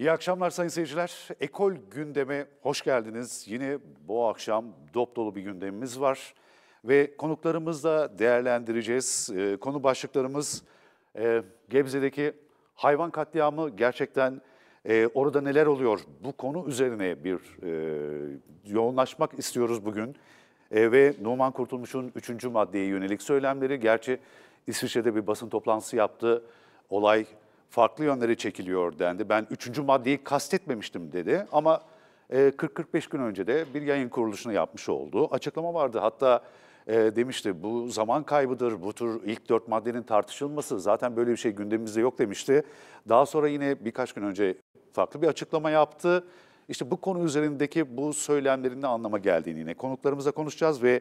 İyi akşamlar sayın seyirciler. Ekol gündeme hoş geldiniz. Yine bu akşam dop dolu bir gündemimiz var ve konuklarımızla değerlendireceğiz. Ee, konu başlıklarımız e, Gebze'deki hayvan katliamı gerçekten e, orada neler oluyor? Bu konu üzerine bir e, yoğunlaşmak istiyoruz bugün. E, ve Numan Kurtulmuş'un üçüncü maddeye yönelik söylemleri. Gerçi İsviçre'de bir basın toplantısı yaptı. Olay farklı yönlere çekiliyor dendi. Ben üçüncü maddeyi kastetmemiştim dedi ama 40-45 e, gün önce de bir yayın kuruluşunu yapmış oldu. açıklama vardı. Hatta e, demişti bu zaman kaybıdır, bu tür ilk dört maddenin tartışılması zaten böyle bir şey gündemimizde yok demişti. Daha sonra yine birkaç gün önce farklı bir açıklama yaptı. İşte bu konu üzerindeki bu söylemlerin ne anlama geldiğini yine konuklarımızla konuşacağız ve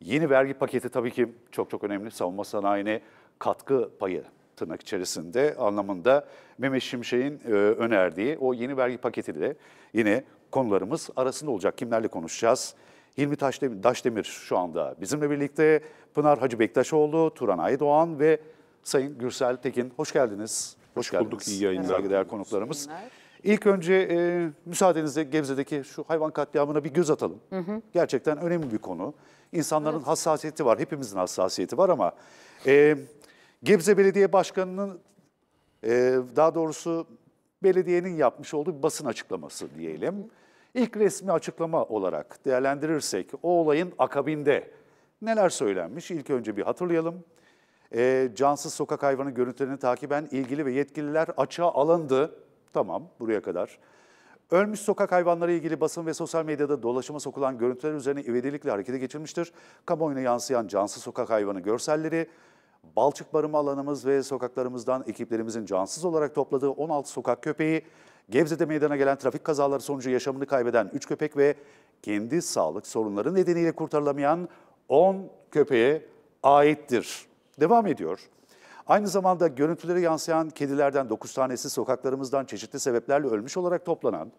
yeni vergi paketi tabii ki çok çok önemli savunma sanayine katkı payı tırnak içerisinde anlamında Mehmet Şimşek'in e, önerdiği o yeni vergi paketi de yine konularımız arasında olacak. Kimlerle konuşacağız? Hilmi Taşdemir, Daşdemir şu anda bizimle birlikte. Pınar Hacı Bektaşoğlu, Turan Aydoğan ve Sayın Gürsel Tekin. Hoş geldiniz. Hoş, Hoş bulduk. İyi yayınlar. Saygıdeğer konuklarımız. Günler. İlk önce e, müsaadenizle Gebze'deki şu hayvan katliamına bir göz atalım. Hı hı. Gerçekten önemli bir konu. İnsanların evet. hassasiyeti var, hepimizin hassasiyeti var ama e, Gebze Belediye Başkanı'nın e, daha doğrusu belediyenin yapmış olduğu bir basın açıklaması diyelim. İlk resmi açıklama olarak değerlendirirsek o olayın akabinde neler söylenmiş ilk önce bir hatırlayalım. E, cansız sokak hayvanı görüntülerini takiben ilgili ve yetkililer açığa alındı. Tamam buraya kadar. Ölmüş sokak hayvanları ilgili basın ve sosyal medyada dolaşıma sokulan görüntüler üzerine ivedilikle harekete geçilmiştir. Kamuoyuna yansıyan cansız sokak hayvanı görselleri Balçık barınma alanımız ve sokaklarımızdan ekiplerimizin cansız olarak topladığı 16 sokak köpeği, Gebze'de meydana gelen trafik kazaları sonucu yaşamını kaybeden 3 köpek ve kendi sağlık sorunları nedeniyle kurtarılamayan 10 köpeğe aittir. Devam ediyor. Aynı zamanda görüntülere yansıyan kedilerden 9 tanesi sokaklarımızdan çeşitli sebeplerle ölmüş olarak toplanan,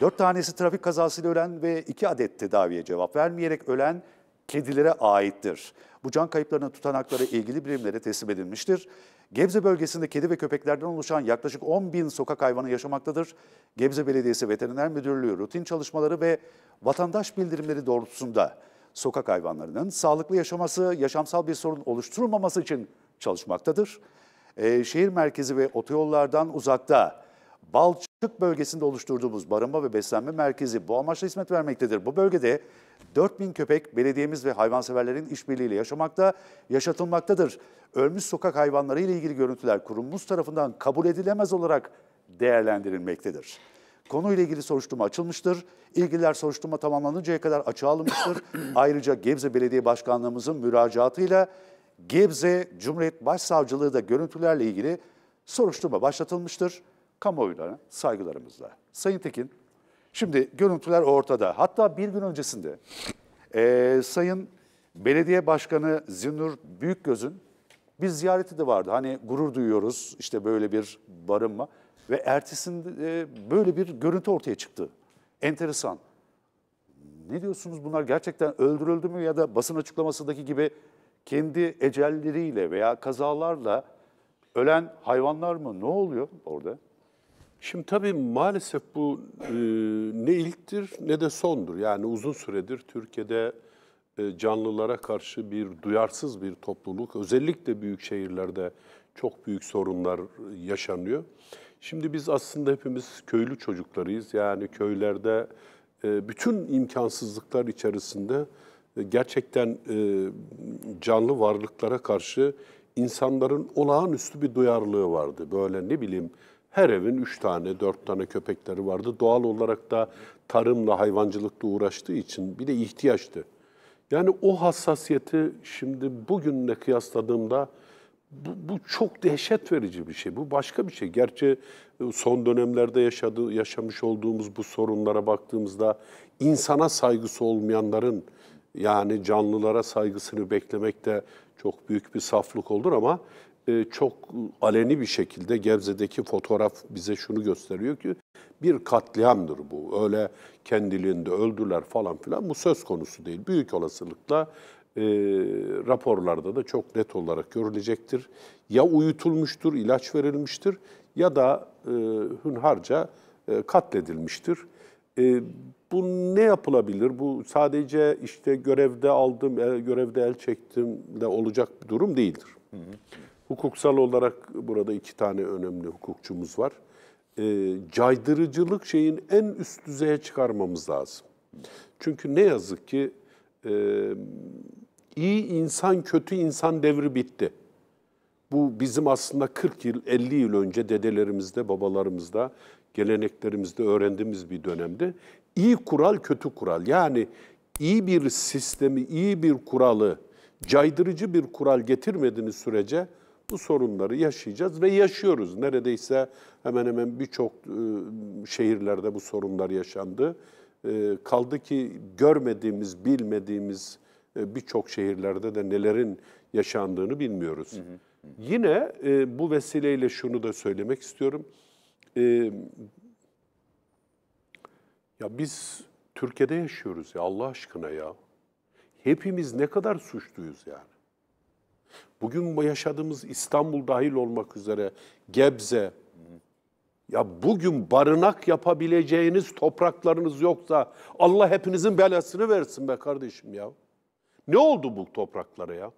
4 tanesi trafik kazasıyla ölen ve 2 adet tedaviye cevap vermeyerek ölen kedilere aittir. Bu can kayıplarına tutanakları ilgili birimlere teslim edilmiştir. Gebze bölgesinde kedi ve köpeklerden oluşan yaklaşık 10 bin sokak hayvanı yaşamaktadır. Gebze Belediyesi Veteriner Müdürlüğü rutin çalışmaları ve vatandaş bildirimleri doğrultusunda sokak hayvanlarının sağlıklı yaşaması, yaşamsal bir sorun oluşturulmaması için çalışmaktadır. Ee, şehir merkezi ve otoyollardan uzakta Balçık bölgesinde oluşturduğumuz barınma ve beslenme merkezi bu amaçla hizmet vermektedir. Bu bölgede 4000 köpek belediyemiz ve hayvanseverlerin işbirliğiyle yaşamakta, yaşatılmaktadır. Ölmüş sokak hayvanları ile ilgili görüntüler kurumumuz tarafından kabul edilemez olarak değerlendirilmektedir. Konuyla ilgili soruşturma açılmıştır. İlgililer soruşturma tamamlanıncaya kadar açığa alınmıştır. Ayrıca Gebze Belediye Başkanlığımızın müracaatıyla Gebze Cumhuriyet Başsavcılığı da görüntülerle ilgili soruşturma başlatılmıştır. Kamuoyuna saygılarımızla. Sayın Tekin, Şimdi görüntüler ortada. Hatta bir gün öncesinde e, Sayın Belediye Başkanı Zinur Büyükgöz'ün bir ziyareti de vardı. Hani gurur duyuyoruz işte böyle bir barınma. Ve ertesinde e, böyle bir görüntü ortaya çıktı. Enteresan. Ne diyorsunuz bunlar gerçekten öldürüldü mü ya da basın açıklamasındaki gibi kendi ecelleriyle veya kazalarla ölen hayvanlar mı? Ne oluyor orada? Şimdi tabii maalesef bu e, ne ilktir ne de sondur. Yani uzun süredir Türkiye'de e, canlılara karşı bir duyarsız bir topluluk. Özellikle büyük şehirlerde çok büyük sorunlar yaşanıyor. Şimdi biz aslında hepimiz köylü çocuklarıyız. Yani köylerde e, bütün imkansızlıklar içerisinde e, gerçekten e, canlı varlıklara karşı insanların olağanüstü bir duyarlılığı vardı. Böyle ne bileyim her evin üç tane, dört tane köpekleri vardı. Doğal olarak da tarımla, hayvancılıkla uğraştığı için bir de ihtiyaçtı. Yani o hassasiyeti şimdi bugünle kıyasladığımda bu, bu çok dehşet verici bir şey. Bu başka bir şey. Gerçi e, son dönemlerde yaşadığı, yaşamış olduğumuz bu sorunlara baktığımızda insana saygısı olmayanların yani canlılara saygısını beklemek de çok büyük bir saflık olur ama e, çok aleni bir şekilde Gebze'deki fotoğraf bize şunu gösteriyor ki bir katliamdır bu. Öyle kendiliğinde öldüler falan filan bu söz konusu değil. Büyük olasılıkla e, raporlarda da çok net olarak görülecektir. Ya uyutulmuştur, ilaç verilmiştir ya da e, hünharca e, katledilmiştir. E, bu ne yapılabilir? Bu sadece işte görevde aldım, e, görevde el çektim de olacak bir durum değildir. Hı hı. Hukuksal olarak burada iki tane önemli hukukçumuz var. E, caydırıcılık şeyin en üst düzeye çıkarmamız lazım. Çünkü ne yazık ki e, iyi insan kötü insan devri bitti. Bu bizim aslında 40 yıl, 50 yıl önce dedelerimizde, babalarımızda, geleneklerimizde öğrendiğimiz bir dönemde iyi kural, kötü kural. Yani iyi bir sistemi, iyi bir kuralı, caydırıcı bir kural getirmediğiniz sürece bu sorunları yaşayacağız ve yaşıyoruz. Neredeyse hemen hemen birçok e, şehirlerde bu sorunlar yaşandı. E, kaldı ki görmediğimiz, bilmediğimiz e, birçok şehirlerde de nelerin yaşandığını bilmiyoruz. Hı hı. Yine bu vesileyle şunu da söylemek istiyorum. Ya biz Türkiye'de yaşıyoruz ya Allah aşkına ya. Hepimiz ne kadar suçluyuz yani. Bugün bu yaşadığımız İstanbul dahil olmak üzere Gebze, ya bugün barınak yapabileceğiniz topraklarınız yoksa Allah hepinizin belasını versin be kardeşim ya. Ne oldu bu topraklara ya?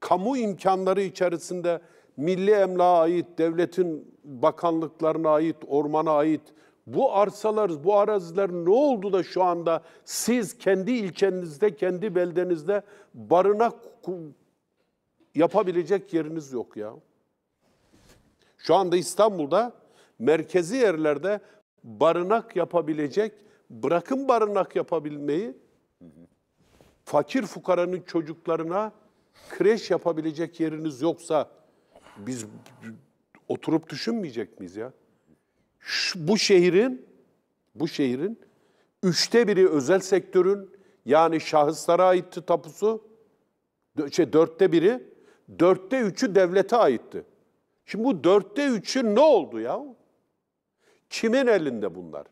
Kamu imkanları içerisinde milli emlağa ait, devletin bakanlıklarına ait, ormana ait bu arsalar, bu araziler ne oldu da şu anda siz kendi ilçenizde, kendi beldenizde barınak yapabilecek yeriniz yok ya. Şu anda İstanbul'da merkezi yerlerde barınak yapabilecek, bırakın barınak yapabilmeyi, fakir fukaranın çocuklarına kreş yapabilecek yeriniz yoksa biz oturup düşünmeyecek miyiz ya? Şu, bu şehrin, bu şehrin üçte biri özel sektörün yani şahıslara aitti tapusu, şey, dörtte biri Dörtte üçü devlete aitti. Şimdi bu dörtte üçü ne oldu ya? Kimin elinde bunlar?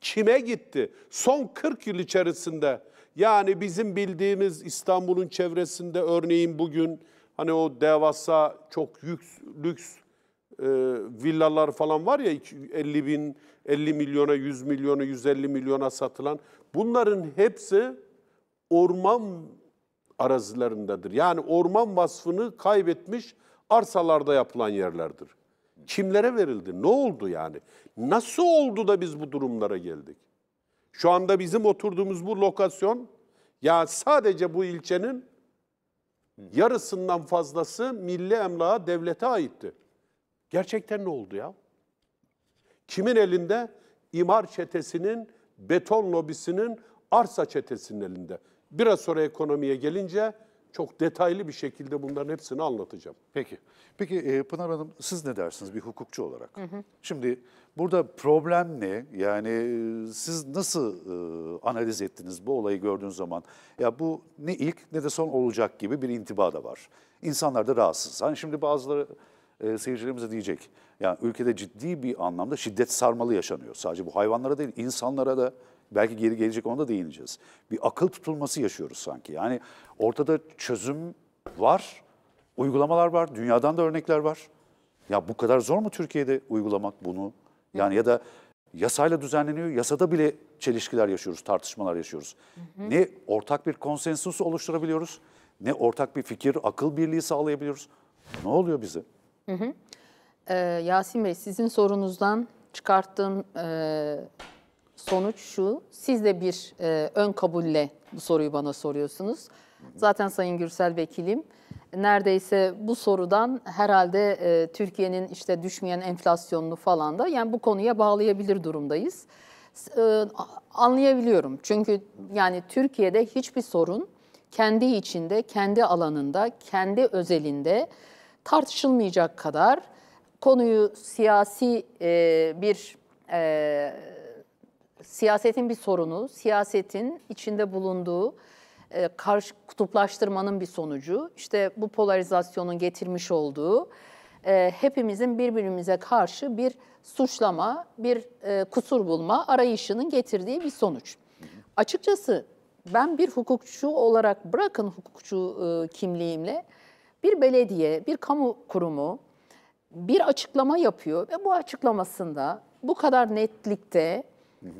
Kime gitti? Son 40 yıl içerisinde yani bizim bildiğimiz İstanbul'un çevresinde örneğin bugün hani o devasa çok lüks, lüks e, villalar falan var ya 50 bin, 50 milyona, 100 milyona, 150 milyona satılan bunların hepsi orman arazilerindedir. Yani orman vasfını kaybetmiş arsalarda yapılan yerlerdir. Kimlere verildi? Ne oldu yani? Nasıl oldu da biz bu durumlara geldik? Şu anda bizim oturduğumuz bu lokasyon ya sadece bu ilçenin yarısından fazlası milli emlaha devlete aitti. Gerçekten ne oldu ya? Kimin elinde? İmar çetesinin, beton lobisinin, arsa çetesinin elinde. Biraz sonra ekonomiye gelince çok detaylı bir şekilde bunların hepsini anlatacağım. Peki. Peki e, Pınar Hanım siz ne dersiniz bir hukukçu olarak? Hı hı. Şimdi burada problem ne? Yani e, siz nasıl e, analiz ettiniz bu olayı gördüğünüz zaman? Ya bu ne ilk ne de son olacak gibi bir intiba da var. İnsanlar da rahatsız. Hani şimdi bazıları e, seyircilerimize diyecek. Yani ülkede ciddi bir anlamda şiddet sarmalı yaşanıyor. Sadece bu hayvanlara değil insanlara da Belki geri gelecek ona da değineceğiz. Bir akıl tutulması yaşıyoruz sanki. Yani ortada çözüm var, uygulamalar var, dünyadan da örnekler var. Ya bu kadar zor mu Türkiye'de uygulamak bunu? Yani ya da yasayla düzenleniyor, yasada bile çelişkiler yaşıyoruz, tartışmalar yaşıyoruz. Ne ortak bir konsensus oluşturabiliyoruz, ne ortak bir fikir, akıl birliği sağlayabiliyoruz. Ne oluyor bize? Hı hı. Ee, Yasin Bey sizin sorunuzdan çıkarttığım e, sonuç şu, siz de bir e, ön kabulle bu soruyu bana soruyorsunuz. Zaten Sayın Gürsel Vekilim neredeyse bu sorudan herhalde e, Türkiye'nin işte düşmeyen enflasyonunu falan da yani bu konuya bağlayabilir durumdayız. E, anlayabiliyorum çünkü yani Türkiye'de hiçbir sorun kendi içinde, kendi alanında, kendi özelinde tartışılmayacak kadar konuyu siyasi e, bir e, siyasetin bir sorunu, siyasetin içinde bulunduğu e, karşı kutuplaştırmanın bir sonucu, işte bu polarizasyonun getirmiş olduğu e, hepimizin birbirimize karşı bir suçlama, bir e, kusur bulma arayışının getirdiği bir sonuç. Açıkçası ben bir hukukçu olarak bırakın hukukçu e, kimliğimle bir belediye, bir kamu kurumu bir açıklama yapıyor ve bu açıklamasında bu kadar netlikte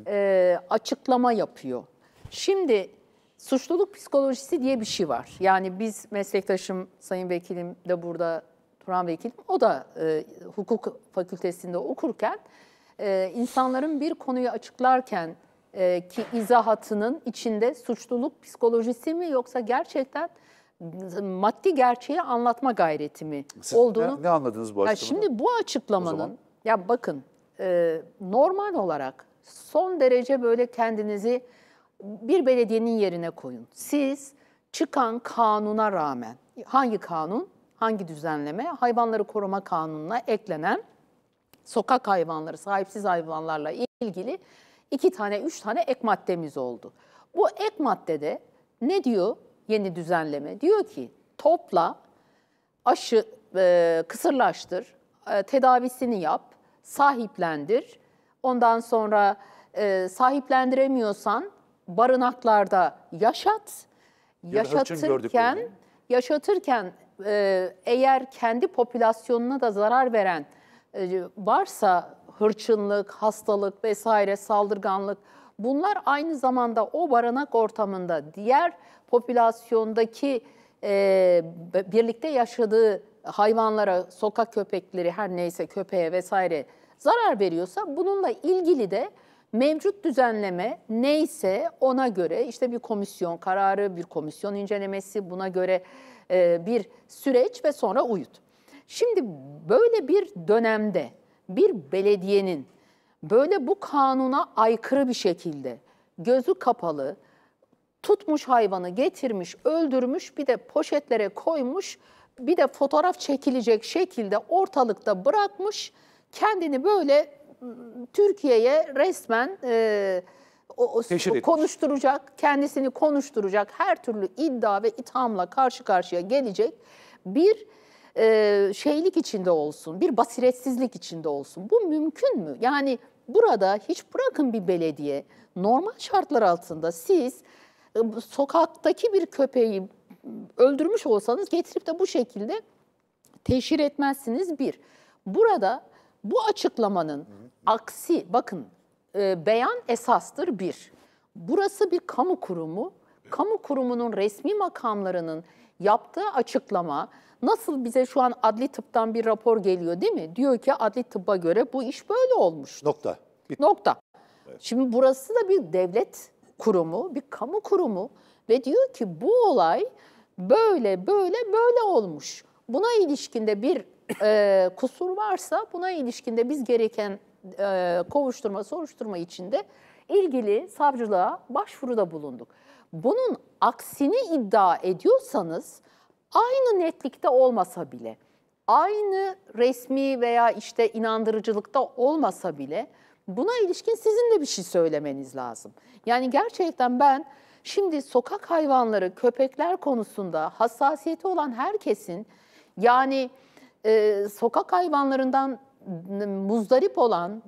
e, açıklama yapıyor. Şimdi suçluluk psikolojisi diye bir şey var. Yani biz meslektaşım Sayın Vekilim de burada Turan Vekilim o da e, hukuk fakültesinde okurken e, insanların bir konuyu açıklarken e, ki izahatının içinde suçluluk psikolojisi mi yoksa gerçekten maddi gerçeği anlatma gayreti mi Siz olduğunu. Ne, ne anladınız bu açıklamadan? Ya şimdi bu açıklamanın ya bakın e, normal olarak son derece böyle kendinizi bir belediyenin yerine koyun. Siz çıkan kanuna rağmen hangi kanun, hangi düzenleme? Hayvanları koruma kanununa eklenen sokak hayvanları, sahipsiz hayvanlarla ilgili iki tane, üç tane ek maddemiz oldu. Bu ek maddede ne diyor yeni düzenleme? Diyor ki topla, aşı e, kısırlaştır, e, tedavisini yap, sahiplendir, Ondan sonra e, sahiplendiremiyorsan barınaklarda yaşat. yaşatırken yaşatırken e, eğer kendi popülasyonuna da zarar veren e, varsa hırçınlık, hastalık vesaire saldırganlık bunlar aynı zamanda o barınak ortamında diğer popülasyondaki e, birlikte yaşadığı hayvanlara, sokak köpekleri her neyse köpeğe vesaire zarar veriyorsa bununla ilgili de mevcut düzenleme neyse ona göre işte bir komisyon kararı, bir komisyon incelemesi, buna göre e, bir süreç ve sonra uyut. Şimdi böyle bir dönemde bir belediyenin böyle bu kanuna aykırı bir şekilde gözü kapalı tutmuş hayvanı getirmiş, öldürmüş, bir de poşetlere koymuş, bir de fotoğraf çekilecek şekilde ortalıkta bırakmış kendini böyle ıı, Türkiye'ye resmen e, o, o, konuşturacak, kendisini konuşturacak her türlü iddia ve ithamla karşı karşıya gelecek bir e, şeylik içinde olsun, bir basiretsizlik içinde olsun. Bu mümkün mü? Yani burada hiç bırakın bir belediye, normal şartlar altında siz e, sokaktaki bir köpeği öldürmüş olsanız getirip de bu şekilde teşhir etmezsiniz bir. Burada bu açıklamanın hı hı. aksi, bakın e, beyan esastır bir. Burası bir kamu kurumu. Kamu kurumunun resmi makamlarının yaptığı açıklama nasıl bize şu an adli tıptan bir rapor geliyor değil mi? Diyor ki adli tıbba göre bu iş böyle olmuş. Nokta. Bit. Nokta. Evet. Şimdi burası da bir devlet kurumu, bir kamu kurumu ve diyor ki bu olay böyle böyle böyle olmuş. Buna ilişkinde bir e, kusur varsa buna ilişkinde biz gereken e, kovuşturma, soruşturma içinde ilgili savcılığa başvuruda bulunduk. Bunun aksini iddia ediyorsanız aynı netlikte olmasa bile, aynı resmi veya işte inandırıcılıkta olmasa bile buna ilişkin sizin de bir şey söylemeniz lazım. Yani gerçekten ben şimdi sokak hayvanları, köpekler konusunda hassasiyeti olan herkesin yani e, sokak hayvanlarından muzdarip olan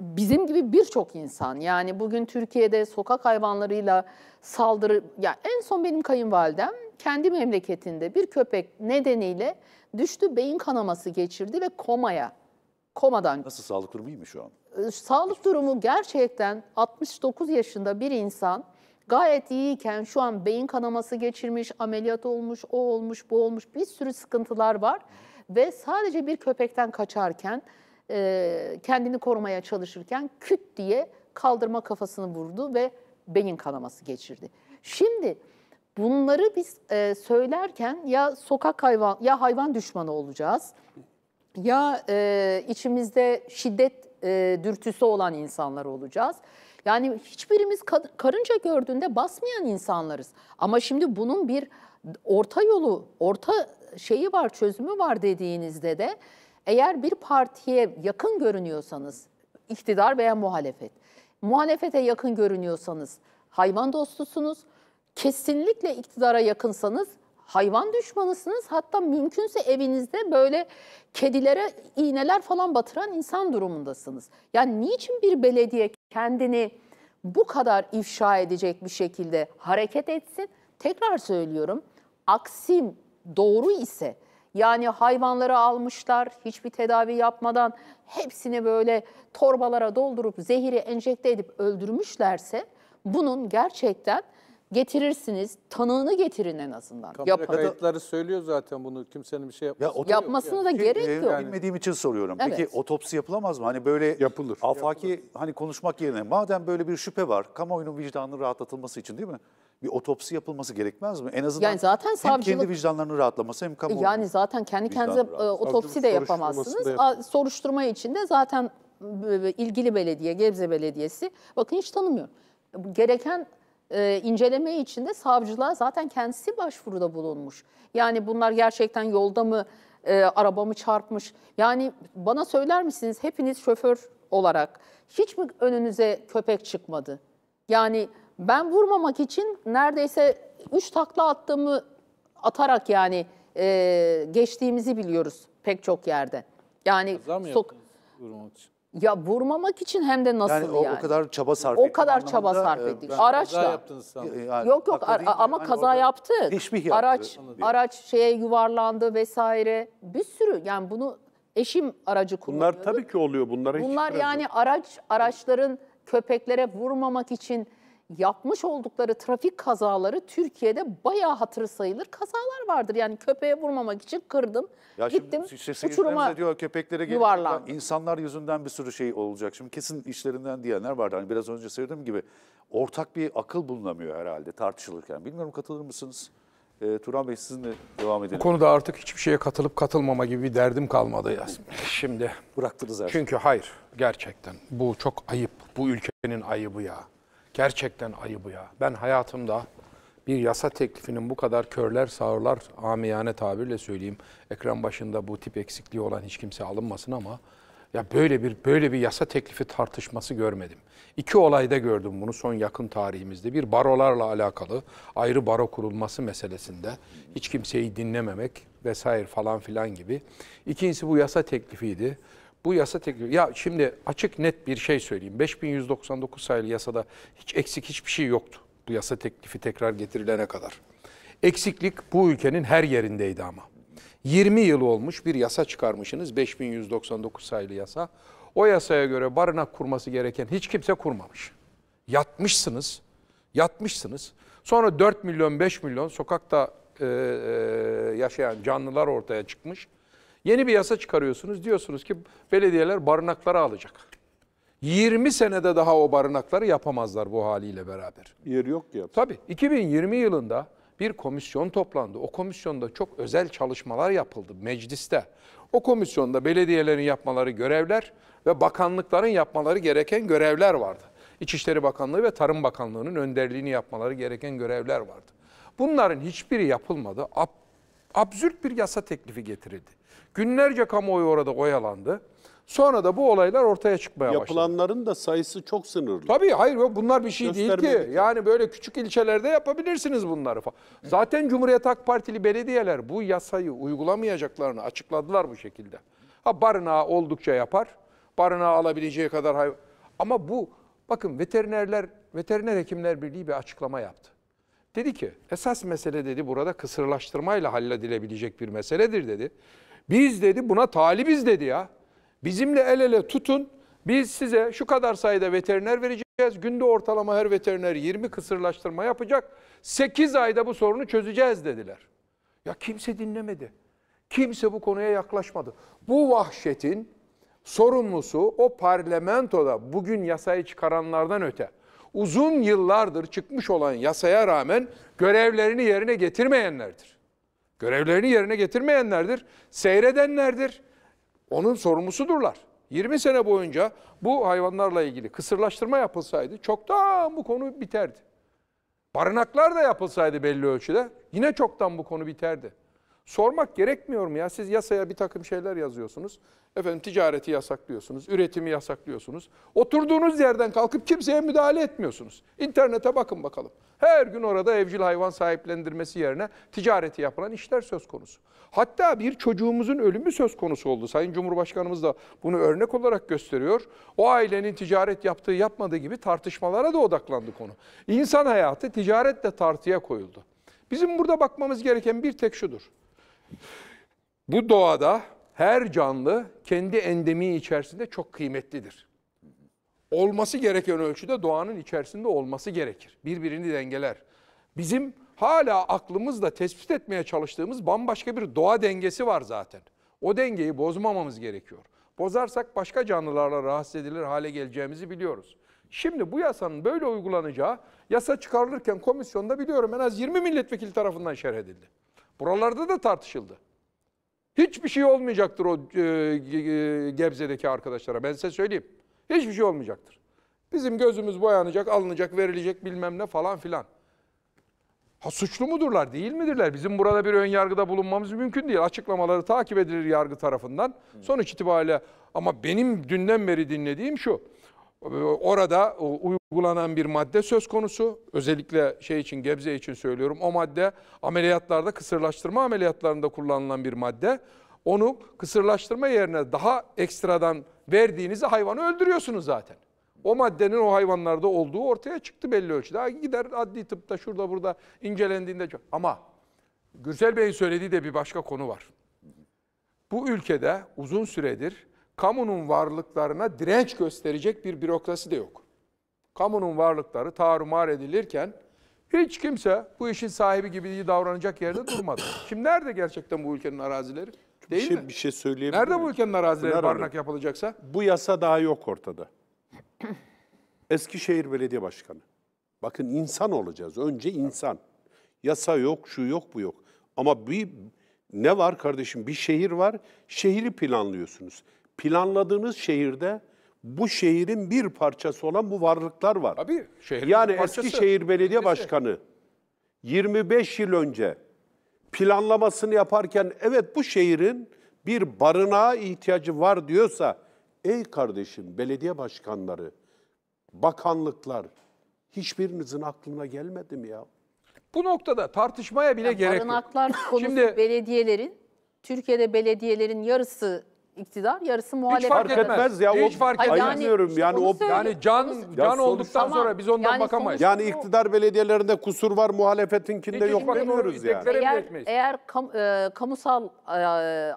bizim gibi birçok insan yani bugün Türkiye'de sokak hayvanlarıyla saldırı ya en son benim kayınvalidem kendi memleketinde bir köpek nedeniyle düştü beyin kanaması geçirdi ve komaya komadan Nasıl sağlık durumu iyi mi şu an? E, sağlık durumu gerçekten 69 yaşında bir insan gayet iyiyken şu an beyin kanaması geçirmiş, ameliyat olmuş, o olmuş, bu olmuş bir sürü sıkıntılar var ve sadece bir köpekten kaçarken, e, kendini korumaya çalışırken küt diye kaldırma kafasını vurdu ve beyin kanaması geçirdi. Şimdi bunları biz e, söylerken ya sokak hayvan ya hayvan düşmanı olacağız ya e, içimizde şiddet e, dürtüsü olan insanlar olacağız. Yani hiçbirimiz karınca gördüğünde basmayan insanlarız. Ama şimdi bunun bir orta yolu, orta şeyi var, çözümü var dediğinizde de eğer bir partiye yakın görünüyorsanız, iktidar veya muhalefet, muhalefete yakın görünüyorsanız hayvan dostusunuz, kesinlikle iktidara yakınsanız hayvan düşmanısınız. Hatta mümkünse evinizde böyle kedilere iğneler falan batıran insan durumundasınız. Yani niçin bir belediye kendini bu kadar ifşa edecek bir şekilde hareket etsin? Tekrar söylüyorum. Aksim doğru ise yani hayvanları almışlar hiçbir tedavi yapmadan hepsini böyle torbalara doldurup zehiri enjekte edip öldürmüşlerse bunun gerçekten getirirsiniz. Tanığını getirin en azından. Kamera Yapın. kayıtları söylüyor zaten bunu. Kimsenin bir şey yapması. ya, otop- yapmasına yani. da gerek yok. Yani. Bilmediğim için soruyorum. Evet. Peki otopsi yapılamaz mı? Hani böyle Yapılır. afaki Yapılır. hani konuşmak yerine madem böyle bir şüphe var kamuoyunun vicdanının rahatlatılması için değil mi? bir otopsi yapılması gerekmez mi? En azından yani zaten hem kendi vicdanlarının rahatlaması hem kamu Yani zaten kendi kendinize e, otopsi de yapamazsınız. Da yap Soruşturma içinde zaten e, ilgili belediye, Gebze Belediyesi bakın hiç tanımıyorum. Gereken e, inceleme içinde savcılığa zaten kendisi başvuruda bulunmuş. Yani bunlar gerçekten yolda mı, e, arabamı çarpmış? Yani bana söyler misiniz hepiniz şoför olarak hiç mi önünüze köpek çıkmadı? Yani ben vurmamak için neredeyse 3 takla attığımı atarak yani e, geçtiğimizi biliyoruz pek çok yerde. Yani mı sok vurmak için? Ya vurmamak için hem de nasıl yani? O, yani? o kadar çaba sarf e, ettik. O kadar çaba sarf ettik. Araçla. Kaza yaptınız e, Yani, yok yok ar- ama hani kaza yaptı. Teşbih yaptı. Araç, araç şeye yuvarlandı vesaire. Bir sürü yani bunu eşim aracı kullanıyor. Bunlar tabii ki oluyor bunlara. Bunlar yani araç araçların köpeklere vurmamak için yapmış oldukları trafik kazaları Türkiye'de bayağı hatır sayılır kazalar vardır. Yani köpeğe vurmamak için kırdım, ya gittim şimdi uçuruma diyor, köpeklere yuvarlandım. İnsanlar yüzünden bir sürü şey olacak. Şimdi kesin işlerinden diyenler vardı. Hani biraz önce söylediğim gibi ortak bir akıl bulunamıyor herhalde tartışılırken. Bilmiyorum katılır mısınız? E, Turan Bey sizinle devam edelim. Bu konuda artık hiçbir şeye katılıp katılmama gibi bir derdim kalmadı Yasmin Şimdi bıraktınız artık. Çünkü hayır gerçekten bu çok ayıp. Bu ülkenin ayıbı ya. Gerçekten ayı bu ya. Ben hayatımda bir yasa teklifinin bu kadar körler sağırlar amiyane tabirle söyleyeyim. Ekran başında bu tip eksikliği olan hiç kimse alınmasın ama ya böyle bir böyle bir yasa teklifi tartışması görmedim. İki olayda gördüm bunu son yakın tarihimizde. Bir barolarla alakalı ayrı baro kurulması meselesinde hiç kimseyi dinlememek vesaire falan filan gibi. İkincisi bu yasa teklifiydi bu yasa teklifi... Ya şimdi açık net bir şey söyleyeyim. 5199 sayılı yasada hiç eksik hiçbir şey yoktu. Bu yasa teklifi tekrar getirilene kadar. Eksiklik bu ülkenin her yerindeydi ama. 20 yıl olmuş bir yasa çıkarmışsınız 5199 sayılı yasa. O yasaya göre barınak kurması gereken hiç kimse kurmamış. Yatmışsınız, yatmışsınız. Sonra 4 milyon 5 milyon sokakta e, e, yaşayan canlılar ortaya çıkmış. Yeni bir yasa çıkarıyorsunuz. Diyorsunuz ki belediyeler barınakları alacak. 20 senede daha o barınakları yapamazlar bu haliyle beraber. Yer yok ki yap. Tabii 2020 yılında bir komisyon toplandı. O komisyonda çok özel çalışmalar yapıldı mecliste. O komisyonda belediyelerin yapmaları görevler ve bakanlıkların yapmaları gereken görevler vardı. İçişleri Bakanlığı ve Tarım Bakanlığı'nın önderliğini yapmaları gereken görevler vardı. Bunların hiçbiri yapılmadı. Ab absürt bir yasa teklifi getirildi. Günlerce kamuoyu orada oyalandı. Sonra da bu olaylar ortaya çıkmaya başladı. Yapılanların da sayısı çok sınırlı. Tabii hayır bunlar bir şey değil ki. Yani böyle küçük ilçelerde yapabilirsiniz bunları. Falan. Zaten Cumhuriyet Halk Partili belediyeler bu yasayı uygulamayacaklarını açıkladılar bu şekilde. Ha barınağı oldukça yapar. Barınağı alabileceği kadar hayvan. Ama bu bakın veterinerler, veteriner hekimler birliği bir açıklama yaptı. Dedi ki esas mesele dedi burada kısırlaştırmayla halledilebilecek bir meseledir dedi. Biz dedi buna talibiz dedi ya. Bizimle el ele tutun. Biz size şu kadar sayıda veteriner vereceğiz. Günde ortalama her veteriner 20 kısırlaştırma yapacak. 8 ayda bu sorunu çözeceğiz dediler. Ya kimse dinlemedi. Kimse bu konuya yaklaşmadı. Bu vahşetin sorumlusu o parlamentoda bugün yasayı çıkaranlardan öte uzun yıllardır çıkmış olan yasaya rağmen görevlerini yerine getirmeyenlerdir. Görevlerini yerine getirmeyenlerdir, seyredenlerdir. Onun sorumlusudurlar. 20 sene boyunca bu hayvanlarla ilgili kısırlaştırma yapılsaydı çoktan bu konu biterdi. Barınaklar da yapılsaydı belli ölçüde yine çoktan bu konu biterdi. Sormak gerekmiyor mu ya? Siz yasaya bir takım şeyler yazıyorsunuz. Efendim ticareti yasaklıyorsunuz, üretimi yasaklıyorsunuz. Oturduğunuz yerden kalkıp kimseye müdahale etmiyorsunuz. İnternete bakın bakalım. Her gün orada evcil hayvan sahiplendirmesi yerine ticareti yapılan işler söz konusu. Hatta bir çocuğumuzun ölümü söz konusu oldu. Sayın Cumhurbaşkanımız da bunu örnek olarak gösteriyor. O ailenin ticaret yaptığı yapmadığı gibi tartışmalara da odaklandı konu. İnsan hayatı ticaretle tartıya koyuldu. Bizim burada bakmamız gereken bir tek şudur. Bu doğada her canlı kendi endemi içerisinde çok kıymetlidir. Olması gereken ölçüde doğanın içerisinde olması gerekir. Birbirini dengeler. Bizim hala aklımızla tespit etmeye çalıştığımız bambaşka bir doğa dengesi var zaten. O dengeyi bozmamamız gerekiyor. Bozarsak başka canlılarla rahatsız edilir hale geleceğimizi biliyoruz. Şimdi bu yasanın böyle uygulanacağı yasa çıkarılırken komisyonda biliyorum en az 20 milletvekili tarafından şerh edildi. Buralarda da tartışıldı. Hiçbir şey olmayacaktır o e, e, Gebze'deki arkadaşlara ben size söyleyeyim. Hiçbir şey olmayacaktır. Bizim gözümüz boyanacak, alınacak, verilecek bilmem ne falan filan. Ha suçlu mudurlar, değil midirler? Bizim burada bir ön yargıda bulunmamız mümkün değil. Açıklamaları takip edilir yargı tarafından. Sonuç itibariyle ama benim dünden beri dinlediğim şu. Orada e, uygulanan bir madde söz konusu. Özellikle şey için Gebze için söylüyorum. O madde ameliyatlarda kısırlaştırma ameliyatlarında kullanılan bir madde. Onu kısırlaştırma yerine daha ekstradan verdiğinizde hayvanı öldürüyorsunuz zaten. O maddenin o hayvanlarda olduğu ortaya çıktı belli ölçüde. Gider adli tıpta şurada burada incelendiğinde Ama Gürsel Bey'in söylediği de bir başka konu var. Bu ülkede uzun süredir kamunun varlıklarına direnç gösterecek bir bürokrasi de yok. Kamunun varlıkları tarumar edilirken hiç kimse bu işin sahibi gibi davranacak yerde durmadı. Kim nerede gerçekten bu ülkenin arazileri? Değil bir şey, mi? Bir şey söyleyebilir Nerede mi? bu ülkenin arazileri Pınar barınak yapılacaksa? Bu yasa daha yok ortada. Eskişehir Belediye Başkanı. Bakın insan olacağız. Önce insan. Yasa yok, şu yok, bu yok. Ama bir ne var kardeşim? Bir şehir var. Şehri planlıyorsunuz planladığınız şehirde bu şehrin bir parçası olan bu varlıklar var. Tabii. Şehrin yani parçası. Eskişehir Belediye Başkanı 25 yıl önce planlamasını yaparken evet bu şehrin bir barınağa ihtiyacı var diyorsa ey kardeşim belediye başkanları, bakanlıklar hiçbirinizin aklına gelmedi mi ya? Bu noktada tartışmaya bile ya gerek barınaklar yok. Barınaklar konusu Şimdi, belediyelerin, Türkiye'de belediyelerin yarısı iktidar, yarısı muhalefet. Hiç fark etmez. etmez ya. Hiç fark etmez. Ayırmıyorum yani, yani, o yani can ya can olduktan ama, sonra biz ondan yani bakamayız. Yani iktidar belediyelerinde kusur var, muhalefetinkinde hiç yok demiyoruz yani. Eğer, eğer kam, e, kamusal e,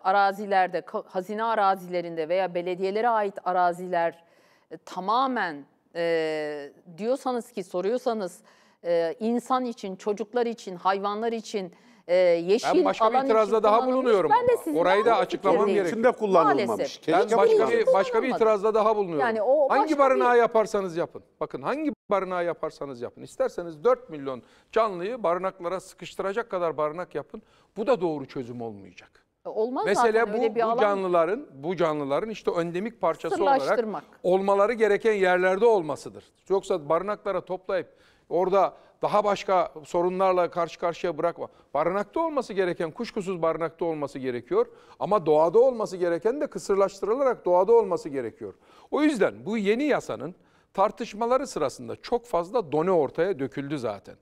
arazilerde, ka, hazine arazilerinde veya belediyelere ait araziler e, tamamen e, diyorsanız ki soruyorsanız e, insan için, çocuklar için, hayvanlar için e, yeşil ben başka alan bir itirazda daha bulunuyorum. Ben de sizin Orayı da açıklamam gerekiyor. İçinde kullanılmamış. Ben başka bir, başka bir itirazda daha bulunuyorum. Yani o hangi barınağı bir... yaparsanız yapın. Bakın hangi barınağı yaparsanız yapın. İsterseniz 4 milyon canlıyı barınaklara sıkıştıracak kadar barınak yapın. Bu da doğru çözüm olmayacak. E, olmaz Mesele bu, öyle bir bu canlıların bu canlıların işte endemik parçası olarak olmaları gereken yerlerde olmasıdır. Yoksa barınaklara toplayıp orada daha başka sorunlarla karşı karşıya bırakma. Barınakta olması gereken kuşkusuz barınakta olması gerekiyor ama doğada olması gereken de kısırlaştırılarak doğada olması gerekiyor. O yüzden bu yeni yasanın tartışmaları sırasında çok fazla done ortaya döküldü zaten.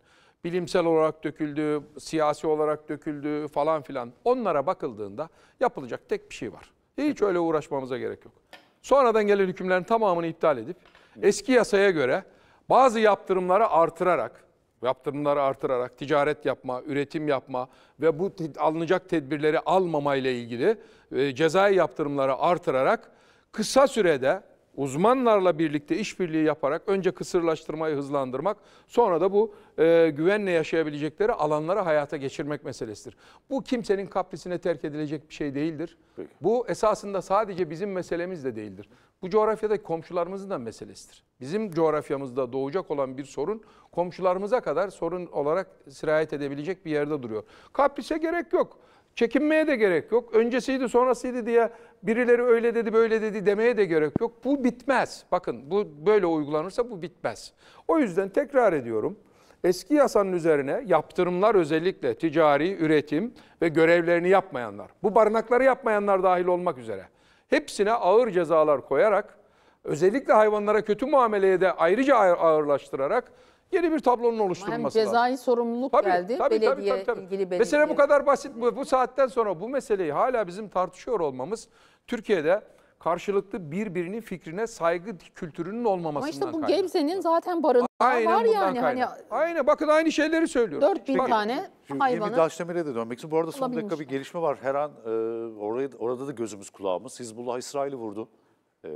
Bilimsel olarak döküldü, siyasi olarak döküldü falan filan. Onlara bakıldığında yapılacak tek bir şey var. Hiç öyle uğraşmamıza gerek yok. Sonradan gelen hükümlerin tamamını iptal edip eski yasaya göre bazı yaptırımları artırarak yaptırımları artırarak ticaret yapma, üretim yapma ve bu alınacak tedbirleri almama ile ilgili e, cezai yaptırımları artırarak kısa sürede uzmanlarla birlikte işbirliği yaparak önce kısırlaştırmayı hızlandırmak, sonra da bu e, güvenle yaşayabilecekleri alanları hayata geçirmek meselesidir. Bu kimsenin kaprisine terk edilecek bir şey değildir. Peki. Bu esasında sadece bizim meselemiz de değildir. Bu coğrafyada komşularımızın da meselesidir. Bizim coğrafyamızda doğacak olan bir sorun komşularımıza kadar sorun olarak sirayet edebilecek bir yerde duruyor. Kaprise gerek yok. Çekinmeye de gerek yok. Öncesiydi sonrasıydı diye birileri öyle dedi böyle dedi demeye de gerek yok. Bu bitmez. Bakın bu böyle uygulanırsa bu bitmez. O yüzden tekrar ediyorum. Eski yasanın üzerine yaptırımlar özellikle ticari, üretim ve görevlerini yapmayanlar, bu barınakları yapmayanlar dahil olmak üzere hepsine ağır cezalar koyarak özellikle hayvanlara kötü muameleye de ayrıca ağırlaştırarak Yeni bir tablonun oluşturulması Hem cezai sorumluluk tabii, geldi. Tabii, belediye tabii, tabii, tabii. ilgili belediye. Mesele bu kadar basit. Bu, bu saatten sonra bu meseleyi hala bizim tartışıyor olmamız Türkiye'de karşılıklı birbirinin fikrine saygı kültürünün olmamasından kaynaklı. Ama işte bu kaynaklı. zaten barındığı Aynen var yani. Hani... Aynen bakın aynı şeyleri söylüyorum. 4 bin Peki, tane şimdi hayvanı. Bir Daşdemir'e de dönmek için. Bu arada son dakika bir gelişme var. Her an e, orayı, orada da gözümüz kulağımız. Hizbullah İsrail'i vurdu. E,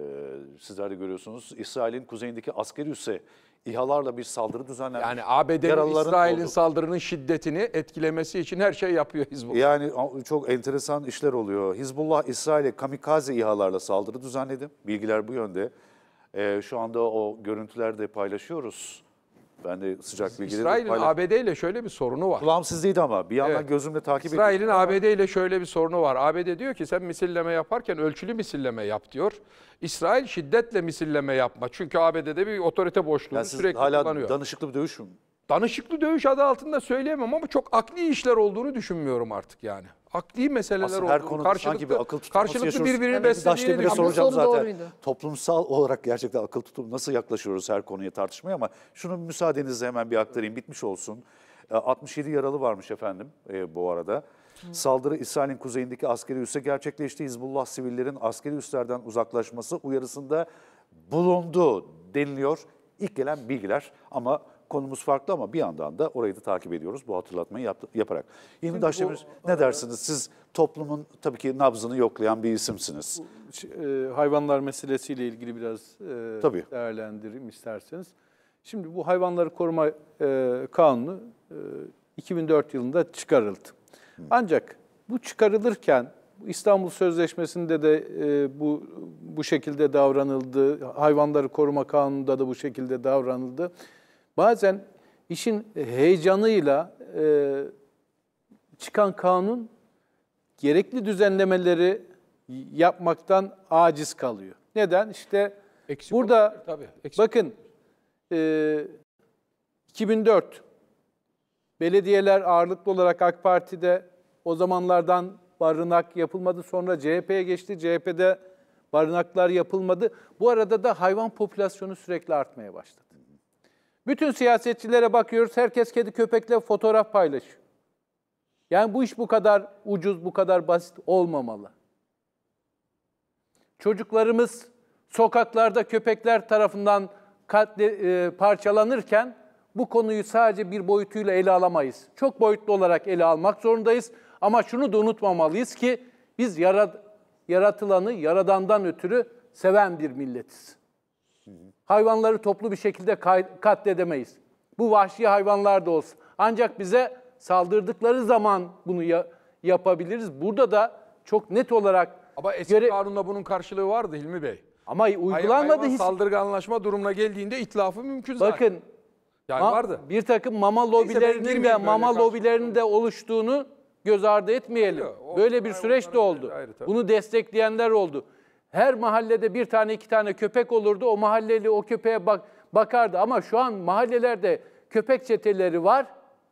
sizler de görüyorsunuz. İsrail'in kuzeyindeki askeri üsse İHA'larla bir saldırı düzenlenmiş. Yani ABD'nin İsrail'in saldırının şiddetini etkilemesi için her şey yapıyor Hizbullah. Yani çok enteresan işler oluyor. Hizbullah İsrail'e kamikaze İHA'larla saldırı düzenledi. Bilgiler bu yönde. Ee, şu anda o görüntülerde paylaşıyoruz. Ben de sıcak bilgileri İsrail'in ABD ile şöyle bir sorunu var. Kulağım sizdeydi ama bir yandan evet. gözümle takip İsrail ediyorum. İsrail'in ABD ile şöyle bir sorunu var. ABD diyor ki sen misilleme yaparken ölçülü misilleme yap diyor. İsrail şiddetle misilleme yapma. Çünkü ABD'de bir otorite boşluğu yani sürekli hala kullanıyor. danışıklı bir dövüş mü? Danışıklı dövüş adı altında söyleyemem ama çok akli işler olduğunu düşünmüyorum artık yani. Akli meseleler Aslında her olduğunu, karşılıklı, bir akıl karşılıklı birbirini evet, beslediğini bir soracağım zaten. Doğruydu. Toplumsal olarak gerçekten akıl tutup nasıl yaklaşıyoruz her konuya tartışmaya ama şunu müsaadenizle hemen bir aktarayım bitmiş olsun. 67 e, yaralı varmış efendim e, bu arada. Saldırı İsrail'in kuzeyindeki askeri üsse gerçekleşti. Hizbullah sivillerin askeri üslerden uzaklaşması uyarısında bulundu deniliyor. İlk gelen bilgiler ama konumuz farklı ama bir yandan da orayı da takip ediyoruz bu hatırlatmayı yap, yaparak. Hilmi Daşdemir ne e, dersiniz? Siz toplumun tabii ki nabzını yoklayan bir isimsiniz. E, hayvanlar meselesiyle ilgili biraz e, tabii. değerlendireyim isterseniz. Şimdi bu hayvanları koruma e, kanunu 2004 yılında çıkarıldı. Ancak bu çıkarılırken İstanbul Sözleşmesi'nde de e, bu bu şekilde davranıldı. Hayvanları koruma kanununda da bu şekilde davranıldı. Bazen işin heyecanıyla e, çıkan kanun gerekli düzenlemeleri yapmaktan aciz kalıyor. Neden? İşte eksik burada olur, tabii, eksik. bakın e, 2004 Belediyeler ağırlıklı olarak AK Parti'de o zamanlardan barınak yapılmadı. Sonra CHP'ye geçti. CHP'de barınaklar yapılmadı. Bu arada da hayvan popülasyonu sürekli artmaya başladı. Bütün siyasetçilere bakıyoruz. Herkes kedi köpekle fotoğraf paylaşıyor. Yani bu iş bu kadar ucuz, bu kadar basit olmamalı. Çocuklarımız sokaklarda köpekler tarafından katle, e, parçalanırken bu konuyu sadece bir boyutuyla ele alamayız. Çok boyutlu olarak ele almak zorundayız. Ama şunu da unutmamalıyız ki biz yarat yaratılanı yaradandan ötürü seven bir milletiz. Hayvanları toplu bir şekilde katledemeyiz. Bu vahşi hayvanlar da olsa. Ancak bize saldırdıkları zaman bunu ya yapabiliriz. Burada da çok net olarak... Ama eski göre... kanunda bunun karşılığı vardı Hilmi Bey. Ama uygulanmadı. Hayvan, hayvan saldırganlaşma durumuna geldiğinde itlafı mümkün zaten. Bakın yani Ma- vardı. Bir takım mama lobilerinin de mama lobilerinin de oluştuğunu göz ardı etmeyelim. Yok, Böyle bir süreç de oldu. ayrı Bunu destekleyenler oldu. Her mahallede bir tane iki tane köpek olurdu. O mahalleli o köpeğe bak bakardı ama şu an mahallelerde köpek çeteleri var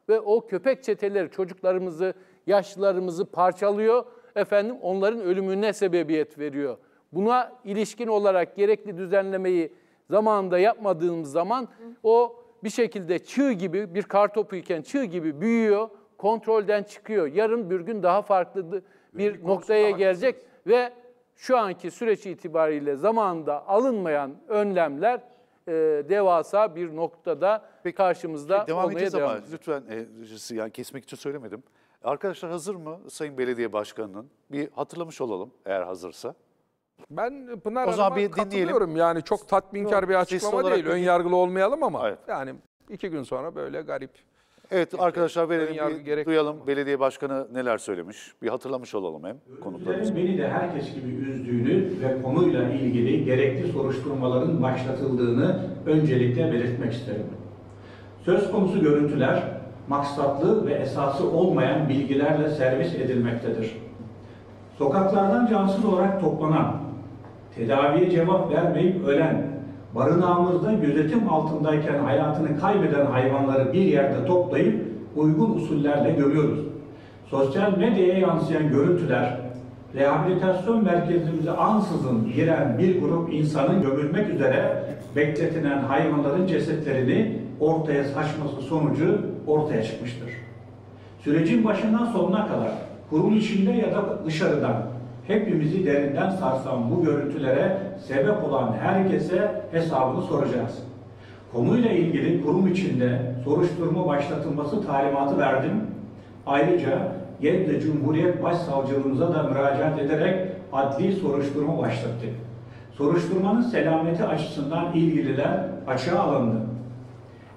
ve o köpek çeteleri çocuklarımızı, yaşlılarımızı parçalıyor. Efendim onların ölümüne sebebiyet veriyor. Buna ilişkin olarak gerekli düzenlemeyi zamanında yapmadığımız zaman o bir şekilde çığ gibi bir kar topu iken çığ gibi büyüyor, kontrolden çıkıyor. Yarın bir gün daha farklı bir Büyük noktaya gelecek haklısınız. ve şu anki süreç itibariyle zamanda alınmayan önlemler e, devasa bir noktada Peki, karşımızda devam olmaya devam edecek. Lütfen e, yani kesmek için söylemedim. Arkadaşlar hazır mı Sayın Belediye Başkanı'nın? Bir hatırlamış olalım eğer hazırsa. Ben Pınar o zaman bir katılıyorum. Yani çok tatminkar bir açıklama değil. Ön yargılı olmayalım ama evet. yani iki gün sonra böyle garip. Evet bir, arkadaşlar verelim bir duyalım. Mı? Belediye başkanı neler söylemiş. Bir hatırlamış olalım hem konuklarımız. Beni de herkes gibi üzdüğünü ve konuyla ilgili gerekli soruşturmaların başlatıldığını öncelikle belirtmek isterim. Söz konusu görüntüler maksatlı ve esası olmayan bilgilerle servis edilmektedir. Sokaklardan cansız olarak toplanan tedaviye cevap vermeyip ölen, barınağımızda gözetim altındayken hayatını kaybeden hayvanları bir yerde toplayıp uygun usullerle görüyoruz. Sosyal medyaya yansıyan görüntüler, rehabilitasyon merkezimize ansızın giren bir grup insanın gömülmek üzere bekletilen hayvanların cesetlerini ortaya saçması sonucu ortaya çıkmıştır. Sürecin başından sonuna kadar kurum içinde ya da dışarıdan hepimizi derinden sarsan bu görüntülere sebep olan herkese hesabını soracağız. Konuyla ilgili kurum içinde soruşturma başlatılması talimatı verdim. Ayrıca Yedde Cumhuriyet Başsavcılığımıza da müracaat ederek adli soruşturma başlattı. Soruşturmanın selameti açısından ilgililer açığa alındı.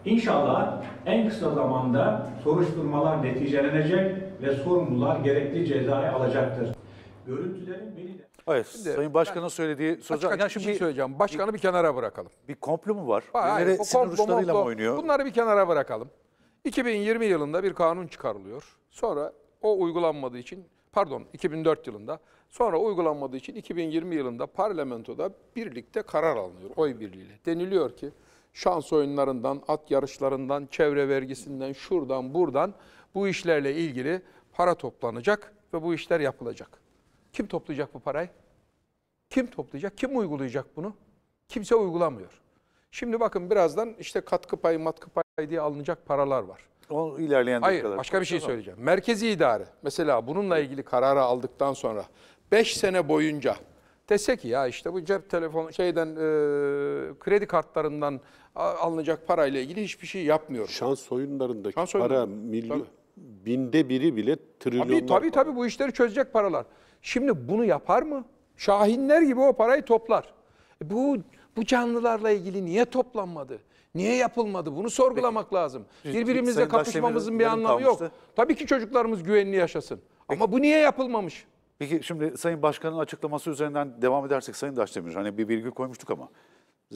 İnşallah en kısa zamanda soruşturmalar neticelenecek ve sorumlular gerekli cezayı alacaktır görüntülerin beni de... Hayır, şimdi, Sayın Başkan'ın söylediği sözü... Açık şey şimdi, şey söyleyeceğim. Başkanı bir, bir kenara bırakalım. Bir komplo mu var? Hayır, Birileri sinir mı oynuyor? Bunları bir kenara bırakalım. 2020 yılında bir kanun çıkarılıyor. Sonra o uygulanmadığı için, pardon 2004 yılında, sonra uygulanmadığı için 2020 yılında parlamentoda birlikte karar alınıyor oy birliğiyle. Deniliyor ki şans oyunlarından, at yarışlarından, çevre vergisinden, şuradan buradan bu işlerle ilgili para toplanacak ve bu işler yapılacak. Kim toplayacak bu parayı? Kim toplayacak? Kim uygulayacak bunu? Kimse uygulamıyor. Şimdi bakın birazdan işte katkı payı, matkı payı diye alınacak paralar var. O ilerleyen Hayır, kadar başka bir şey söyleyeceğim. Merkezi idare mesela bununla ilgili kararı aldıktan sonra 5 sene boyunca dese ki ya işte bu cep telefonu şeyden e, kredi kartlarından alınacak parayla ilgili hiçbir şey yapmıyor. Şans soyunlarındaki Şans para soyunları. milyon binde biri bile trilyonlar. Tabii tabii, tabii bu işleri çözecek paralar. Şimdi bunu yapar mı? Şahinler gibi o parayı toplar. E bu bu canlılarla ilgili niye toplanmadı? Niye yapılmadı? Bunu sorgulamak Peki. lazım. Birbirimizle Sayın kapışmamızın bir anlamı kalmıştı. yok. Tabii ki çocuklarımız güvenli yaşasın. Peki. Ama bu niye yapılmamış? Peki şimdi Sayın Başkan'ın açıklaması üzerinden devam edersek Sayın Daşdemir, hani bir bilgi koymuştuk ama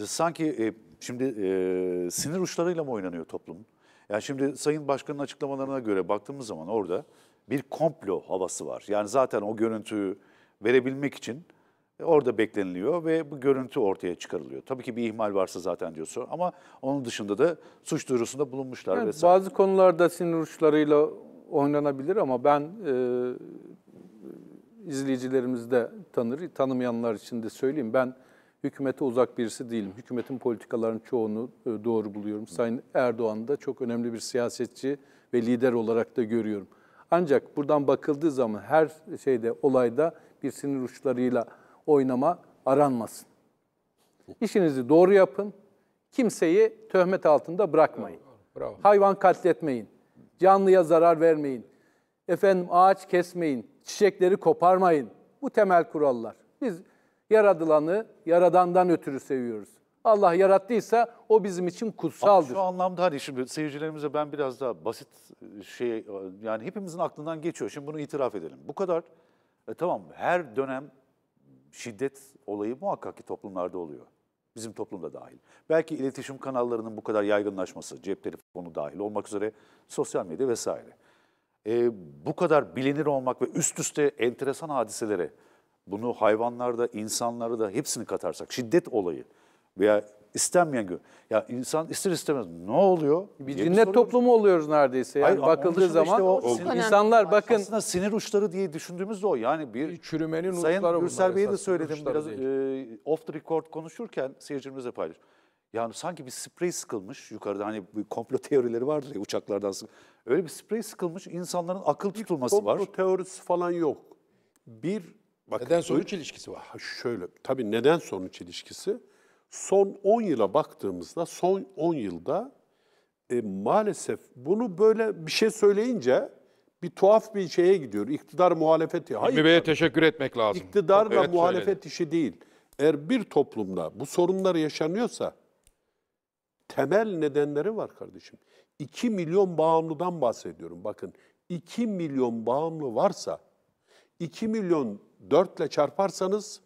sanki e, şimdi e, sinir uçlarıyla mı oynanıyor toplumun? Yani şimdi Sayın Başkan'ın açıklamalarına göre baktığımız zaman orada bir komplo havası var. Yani zaten o görüntüyü verebilmek için e, orada bekleniliyor ve bu görüntü ortaya çıkarılıyor. Tabii ki bir ihmal varsa zaten diyorsun ama onun dışında da suç duyurusunda bulunmuşlar. Yani vesaire. Bazı konularda sinir uçlarıyla oynanabilir ama ben e, izleyicilerimiz de tanır, tanımayanlar için de söyleyeyim. Ben hükümete uzak birisi değilim. Hükümetin politikalarının çoğunu e, doğru buluyorum. Sayın Erdoğan da çok önemli bir siyasetçi ve lider olarak da görüyorum. Ancak buradan bakıldığı zaman her şeyde, olayda bir sinir uçlarıyla oynama aranmasın. İşinizi doğru yapın. Kimseyi töhmet altında bırakmayın. Bravo. Hayvan katletmeyin. Canlıya zarar vermeyin. Efendim ağaç kesmeyin. Çiçekleri koparmayın. Bu temel kurallar. Biz Yaradılanı yaradandan ötürü seviyoruz. Allah yarattıysa o bizim için kutsaldır. Ama şu anlamda hani şimdi seyircilerimize ben biraz daha basit e, şey e, yani hepimizin aklından geçiyor. Şimdi bunu itiraf edelim. Bu kadar e, tamam her dönem şiddet olayı muhakkak ki toplumlarda oluyor. Bizim toplumda dahil. Belki iletişim kanallarının bu kadar yaygınlaşması, cep telefonu dahil olmak üzere sosyal medya vesaire. E, bu kadar bilinir olmak ve üst üste enteresan hadiselere bunu hayvanlarda, insanları da hepsini katarsak, şiddet olayı veya istenmeyen ya insan ister istemez ne oluyor? Bir diye cinnet bir toplumu oluyoruz neredeyse. Yani bakıldığı zaman işte o, sinir, insanlar bakın aslında sinir uçları diye düşündüğümüz de o. Yani bir çürümenin Sayın Gürsel Bey'e de söyledim biraz değil. e, off the record konuşurken seyircimize paylaş. Yani sanki bir sprey sıkılmış yukarıda hani bir komplo teorileri vardır ya uçaklardan sık. Öyle bir sprey sıkılmış insanların akıl tutulması komplo var. Komplo teorisi falan yok. Bir Bakın, neden sonuç ilişkisi var? Şöyle, tabii neden sonuç ilişkisi? Son 10 yıla baktığımızda, son 10 yılda e, maalesef bunu böyle bir şey söyleyince bir tuhaf bir şeye gidiyor. İktidar muhalefeti. Hayır. Hilmi Bey'e teşekkür etmek lazım. İktidar evet, ve evet, muhalefet söyledim. işi değil. Eğer bir toplumda bu sorunlar yaşanıyorsa temel nedenleri var kardeşim. 2 milyon bağımlıdan bahsediyorum. Bakın 2 milyon bağımlı varsa 2 milyon 4 ile çarparsanız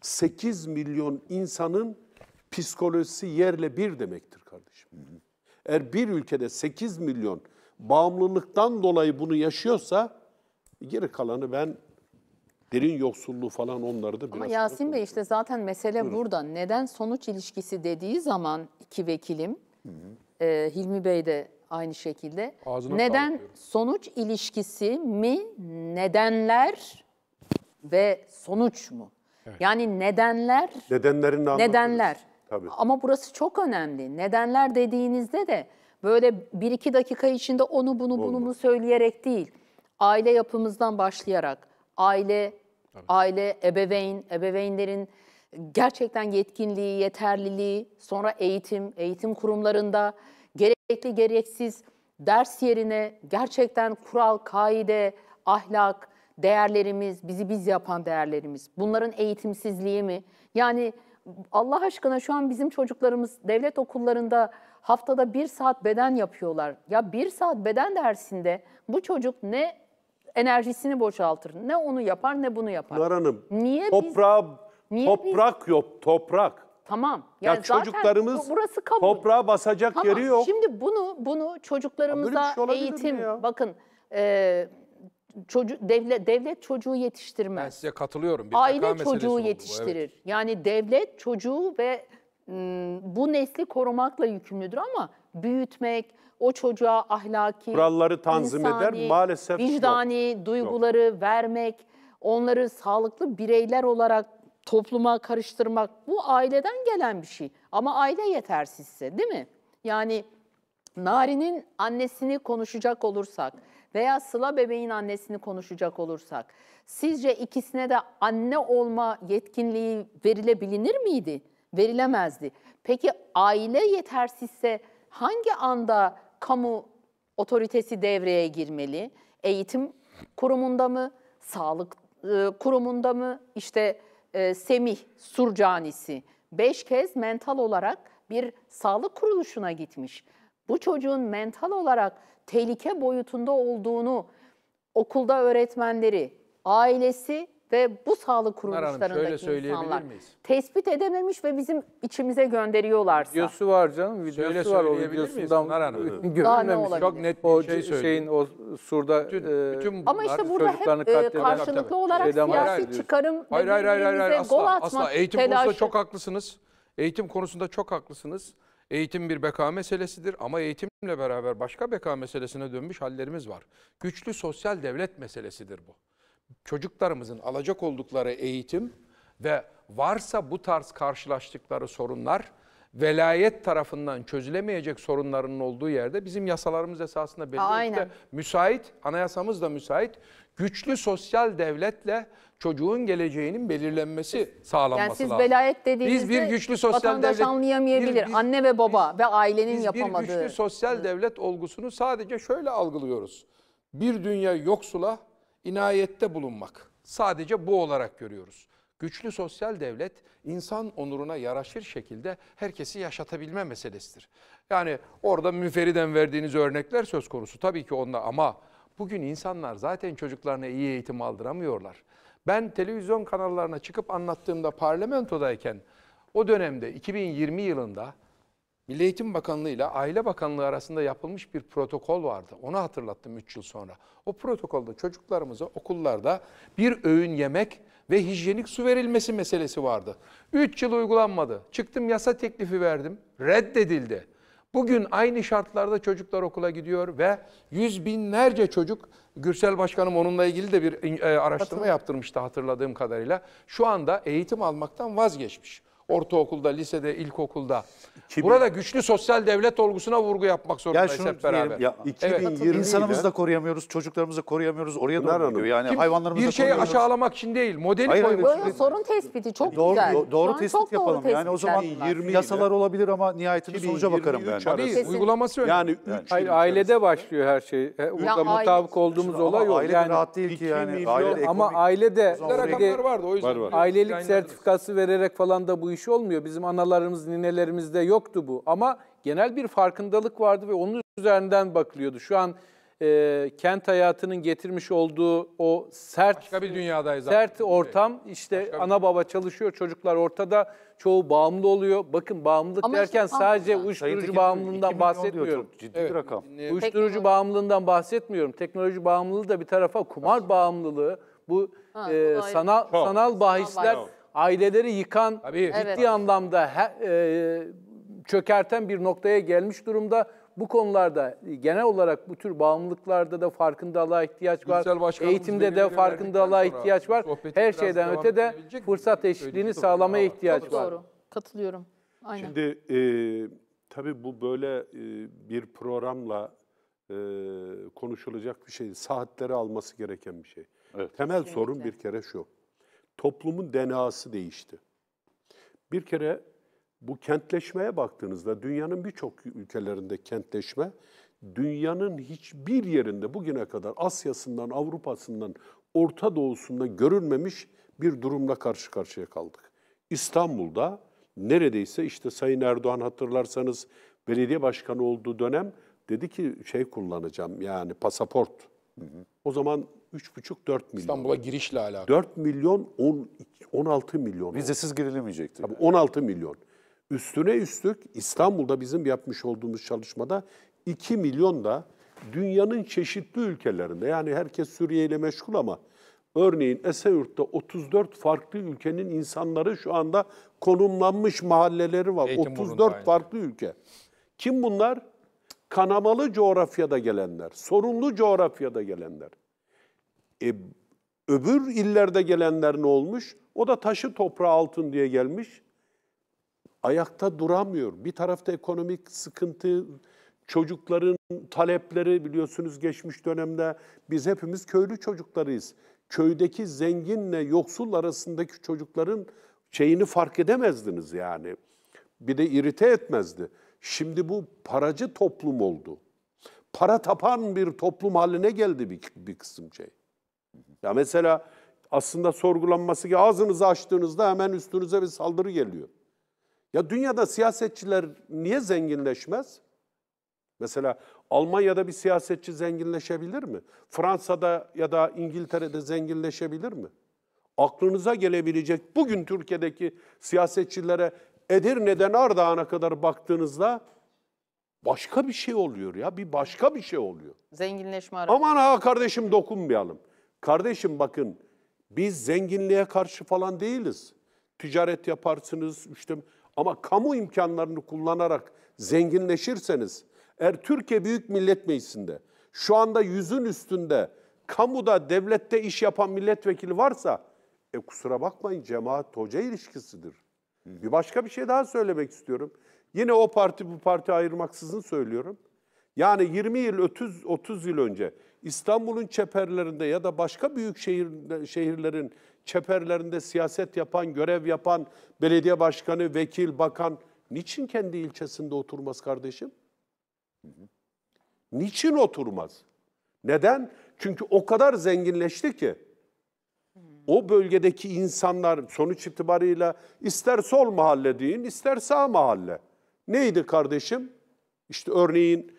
8 milyon insanın psikolojisi yerle bir demektir kardeşim. Eğer bir ülkede 8 milyon bağımlılıktan dolayı bunu yaşıyorsa geri kalanı ben derin yoksulluğu falan onları da biraz... Ama Yasin Bey işte zaten mesele Buyurun. burada. Neden sonuç ilişkisi dediği zaman iki vekilim, hı hı. E, Hilmi Bey de aynı şekilde. Ağzına Neden sonuç ilişkisi mi nedenler ve sonuç mu? Evet. Yani nedenler nedenlerin ne nedenler. Tabii. Ama burası çok önemli. Nedenler dediğinizde de böyle bir iki dakika içinde onu bunu bunu mu söyleyerek değil. Aile yapımızdan başlayarak aile Tabii. aile ebeveyn ebeveynlerin gerçekten yetkinliği, yeterliliği, sonra eğitim, eğitim kurumlarında gerekli gereksiz ders yerine gerçekten kural, kaide, ahlak, değerlerimiz, bizi biz yapan değerlerimiz, bunların eğitimsizliği mi? Yani Allah aşkına şu an bizim çocuklarımız devlet okullarında haftada bir saat beden yapıyorlar. Ya bir saat beden dersinde bu çocuk ne enerjisini boşaltır, ne onu yapar ne bunu yapar. Pınar Hanım, niye toprağa, niye toprak biz? yok, toprak. Tamam. Yani ya çocuklarımız burası kabul. toprağa basacak tamam. yeri yok. Şimdi bunu bunu çocuklarımıza şey eğitim, bakın e, çocuk devlet devlet çocuğu yetiştirmez. Ben size katılıyorum. Bir Aile çocuğu yetiştirir. evet. Yani devlet çocuğu ve bu nesli korumakla yükümlüdür ama büyütmek, o çocuğa ahlaki, kuralları tanzim insani, eder maalesef vicdani yok. duyguları yok. vermek, onları sağlıklı bireyler olarak topluma karıştırmak bu aileden gelen bir şey. Ama aile yetersizse değil mi? Yani Nari'nin annesini konuşacak olursak veya Sıla bebeğin annesini konuşacak olursak sizce ikisine de anne olma yetkinliği verilebilinir miydi? Verilemezdi. Peki aile yetersizse hangi anda kamu otoritesi devreye girmeli? Eğitim kurumunda mı? Sağlık e, kurumunda mı? İşte e, Semih Surcanisi beş kez mental olarak bir sağlık kuruluşuna gitmiş. Bu çocuğun mental olarak tehlike boyutunda olduğunu okulda öğretmenleri, ailesi ve bu sağlık kuruluşlarındaki insanlar tespit edememiş ve bizim içimize gönderiyorlarsa. Videosu var canım, videosu Söyle var o söyleyebilir miyiz videosundan Pınar Çok net bir o şey söyleyeyim. şeyin o surda bütün, e, bütün Ama işte burada hep e, karşılıklı kadar. olarak Şeyden siyasi bahsediyoruz. çıkarım Hayır hayır hayır hayır, hayır. birbirimize asla, gol asla. Eğitim konusunda çok haklısınız. Eğitim konusunda çok haklısınız. Eğitim bir beka meselesidir ama eğitimle beraber başka beka meselesine dönmüş hallerimiz var. Güçlü sosyal devlet meselesidir bu. Çocuklarımızın alacak oldukları eğitim ve varsa bu tarz karşılaştıkları sorunlar velayet tarafından çözülemeyecek sorunlarının olduğu yerde bizim yasalarımız esasında belli Aynen. müsait, anayasamız da müsait güçlü sosyal devletle çocuğun geleceğinin belirlenmesi sağlanması yani siz lazım. velayet dediğinizde biz bir güçlü sosyal vatandaş devlet, anlayamayabilir. biz, Anne ve baba biz, ve ailenin biz yapamadığı. Biz bir güçlü sosyal devlet olgusunu sadece şöyle algılıyoruz. Bir dünya yoksula inayette bulunmak. Sadece bu olarak görüyoruz. Güçlü sosyal devlet insan onuruna yaraşır şekilde herkesi yaşatabilme meselesidir. Yani orada müferiden verdiğiniz örnekler söz konusu tabii ki onda ama Bugün insanlar zaten çocuklarına iyi eğitim aldıramıyorlar. Ben televizyon kanallarına çıkıp anlattığımda parlamentodayken o dönemde 2020 yılında Milli Eğitim Bakanlığı ile Aile Bakanlığı arasında yapılmış bir protokol vardı. Onu hatırlattım 3 yıl sonra. O protokolda çocuklarımıza okullarda bir öğün yemek ve hijyenik su verilmesi meselesi vardı. 3 yıl uygulanmadı. Çıktım yasa teklifi verdim. Reddedildi. Bugün aynı şartlarda çocuklar okula gidiyor ve yüz binlerce çocuk, Gürsel Başkanım onunla ilgili de bir e, araştırma yaptırmıştı hatırladığım kadarıyla. Şu anda eğitim almaktan vazgeçmiş ortaokulda, lisede, ilkokulda. 2000... Burada güçlü sosyal devlet olgusuna vurgu yapmak zorundayız ya şunu hep beraber. Diyelim, ya 2020 evet. İnsanımızı da koruyamıyoruz, çocuklarımızı koruyamıyoruz. Oraya doğru gidiyor. Yani Kim, hayvanlarımızı Bir şeyi aşağılamak için değil, modeli hayır, koymak için. Sorun tespiti çok doğru, güzel. Do doğru tespit yapalım. Doğru yani o zaman 20 yasalar olabilir ama nihayetinde sonuca bakarım ben. Yani. Uygulaması önemli. Yani, yani hayır, ailede başlıyor her şey. Burada mutabık olduğumuz olay yok. Aile rahat değil ki yani. Ama ailede aile de ailelik sertifikası vererek falan da bu iş iş olmuyor. Bizim analarımız, ninelerimizde yoktu bu. Ama genel bir farkındalık vardı ve onun üzerinden bakılıyordu. Şu an e, kent hayatının getirmiş olduğu o sert Başka bir dünyadayız. Sert artık. ortam işte Başka ana baba çalışıyor, çocuklar ortada, çoğu bağımlı oluyor. Bakın bağımlılık Ama derken işte, sadece yani. uyuşturucu bağımlılığından bahsetmiyorum. Çok ciddi evet. bir rakam. Uyuşturucu Teknoloji. bağımlılığından bahsetmiyorum. Teknoloji bağımlılığı da bir tarafa kumar bağımlılığı bu ha, e, sanal çok. sanal bahisler çok aileleri yıkan, Tabii. ciddi Evet. anlamda he- e, çökerten bir noktaya gelmiş durumda. Bu konularda genel olarak bu tür bağımlılıklarda da farkındalığa ihtiyaç var. Eğitimde de farkındalığa ihtiyaç var. Her şeyden öte de fırsat eşitliğini şey sağlamaya olursak. ihtiyaç var. Doğru. Katılıyorum. Aynen. Şimdi e, tabii bu böyle e, bir programla e, konuşulacak bir şey. Saatleri alması gereken bir şey. Temel sorun bir kere şu toplumun DNA'sı değişti. Bir kere bu kentleşmeye baktığınızda dünyanın birçok ülkelerinde kentleşme dünyanın hiçbir yerinde bugüne kadar Asya'sından, Avrupa'sından, Orta Doğu'sunda görülmemiş bir durumla karşı karşıya kaldık. İstanbul'da neredeyse işte Sayın Erdoğan hatırlarsanız belediye başkanı olduğu dönem dedi ki şey kullanacağım yani pasaport. Hı hı. O zaman 3,5-4 milyon. İstanbul'a girişle alakalı. 4 milyon, 10, 16 milyon. Vizesiz girilemeyecekti. Tabii yani. 16 milyon. Üstüne üstlük İstanbul'da bizim yapmış olduğumuz çalışmada 2 milyon da dünyanın çeşitli ülkelerinde, yani herkes Suriye ile meşgul ama örneğin Esenyurt'ta 34 farklı ülkenin insanları şu anda konumlanmış mahalleleri var. Eğitim 34 farklı ülke. Kim bunlar? Kanamalı coğrafyada gelenler, sorunlu coğrafyada gelenler. E, öbür illerde gelenler ne olmuş? O da taşı toprağı altın diye gelmiş. Ayakta duramıyor. Bir tarafta ekonomik sıkıntı, çocukların talepleri biliyorsunuz geçmiş dönemde biz hepimiz köylü çocuklarıyız. Köydeki zenginle yoksul arasındaki çocukların şeyini fark edemezdiniz yani. Bir de irite etmezdi. Şimdi bu paracı toplum oldu. Para tapan bir toplum haline geldi bir, bir kısım şey. Ya mesela aslında sorgulanması ki ağzınızı açtığınızda hemen üstünüze bir saldırı geliyor. Ya dünyada siyasetçiler niye zenginleşmez? Mesela Almanya'da bir siyasetçi zenginleşebilir mi? Fransa'da ya da İngiltere'de zenginleşebilir mi? Aklınıza gelebilecek bugün Türkiye'deki siyasetçilere Edirne'den Ardahan'a kadar baktığınızda başka bir şey oluyor ya. Bir başka bir şey oluyor. Zenginleşme arası. Aman ha kardeşim dokunmayalım. Kardeşim bakın biz zenginliğe karşı falan değiliz. Ticaret yaparsınız işte ama kamu imkanlarını kullanarak zenginleşirseniz eğer Türkiye Büyük Millet Meclisi'nde şu anda yüzün üstünde kamuda devlette iş yapan milletvekili varsa e kusura bakmayın cemaat hoca ilişkisidir. Bir başka bir şey daha söylemek istiyorum. Yine o parti bu parti ayırmaksızın söylüyorum. Yani 20 yıl 30 30 yıl önce İstanbul'un çeperlerinde ya da başka büyük şehir, şehirlerin çeperlerinde siyaset yapan, görev yapan belediye başkanı, vekil, bakan niçin kendi ilçesinde oturmaz kardeşim? Niçin oturmaz? Neden? Çünkü o kadar zenginleşti ki o bölgedeki insanlar sonuç itibarıyla ister sol mahalle deyin, ister sağ mahalle. Neydi kardeşim? İşte örneğin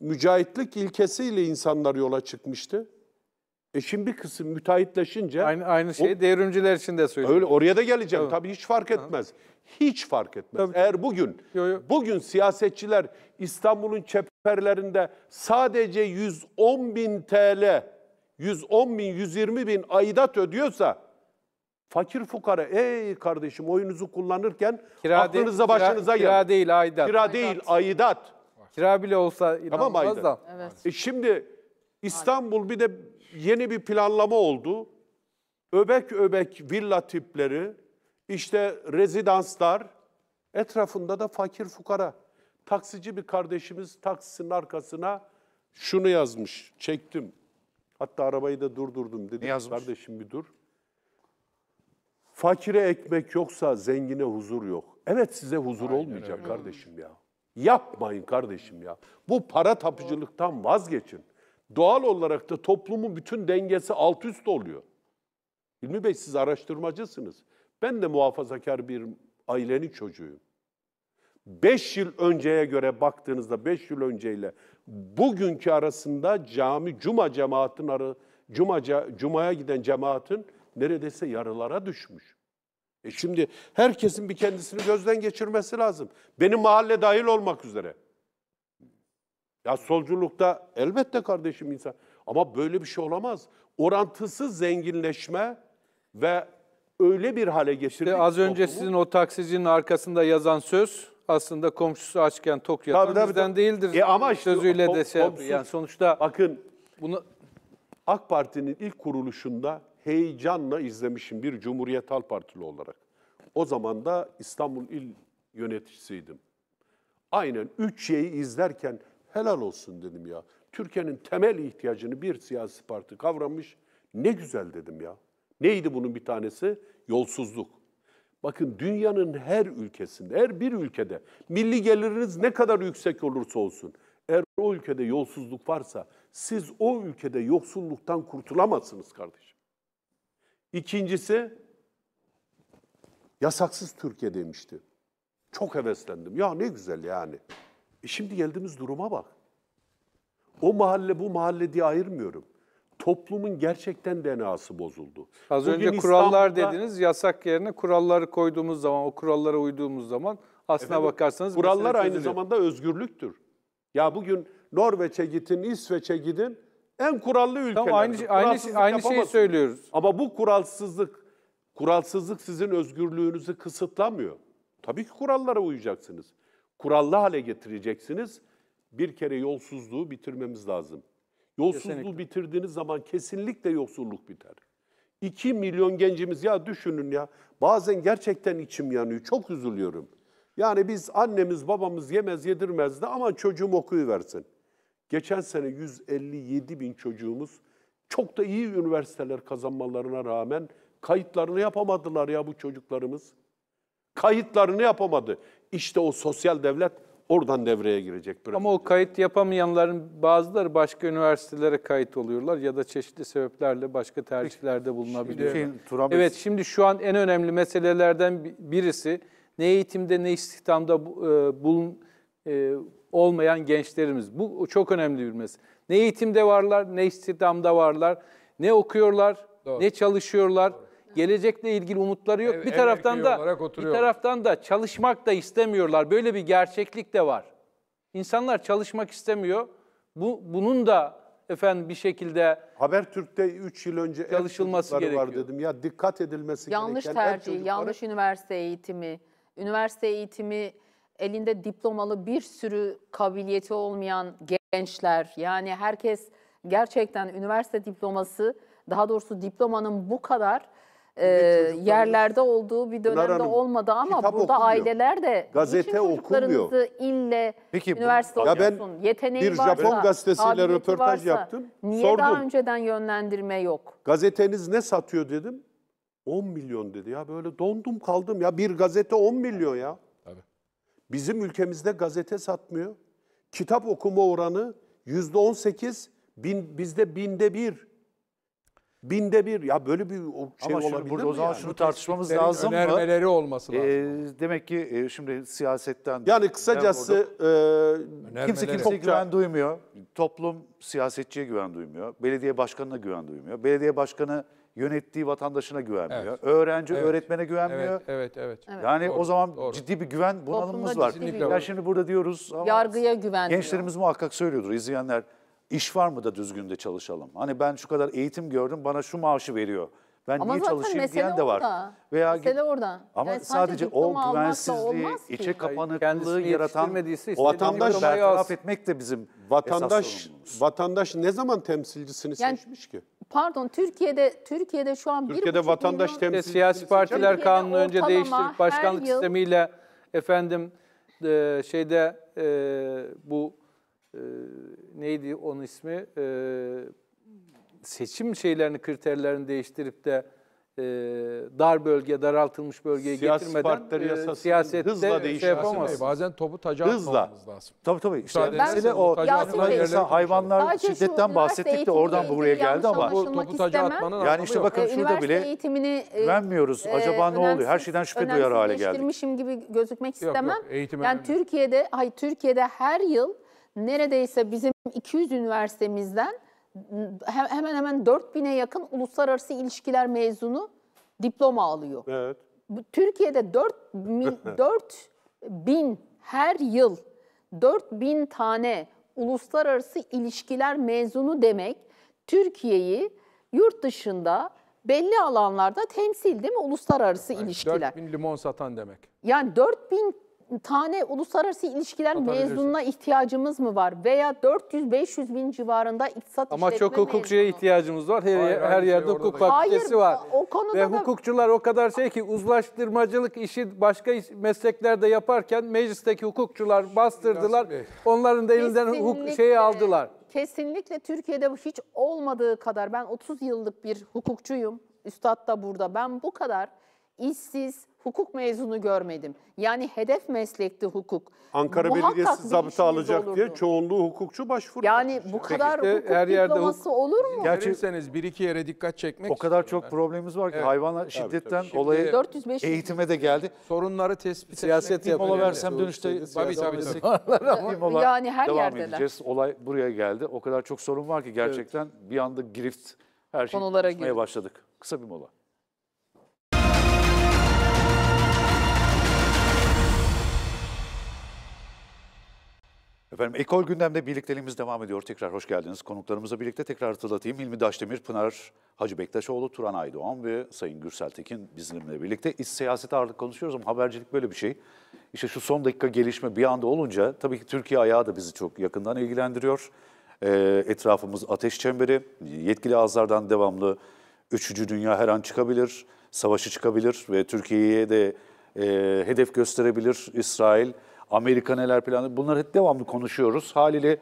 mücahitlik ilkesiyle insanlar yola çıkmıştı. E şimdi kısım müteahhitleşince... Aynı, aynı şeyi o, devrimciler için de söylüyorum. Öyle, oraya da geleceğim. Tamam. Tabii hiç fark etmez. Aha. Hiç fark etmez. Tabii. Eğer bugün, yo, yo. bugün siyasetçiler İstanbul'un çeperlerinde sadece 110 bin TL, 110 bin, 120 bin aidat ödüyorsa... Fakir fukara, ey kardeşim oyunuzu kullanırken kira aklınıza değil, başınıza kira, gel. Kira değil aidat. Kira değil aidat. Kira bile olsa Tamam inanılmaz da. Evet. E şimdi İstanbul bir de yeni bir planlama oldu. Öbek öbek villa tipleri, işte rezidanslar, etrafında da fakir fukara. Taksici bir kardeşimiz taksinin arkasına şunu yazmış, çektim. Hatta arabayı da durdurdum. Dedim yazmış? kardeşim bir dur. Fakire ekmek yoksa zengine huzur yok. Evet size huzur olmayacak kardeşim ya. Yapmayın kardeşim ya. Bu para tapıcılıktan vazgeçin. Doğal olarak da toplumun bütün dengesi alt üst oluyor. Hilmi Bey siz araştırmacısınız. Ben de muhafazakar bir ailenin çocuğuyum. Beş yıl önceye göre baktığınızda beş yıl önceyle bugünkü arasında cami, cuma cemaatin, arı cuma, cumaya giden cemaatin neredeyse yarılara düşmüş. E şimdi herkesin bir kendisini gözden geçirmesi lazım. Benim mahalle dahil olmak üzere. Ya solculukta elbette kardeşim insan. Ama böyle bir şey olamaz. Orantısız zenginleşme ve öyle bir hale getirdik. İşte az önce toplumu. sizin o taksicinin arkasında yazan söz aslında komşusu açken tok yatan tabii, tabii, bizden tabii. değildir. E ama işte, sözüyle de şey komşu, yani sonuçta bakın bunu AK Parti'nin ilk kuruluşunda heyecanla izlemişim bir Cumhuriyet Halk Partili olarak. O zaman da İstanbul İl Yöneticisiydim. Aynen üç şeyi izlerken helal olsun dedim ya. Türkiye'nin temel ihtiyacını bir siyasi parti kavramış. Ne güzel dedim ya. Neydi bunun bir tanesi? Yolsuzluk. Bakın dünyanın her ülkesinde, her bir ülkede milli geliriniz ne kadar yüksek olursa olsun, eğer o ülkede yolsuzluk varsa siz o ülkede yoksulluktan kurtulamazsınız kardeşim. İkincisi yasaksız Türkiye demişti. Çok heveslendim. Ya ne güzel yani. E şimdi geldiğimiz duruma bak. O mahalle bu mahalle diye ayırmıyorum. Toplumun gerçekten DNA'sı bozuldu. Az Bugün önce kurallar İstanbul'da, dediniz. Yasak yerine kuralları koyduğumuz zaman, o kurallara uyduğumuz zaman aslına efendim, bakarsanız... Kurallar aynı zamanda özgürlüktür. Ya bugün Norveç'e gidin, İsveç'e gidin. En kurallı ülkeler. Tamam, aynı şey- aynı şey- aynı şeyi söylüyoruz. Ama bu kuralsızlık kuralsızlık sizin özgürlüğünüzü kısıtlamıyor. Tabii ki kurallara uyacaksınız. Kurallı hale getireceksiniz. Bir kere yolsuzluğu bitirmemiz lazım. Yolsuzluğu kesinlikle. bitirdiğiniz zaman kesinlikle yoksulluk biter. 2 milyon gencimiz ya düşünün ya. Bazen gerçekten içim yanıyor. Çok üzülüyorum. Yani biz annemiz babamız yemez yedirmezdi ama çocuğum okuyu versin. Geçen sene 157 bin çocuğumuz çok da iyi üniversiteler kazanmalarına rağmen kayıtlarını yapamadılar ya bu çocuklarımız. Kayıtlarını yapamadı. İşte o sosyal devlet oradan devreye girecek. Biraz Ama önce. o kayıt yapamayanların bazıları başka üniversitelere kayıt oluyorlar ya da çeşitli sebeplerle başka tercihlerde bulunabiliyor. Şimdi, şey, evet şimdi şu an en önemli meselelerden birisi ne eğitimde ne istihdamda e, bulun, e, olmayan gençlerimiz. Bu çok önemli bir mesele. Ne eğitimde varlar, ne istihdamda varlar, ne okuyorlar, Doğru. ne çalışıyorlar. Doğru. Gelecekle ilgili umutları yok. Ev, bir taraftan da bir taraftan da çalışmak da istemiyorlar. Böyle bir gerçeklik de var. İnsanlar çalışmak istemiyor. Bu bunun da efendim bir şekilde haber Türk'te 3 yıl önce çalışılması gerekiyor. var dedim. Ya dikkat edilmesi yanlış gereken tercih, yanlış üniversite eğitimi, üniversite eğitimi elinde diplomalı bir sürü kabiliyeti olmayan gençler yani herkes gerçekten üniversite diploması daha doğrusu diplomanın bu kadar e, yerlerde olduğu bir dönemde Hanım, olmadı ama burada okumuyor. aileler de gazete okumuyor. ille Peki, üniversite ya ben yeteneği bir varsa, Japon gazetesiyle röportaj varsa, yaptım. Niye sordum. daha önceden yönlendirme yok? Gazeteniz ne satıyor dedim. 10 milyon dedi ya böyle dondum kaldım ya bir gazete 10 milyon ya. Bizim ülkemizde gazete satmıyor. Kitap okuma oranı yüzde on sekiz, bizde binde bir. Binde bir. Ya böyle bir şey Ama olabilir burada mi? O zaman yani? şunu tartışmamız lazım mı? Önermeleri olması lazım. Ee, demek ki e, şimdi siyasetten... Yani kısacası... E, kimse kimseye güven duymuyor. Toplum siyasetçiye güven duymuyor. Belediye başkanına güven duymuyor. Belediye başkanı yönettiği vatandaşına güvenmiyor. Evet. Öğrenci evet. öğretmene güvenmiyor. Evet, evet. evet. Yani doğru, o zaman doğru. ciddi bir güven bunalımımız var. Ya şimdi burada diyoruz ama yargıya güvenmiyor. Gençlerimiz muhakkak söylüyordur izleyenler. İş var mı da düzgün de çalışalım. Hani ben şu kadar eğitim gördüm bana şu maaşı veriyor. Ben ama niye çalışayım diyen de var. Veya mesele orada. Ama yani sadece, sadece o güvensizliği, içe kapanıklığı yaratan o vatandaş bertaraf etmek de bizim vatandaş vatandaş ne zaman temsilcisini yani, seçmiş ki? Pardon Türkiye'de Türkiye'de şu an Türkiye'de bir vatandaş milyon... temsilcisi siyasi partiler Türkiye'de kanunu önce değiştirip başkanlık yıl... sistemiyle efendim e, şeyde e, bu e, neydi onun ismi e, seçim şeylerini kriterlerini değiştirip de e, dar bölge, daraltılmış bölgeye Siyasi getirmeden e, yasası, e, siyasette hızla şey yapamaz. Bazen topu tacı hızla. atmamız lazım. Tabii tabii. İşte Sadece mesele o mesela hayvanlar Sadece şiddetten bahsettik de oradan buraya geldi ama bu topu tacı atmanın yani işte bakın yok. E, şurada bile eğitimini e, güvenmiyoruz. E, Acaba ne oluyor? Her şeyden şüphe duyar hale geldik. gibi gözükmek istemem. Yok, yok, eğitim yani önemli. Türkiye'de hayır Türkiye'de her yıl neredeyse bizim 200 üniversitemizden hemen hemen 4000'e yakın uluslararası ilişkiler mezunu diploma alıyor. Evet. Türkiye'de 4 4 bin her yıl 4 bin tane uluslararası ilişkiler mezunu demek Türkiye'yi yurt dışında belli alanlarda temsil değil mi uluslararası yani ilişkiler? 4000 limon satan demek. Yani 4000 tane uluslararası ilişkiler mezununa ihtiyacımız mı var? Veya 400-500 bin civarında iktisat Ama çok hukukçuya mezunu. ihtiyacımız var. Her, hayır, her yerde şey, hukuk fakültesi var. O konuda Ve da... hukukçular o kadar şey ki uzlaştırmacılık işi başka mesleklerde yaparken meclisteki hukukçular bastırdılar. Onların da elinden hukuk şeyi aldılar. Kesinlikle Türkiye'de hiç olmadığı kadar ben 30 yıllık bir hukukçuyum. Üstad da burada. Ben bu kadar işsiz, hukuk mezunu görmedim. Yani hedef meslekti hukuk. Ankara Muhakkak Belediyesi zabıta alacak olurdu. diye çoğunluğu hukukçu başvuru. Yani bu kadar Peki, hukuk her yerde diploması hukuk, olur mu? Gerçekseniz bir iki yere dikkat çekmek O kadar çok ben. problemimiz var ki evet. hayvanlar şiddetten tabii. olaya eğitime de geldi. Sorunları tespit siyaset etmek. Mola versem yani. dönüşte tabii, tabii, tabii. mola yani her devam yerdeler. edeceğiz. Olay buraya geldi. O kadar çok sorun var ki gerçekten evet. bir anda girift her şey konuşmaya başladık. Kısa bir mola. Efendim Ekol Gündem'de birlikteliğimiz devam ediyor. Tekrar hoş geldiniz. Konuklarımızla birlikte tekrar hatırlatayım. Hilmi Daşdemir, Pınar Hacı Bektaşoğlu, Turan Aydoğan ve Sayın Gürsel Tekin bizimle birlikte. İş siyaseti ağırlık konuşuyoruz ama habercilik böyle bir şey. İşte şu son dakika gelişme bir anda olunca tabii ki Türkiye ayağı da bizi çok yakından ilgilendiriyor. Ee, etrafımız ateş çemberi, yetkili ağızlardan devamlı üçüncü dünya her an çıkabilir, savaşı çıkabilir ve Türkiye'ye de e, hedef gösterebilir İsrail. Amerika neler planlıyor? Bunlar hep devamlı konuşuyoruz. Haliyle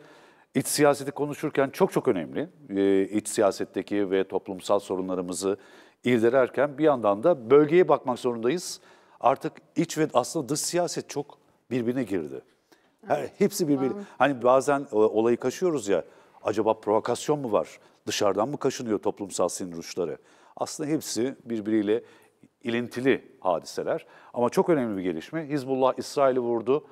iç siyaseti konuşurken çok çok önemli. E, iç siyasetteki ve toplumsal sorunlarımızı irdelerken bir yandan da bölgeye bakmak zorundayız. Artık iç ve aslında dış siyaset çok birbirine girdi. Her, hepsi birbiri. Hani bazen e, olayı kaşıyoruz ya. Acaba provokasyon mu var? Dışarıdan mı kaşınıyor toplumsal sinir uçları? Aslında hepsi birbiriyle ilintili hadiseler. Ama çok önemli bir gelişme. Hizbullah İsrail'i vurdu.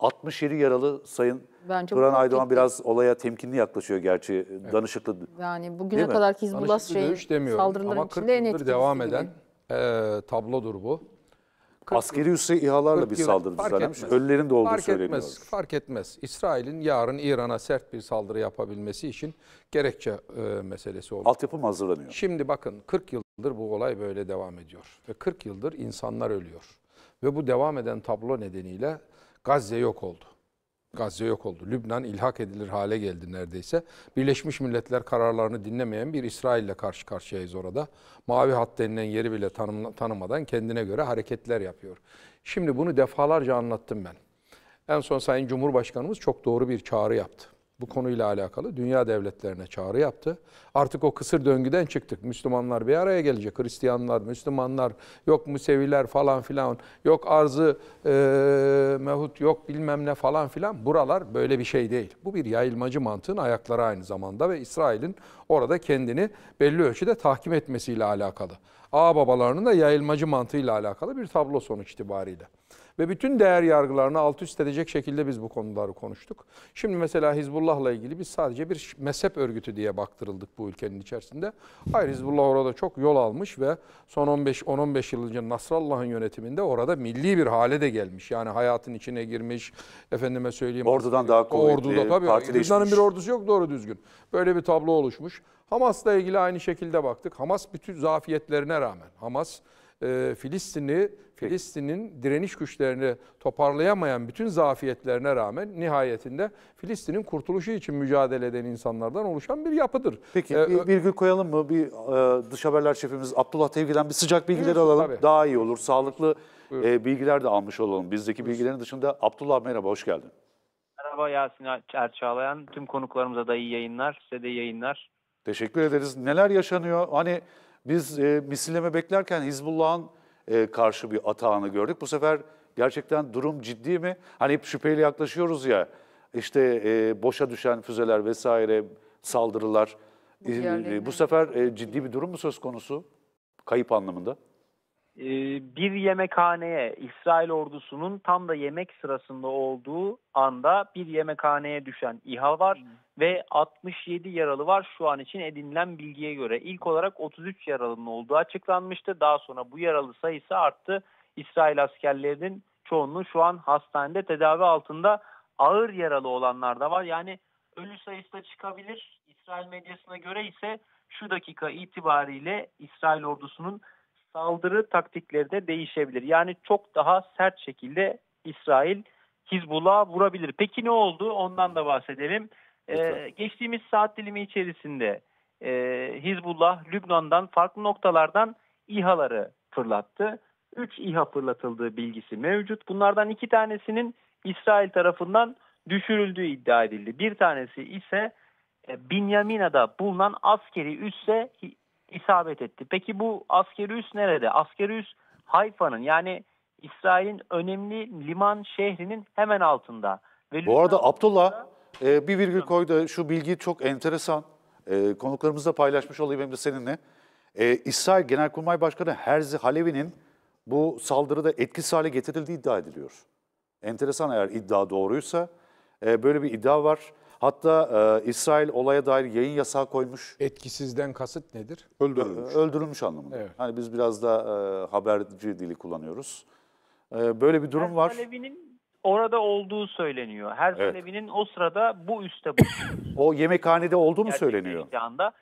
67 yaralı Sayın Bence Turan Aydoğan biraz olaya temkinli yaklaşıyor gerçi evet. danışıklı. Yani bugüne Değil kadar Hizbullah şey, saldırıların Ama içinde en etkilisi devam gibi. eden e, tablodur bu. 40, Askeri üsse İHA'larla bir saldırı düzenlemiş. Ölülerin de olduğu fark söyleniyor. Etmez, fark etmez. İsrail'in yarın İran'a sert bir saldırı yapabilmesi için gerekçe e, meselesi oldu. Altyapı mı hazırlanıyor? Şimdi bakın 40 yıl yıldır bu olay böyle devam ediyor. Ve 40 yıldır insanlar ölüyor. Ve bu devam eden tablo nedeniyle Gazze yok oldu. Gazze yok oldu. Lübnan ilhak edilir hale geldi neredeyse. Birleşmiş Milletler kararlarını dinlemeyen bir İsrail ile karşı karşıyayız orada. Mavi hat denilen yeri bile tanımadan kendine göre hareketler yapıyor. Şimdi bunu defalarca anlattım ben. En son Sayın Cumhurbaşkanımız çok doğru bir çağrı yaptı bu konuyla alakalı dünya devletlerine çağrı yaptı. Artık o kısır döngüden çıktık. Müslümanlar bir araya gelecek. Hristiyanlar, Müslümanlar, yok Museviler falan filan, yok arzı e, mehut, yok bilmem ne falan filan. Buralar böyle bir şey değil. Bu bir yayılmacı mantığın ayakları aynı zamanda ve İsrail'in orada kendini belli ölçüde tahkim etmesiyle alakalı. Ağ babalarının da yayılmacı mantığıyla alakalı bir tablo sonuç itibariyle. Ve bütün değer yargılarını alt üst edecek şekilde biz bu konuları konuştuk. Şimdi mesela Hizbullah'la ilgili biz sadece bir mezhep örgütü diye baktırıldık bu ülkenin içerisinde. Hayır Hizbullah orada çok yol almış ve son 10-15 yıl önce Nasrallah'ın yönetiminde orada milli bir hale de gelmiş. Yani hayatın içine girmiş, efendime söyleyeyim. Ordudan daha kuvvetli, orduda, tabii, partileşmiş. bir ordusu yok doğru düzgün. Böyle bir tablo oluşmuş. Hamas'la ilgili aynı şekilde baktık. Hamas bütün zafiyetlerine rağmen, Hamas e, Filistin'i, Filistin'in direniş güçlerini toparlayamayan bütün zafiyetlerine rağmen nihayetinde Filistin'in kurtuluşu için mücadele eden insanlardan oluşan bir yapıdır. Peki ee, bir virgül koyalım mı? Bir e, dış haberler şefimiz Abdullah Tevgi'den bir sıcak bilgiler alalım. Tabii. Daha iyi olur. Sağlıklı e, bilgiler de almış olalım. Bizdeki Buyur. bilgilerin dışında Abdullah merhaba hoş geldin. Merhaba Yasin Erçağlayan. Tüm konuklarımıza da iyi yayınlar. Size de iyi yayınlar. Teşekkür ederiz. Neler yaşanıyor? Hani biz e, misilleme beklerken Hizbullah'ın e, karşı bir atağını gördük. Bu sefer gerçekten durum ciddi mi? Hani hep şüpheyle yaklaşıyoruz ya. İşte e, boşa düşen füzeler vesaire saldırılar. Bu, e, e bu sefer e, ciddi bir durum mu söz konusu? Kayıp anlamında. Ee, bir yemekhaneye İsrail ordusunun tam da yemek sırasında olduğu anda bir yemekhaneye düşen İHA var hmm. ve 67 yaralı var şu an için edinilen bilgiye göre. ilk olarak 33 yaralının olduğu açıklanmıştı. Daha sonra bu yaralı sayısı arttı. İsrail askerlerinin çoğunluğu şu an hastanede tedavi altında ağır yaralı olanlar da var. Yani ölü sayısı da çıkabilir. İsrail medyasına göre ise şu dakika itibariyle İsrail ordusunun saldırı taktikleri de değişebilir. Yani çok daha sert şekilde İsrail Hizbullah'a vurabilir. Peki ne oldu? Ondan da bahsedelim. Ee, geçtiğimiz saat dilimi içerisinde e, Hizbullah Lübnan'dan farklı noktalardan İHA'ları fırlattı. 3 İHA fırlatıldığı bilgisi mevcut. Bunlardan iki tanesinin İsrail tarafından düşürüldüğü iddia edildi. Bir tanesi ise e, Binyamina'da bulunan askeri üsse isabet etti. Peki bu askeri üs nerede? Askeri üs Hayfa'nın yani İsrail'in önemli liman şehrinin hemen altında. Ve Bu arada Abdullah e, bir virgül koydu. Şu bilgi çok enteresan. E, konuklarımızla paylaşmış olayım hem de seninle. E, İsrail Genelkurmay Başkanı Herzi Halevi'nin bu saldırıda etkisiz hale getirildiği iddia ediliyor. Enteresan eğer iddia doğruysa. E, böyle bir iddia var. Hatta e, İsrail olaya dair yayın yasağı koymuş. Etkisizden kasıt nedir? Öldürülmüş. Öldürülmüş anlamında. Evet. Hani biz biraz da e, haberci dili kullanıyoruz. E, böyle bir durum var. Talebi'nin orada olduğu söyleniyor. Her evet. o sırada bu üste o yemekhanede olduğunu Gerçekten söyleniyor. Anda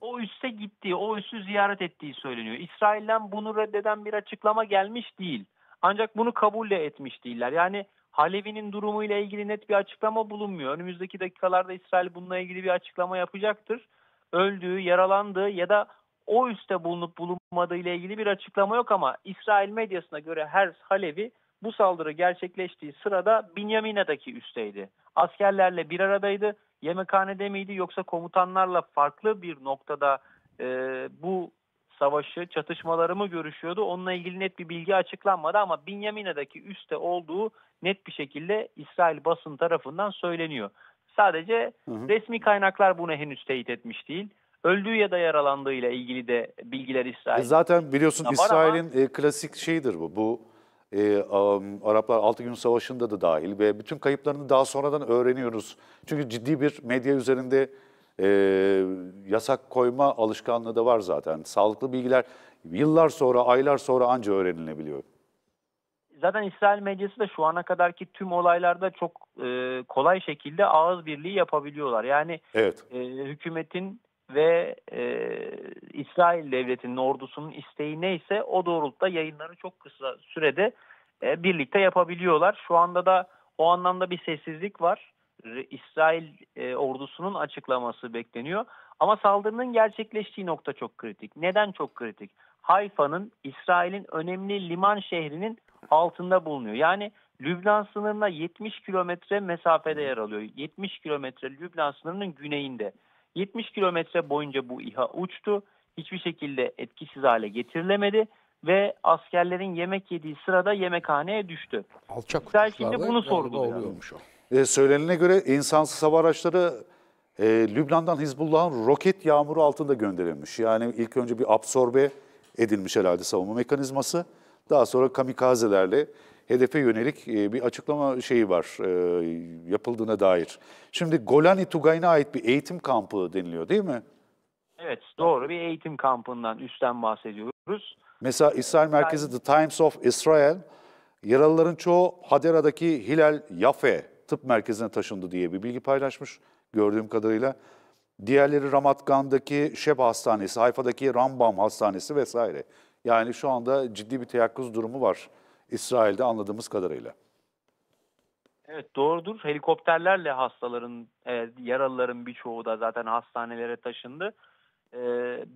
o üste gittiği, o üssü ziyaret ettiği söyleniyor. İsrail'den bunu reddeden bir açıklama gelmiş değil. Ancak bunu kabul de etmiş değiller. Yani Halevi'nin durumuyla ilgili net bir açıklama bulunmuyor. Önümüzdeki dakikalarda İsrail bununla ilgili bir açıklama yapacaktır. Öldüğü, yaralandığı ya da o üste bulunup bulunmadığı ile ilgili bir açıklama yok ama İsrail medyasına göre her Halevi bu saldırı gerçekleştiği sırada Binyamina'daki üsteydi. Askerlerle bir aradaydı. Yemekhanede miydi yoksa komutanlarla farklı bir noktada e, bu savaşı, çatışmaları mı görüşüyordu? Onunla ilgili net bir bilgi açıklanmadı ama Binyamina'daki üste olduğu net bir şekilde İsrail basın tarafından söyleniyor. Sadece hı hı. resmi kaynaklar bunu henüz teyit etmiş değil. Öldüğü ya da yaralandığıyla ilgili de bilgiler İsrail. E zaten biliyorsun İsrail'in ama... E, klasik şeyidir bu. Bu e, um, Araplar 6 gün savaşında da dahil ve bütün kayıplarını daha sonradan öğreniyoruz. Çünkü ciddi bir medya üzerinde e, yasak koyma alışkanlığı da var zaten. Sağlıklı bilgiler yıllar sonra, aylar sonra anca öğrenilebiliyor. Zaten İsrail medyası da şu ana kadarki tüm olaylarda çok e, kolay şekilde ağız birliği yapabiliyorlar. Yani evet. e, hükümetin ve e, İsrail devletinin ordusunun isteği neyse o doğrultuda yayınları çok kısa sürede e, birlikte yapabiliyorlar. Şu anda da o anlamda bir sessizlik var. İsrail e, ordusunun açıklaması bekleniyor. Ama saldırının gerçekleştiği nokta çok kritik. Neden çok kritik? Hayfa'nın İsrail'in önemli liman şehrinin altında bulunuyor. Yani Lübnan sınırına 70 kilometre mesafede yer alıyor. 70 kilometre Lübnan sınırının güneyinde. 70 kilometre boyunca bu İHA uçtu. Hiçbir şekilde etkisiz hale getirilemedi ve askerlerin yemek yediği sırada yemekhaneye düştü. Alçak İsrail şimdi bunu sorguluyor e, söylenene göre insansız hava araçları e, Lübnan'dan Hizbullah'ın roket yağmuru altında gönderilmiş. Yani ilk önce bir absorbe edilmiş herhalde savunma mekanizması. Daha sonra kamikazelerle hedefe yönelik e, bir açıklama şeyi var e, yapıldığına dair. Şimdi Golani Tugay'ına ait bir eğitim kampı deniliyor değil mi? Evet doğru bir eğitim kampından üstten bahsediyoruz. Mesela İsrail merkezi The Times of Israel yaralıların çoğu Hadera'daki Hilal Yafe tıp merkezine taşındı diye bir bilgi paylaşmış gördüğüm kadarıyla. Diğerleri Ramatgan'daki Şeba Hastanesi, Hayfa'daki Rambam Hastanesi vesaire. Yani şu anda ciddi bir teyakkuz durumu var İsrail'de anladığımız kadarıyla. Evet doğrudur. Helikopterlerle hastaların, e, yaralıların birçoğu da zaten hastanelere taşındı. E,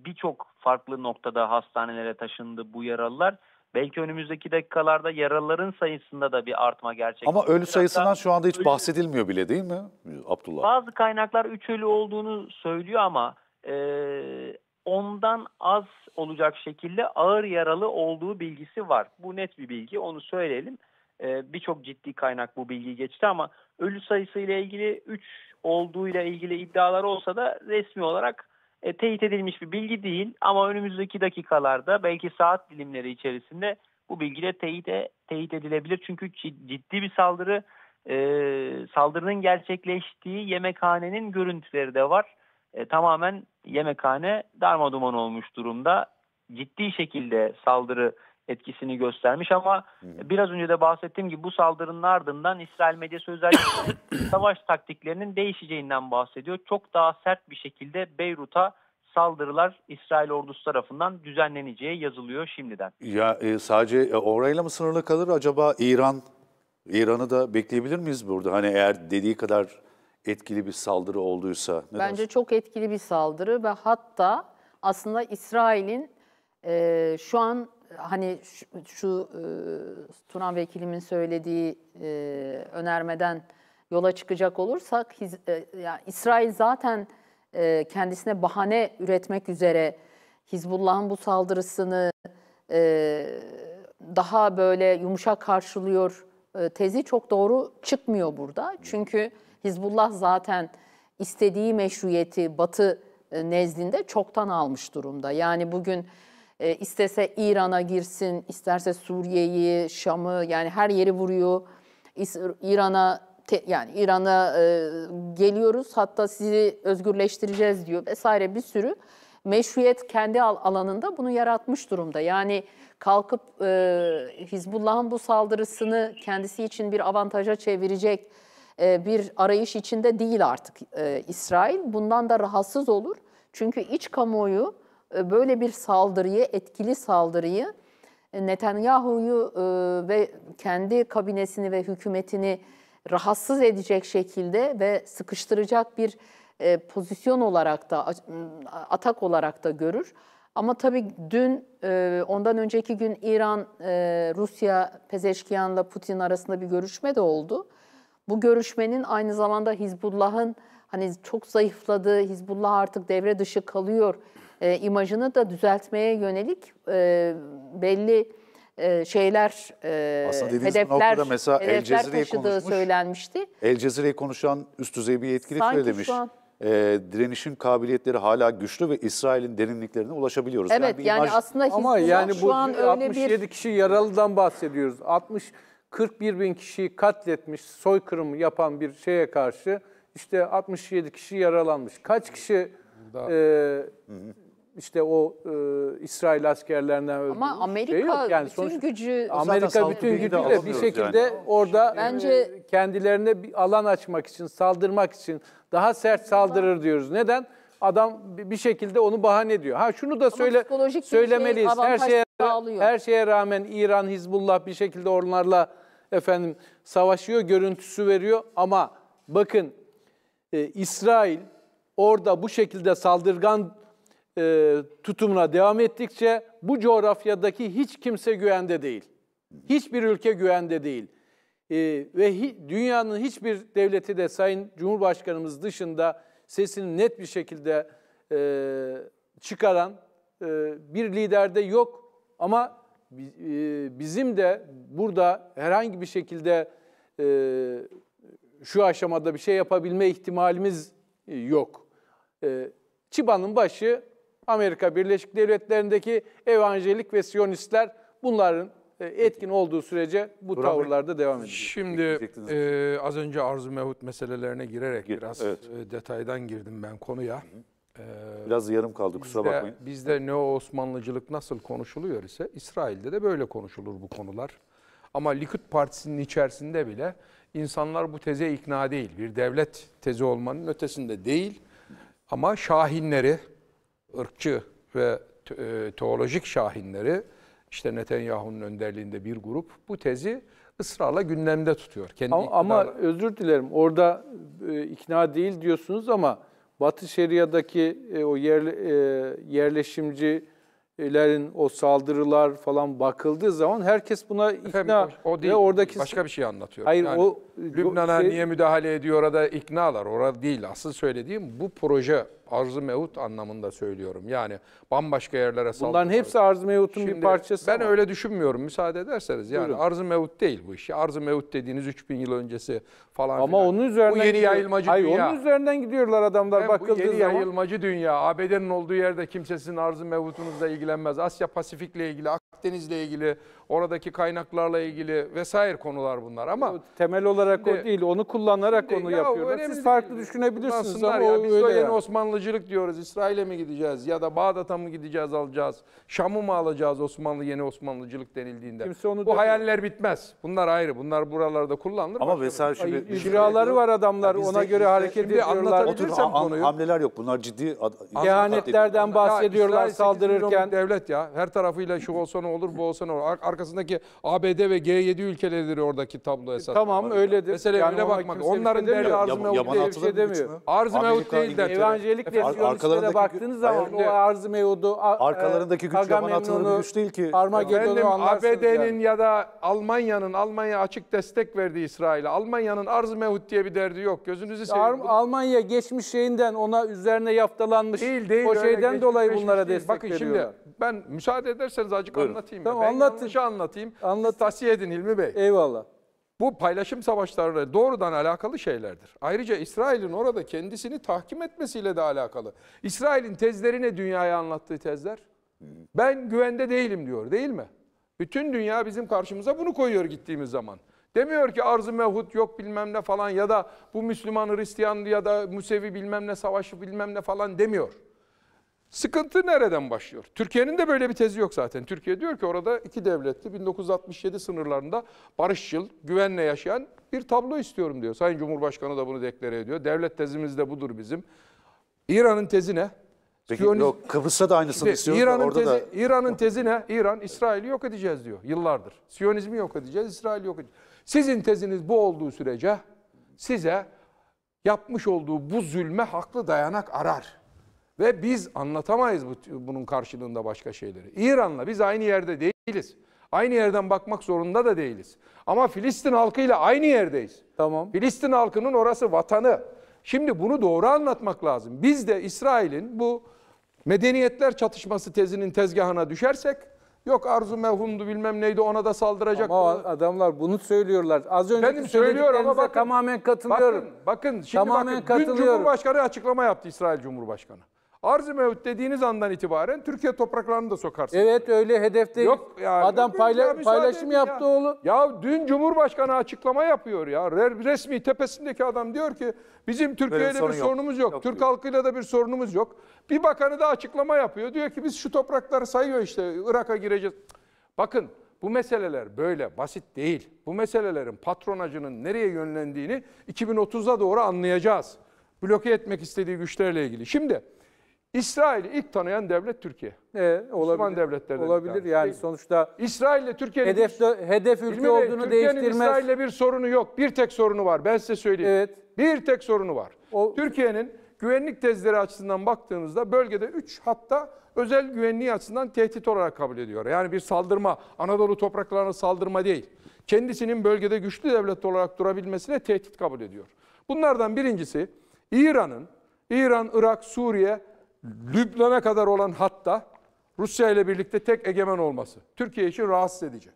birçok farklı noktada hastanelere taşındı bu yaralılar. Belki önümüzdeki dakikalarda yaralıların sayısında da bir artma gerçek. Ama ölü sayısından şu anda hiç bahsedilmiyor bile değil mi Abdullah? Bazı kaynaklar 3 ölü olduğunu söylüyor ama e, ondan az olacak şekilde ağır yaralı olduğu bilgisi var. Bu net bir bilgi onu söyleyelim. E, Birçok ciddi kaynak bu bilgiyi geçti ama ölü sayısıyla ilgili 3 olduğuyla ilgili iddialar olsa da resmi olarak e, teyit edilmiş bir bilgi değil ama önümüzdeki dakikalarda belki saat dilimleri içerisinde bu bilgi de teyit, e, teyit edilebilir. Çünkü ciddi bir saldırı e, saldırının gerçekleştiği yemekhanenin görüntüleri de var. E, tamamen yemekhane darma duman olmuş durumda. Ciddi şekilde saldırı etkisini göstermiş ama biraz önce de bahsettiğim gibi bu saldırının ardından İsrail medyası özellikle savaş taktiklerinin değişeceğinden bahsediyor. Çok daha sert bir şekilde Beyrut'a saldırılar İsrail ordusu tarafından düzenleneceği yazılıyor şimdiden. Ya e, sadece e, orayla mı sınırlı kalır acaba İran İran'ı da bekleyebilir miyiz burada? Hani eğer dediği kadar etkili bir saldırı olduysa. Ne Bence dersin? çok etkili bir saldırı ve hatta aslında İsrail'in e, şu an hani şu, şu e, Turan Vekilimin söylediği e, önermeden yola çıkacak olursak his, e, yani İsrail zaten e, kendisine bahane üretmek üzere Hizbullah'ın bu saldırısını e, daha böyle yumuşak karşılıyor e, tezi çok doğru çıkmıyor burada. Çünkü Hizbullah zaten istediği meşruiyeti Batı e, nezdinde çoktan almış durumda. Yani bugün e, istese İran'a girsin, isterse Suriye'yi, Şam'ı yani her yeri vuruyor. İran'a yani İran'a e, geliyoruz hatta sizi özgürleştireceğiz diyor vesaire bir sürü meşruiyet kendi alanında bunu yaratmış durumda. Yani kalkıp e, Hizbullah'ın bu saldırısını kendisi için bir avantaja çevirecek e, bir arayış içinde değil artık e, İsrail. Bundan da rahatsız olur. Çünkü iç kamuoyu e, böyle bir saldırıyı, etkili saldırıyı e, Netanyahu'yu e, ve kendi kabinesini ve hükümetini rahatsız edecek şekilde ve sıkıştıracak bir pozisyon olarak da atak olarak da görür. Ama tabii dün ondan önceki gün İran Rusya Pezeşkiyan'la Putin arasında bir görüşme de oldu. Bu görüşmenin aynı zamanda Hizbullah'ın hani çok zayıfladığı, Hizbullah artık devre dışı kalıyor e, imajını da düzeltmeye yönelik e, belli e, şeyler, e, Aslında hedefler, mesela hedefler El Cezire'yi taşıdığı konuşmuş. söylenmişti. El Cezire'yi konuşan üst düzey bir yetkili Sanki şöyle demiş. Şu an e, direnişin kabiliyetleri hala güçlü ve İsrail'in derinliklerine ulaşabiliyoruz. Evet yani, yani imaj... aslında Hizbullah Ama yani bu an 67 bir... kişi yaralıdan bahsediyoruz. 60 41 bin kişiyi katletmiş, soykırım yapan bir şeye karşı işte 67 kişi yaralanmış. Kaç kişi e, işte o e, İsrail askerlerinden öldürmüş. Ama Amerika şey yok. Yani bütün sonuç, gücü Amerika bütün gücüyle bir şekilde yani. orada Bence, kendilerine bir alan açmak için, saldırmak için daha sert saldırır diyoruz. Neden? Adam bir şekilde onu bahane ediyor. Ha şunu da söyle şey, söylemeliyiz. Şey, her şeye sağlıyor. her şeye rağmen İran, Hizbullah bir şekilde onlarla efendim savaşıyor, görüntüsü veriyor ama bakın e, İsrail orada bu şekilde saldırgan e, tutumuna devam ettikçe bu coğrafyadaki hiç kimse güvende değil. Hiçbir ülke güvende değil. E, ve hi, dünyanın hiçbir devleti de Sayın Cumhurbaşkanımız dışında sesini net bir şekilde e, çıkaran e, bir liderde yok. Ama e, bizim de burada herhangi bir şekilde e, şu aşamada bir şey yapabilme ihtimalimiz e, yok. E, Çiba'nın başı Amerika Birleşik Devletleri'ndeki evangelik ve siyonistler bunların e, etkin olduğu sürece bu Burak tavırlarda devam edecek. Şimdi e, şey. az önce arzu mevhut meselelerine girerek Gir, biraz evet. E, detaydan girdim ben konuya. Hı hı. E, biraz yarım kaldı kusura bizde, bakmayın. Bizde neo Osmanlıcılık nasıl konuşuluyor ise İsrail'de de böyle konuşulur bu konular. Ama Likud Partisi'nin içerisinde bile insanlar bu teze ikna değil. Bir devlet tezi olmanın ötesinde değil. Ama şahinleri, ırkçı ve e, teolojik şahinleri işte Netanyahu'nun önderliğinde bir grup bu tezi ısrarla gündemde tutuyor. Kendi ama, iktidarı... ama özür dilerim orada e, ikna değil diyorsunuz ama Batı Şeria'daki e, o yerle, e, yerleşimcilerin o saldırılar falan bakıldığı zaman herkes buna ikna Efendim, o, değil, ve oradaki başka bir şey anlatıyor. Hayır yani, o Lübnan'a şey... niye müdahale ediyor orada iknalar orada değil. Asıl söylediğim bu proje arz-ı mevut anlamında söylüyorum. Yani bambaşka yerlere saldırı. Bunların hepsi arz-ı mevutun bir parçası. Ben ama. öyle düşünmüyorum müsaade ederseniz. Yani Buyurun. arz-ı mevut değil bu iş. Arz-ı mevut dediğiniz 3000 yıl öncesi falan Ama filan. onun üzerinden bu yeni gidiyor. yayılmacı Hayır, dünya. onun üzerinden gidiyorlar adamlar bakıldığı zaman. Bu yeni yayılmacı dünya. ABD'nin olduğu yerde kimse sizin arz-ı mevhutunuzla ilgilenmez. Asya Pasifik'le ilgili, Akdeniz'le ilgili oradaki kaynaklarla ilgili vesaire konular bunlar ama temel olarak şimdi, o değil onu kullanarak onu ya yapıyorlar. Siz farklı değil. düşünebilirsiniz ama ya, o biz öyle yani. Osmanlıcılık diyoruz. İsrail'e mi gideceğiz ya da Bağdat'a mı gideceğiz alacağız? Şam'ı mı alacağız Osmanlı yeni Osmanlıcılık denildiğinde? Kimse onu Bu demiyor. hayaller bitmez. Bunlar ayrı. Bunlar buralarda kullanılır. Ama vesaire şey. şimdi icraları var adamlar yani ona göre hareket ediyorlar. O tür konuyu. hamleler yok. Bunlar ciddi kehanetlerden bahsediyorlar saldırırken. Devlet ya her tarafıyla şu olsa ne olur bu olsa ne olur. Arka arkasındaki ABD ve G7 ülkeleri oradaki tablo esas. Tamam öyledir. Mesela yani öyle bakmak. Onların derdi arz-ı mevhut diye bir şey demiyor. Arz-ı değil de. Evangelik ve Siyonistlere baktığınız zaman o arz-ı Arkalarındaki e, güç yaman atılı güç değil ki. Armageddon'u anlarsınız. ABD'nin ya da Almanya'nın Almanya açık destek verdi İsrail'e. Almanya'nın arz-ı diye bir derdi yok. Gözünüzü seveyim. Almanya geçmiş şeyinden ona üzerine yaftalanmış. Değil değil. O şeyden dolayı bunlara destek veriyor. Bakın şimdi ben müsaade ederseniz azıcık anlatayım. Tamam anlatın anlatayım. Anlat. Tavsiye edin İlmi Bey. Eyvallah. Bu paylaşım savaşlarıyla doğrudan alakalı şeylerdir. Ayrıca İsrail'in orada kendisini tahkim etmesiyle de alakalı. İsrail'in tezleri ne dünyaya anlattığı tezler? Ben güvende değilim diyor değil mi? Bütün dünya bizim karşımıza bunu koyuyor gittiğimiz zaman. Demiyor ki arz-ı mevhut yok bilmem ne falan ya da bu Müslüman Hristiyan ya da Musevi bilmem ne savaşı bilmem ne falan demiyor. Sıkıntı nereden başlıyor? Türkiye'nin de böyle bir tezi yok zaten. Türkiye diyor ki orada iki devletli 1967 sınırlarında barışçıl, güvenle yaşayan bir tablo istiyorum diyor. Sayın Cumhurbaşkanı da bunu deklare ediyor. Devlet tezimiz de budur bizim. İran'ın tezi ne? Peki Siyonizm... yok Kıbrıs'ta da aynısını işte, istiyoruz. İran'ın tezi, da... İran'ın tezi ne? İran, İsrail'i yok edeceğiz diyor yıllardır. Siyonizmi yok edeceğiz, İsrail'i yok edeceğiz. Sizin teziniz bu olduğu sürece size yapmış olduğu bu zulme haklı dayanak arar. Ve biz anlatamayız bu, bunun karşılığında başka şeyleri. İran'la biz aynı yerde değiliz. Aynı yerden bakmak zorunda da değiliz. Ama Filistin halkıyla aynı yerdeyiz. Tamam. Filistin halkının orası vatanı. Şimdi bunu doğru anlatmak lazım. Biz de İsrail'in bu medeniyetler çatışması tezinin tezgahına düşersek yok arzu mevhumdu bilmem neydi ona da saldıracak. Ama bunu. adamlar bunu söylüyorlar. Az önce Benim söylüyor ama bakın, tamamen katılıyorum. Bakın, bakın şimdi tamamen bakın. Dün Cumhurbaşkanı açıklama yaptı İsrail Cumhurbaşkanı. Arz-ı mevt dediğiniz andan itibaren Türkiye topraklarını da sokarsın. Evet öyle hedefte Yok yani adam payla paylaşım yaptı ya. oğlu. Ya dün Cumhurbaşkanı açıklama yapıyor ya. Resmi tepesindeki adam diyor ki bizim Türkiye'yle sorun bir sorunumuz yok. yok Türk diyor. halkıyla da bir sorunumuz yok. Bir bakanı da açıklama yapıyor. Diyor ki biz şu toprakları sayıyor işte Irak'a gireceğiz. Bakın bu meseleler böyle basit değil. Bu meselelerin patronajının nereye yönlendiğini 2030'a doğru anlayacağız. Bloke etmek istediği güçlerle ilgili. Şimdi İsrail'i ilk tanıyan devlet Türkiye. E, olabilir. Müslüman devletlerden. Olabilir yani Değil. sonuçta. İsrail ile Türkiye'nin hedef hedef ülke olduğunu Türkiye'nin değiştirmez. İsrail'le bir sorunu yok. Bir tek sorunu var. Ben size söyleyeyim. Evet. Bir tek sorunu var. O... Türkiye'nin güvenlik tezleri açısından baktığınızda bölgede 3 hatta özel güvenliği açısından tehdit olarak kabul ediyor. Yani bir saldırma, Anadolu topraklarına saldırma değil. Kendisinin bölgede güçlü devlet olarak durabilmesine tehdit kabul ediyor. Bunlardan birincisi İran'ın İran, Irak, Suriye Lübnan'a kadar olan hatta Rusya ile birlikte tek egemen olması Türkiye için rahatsız edici.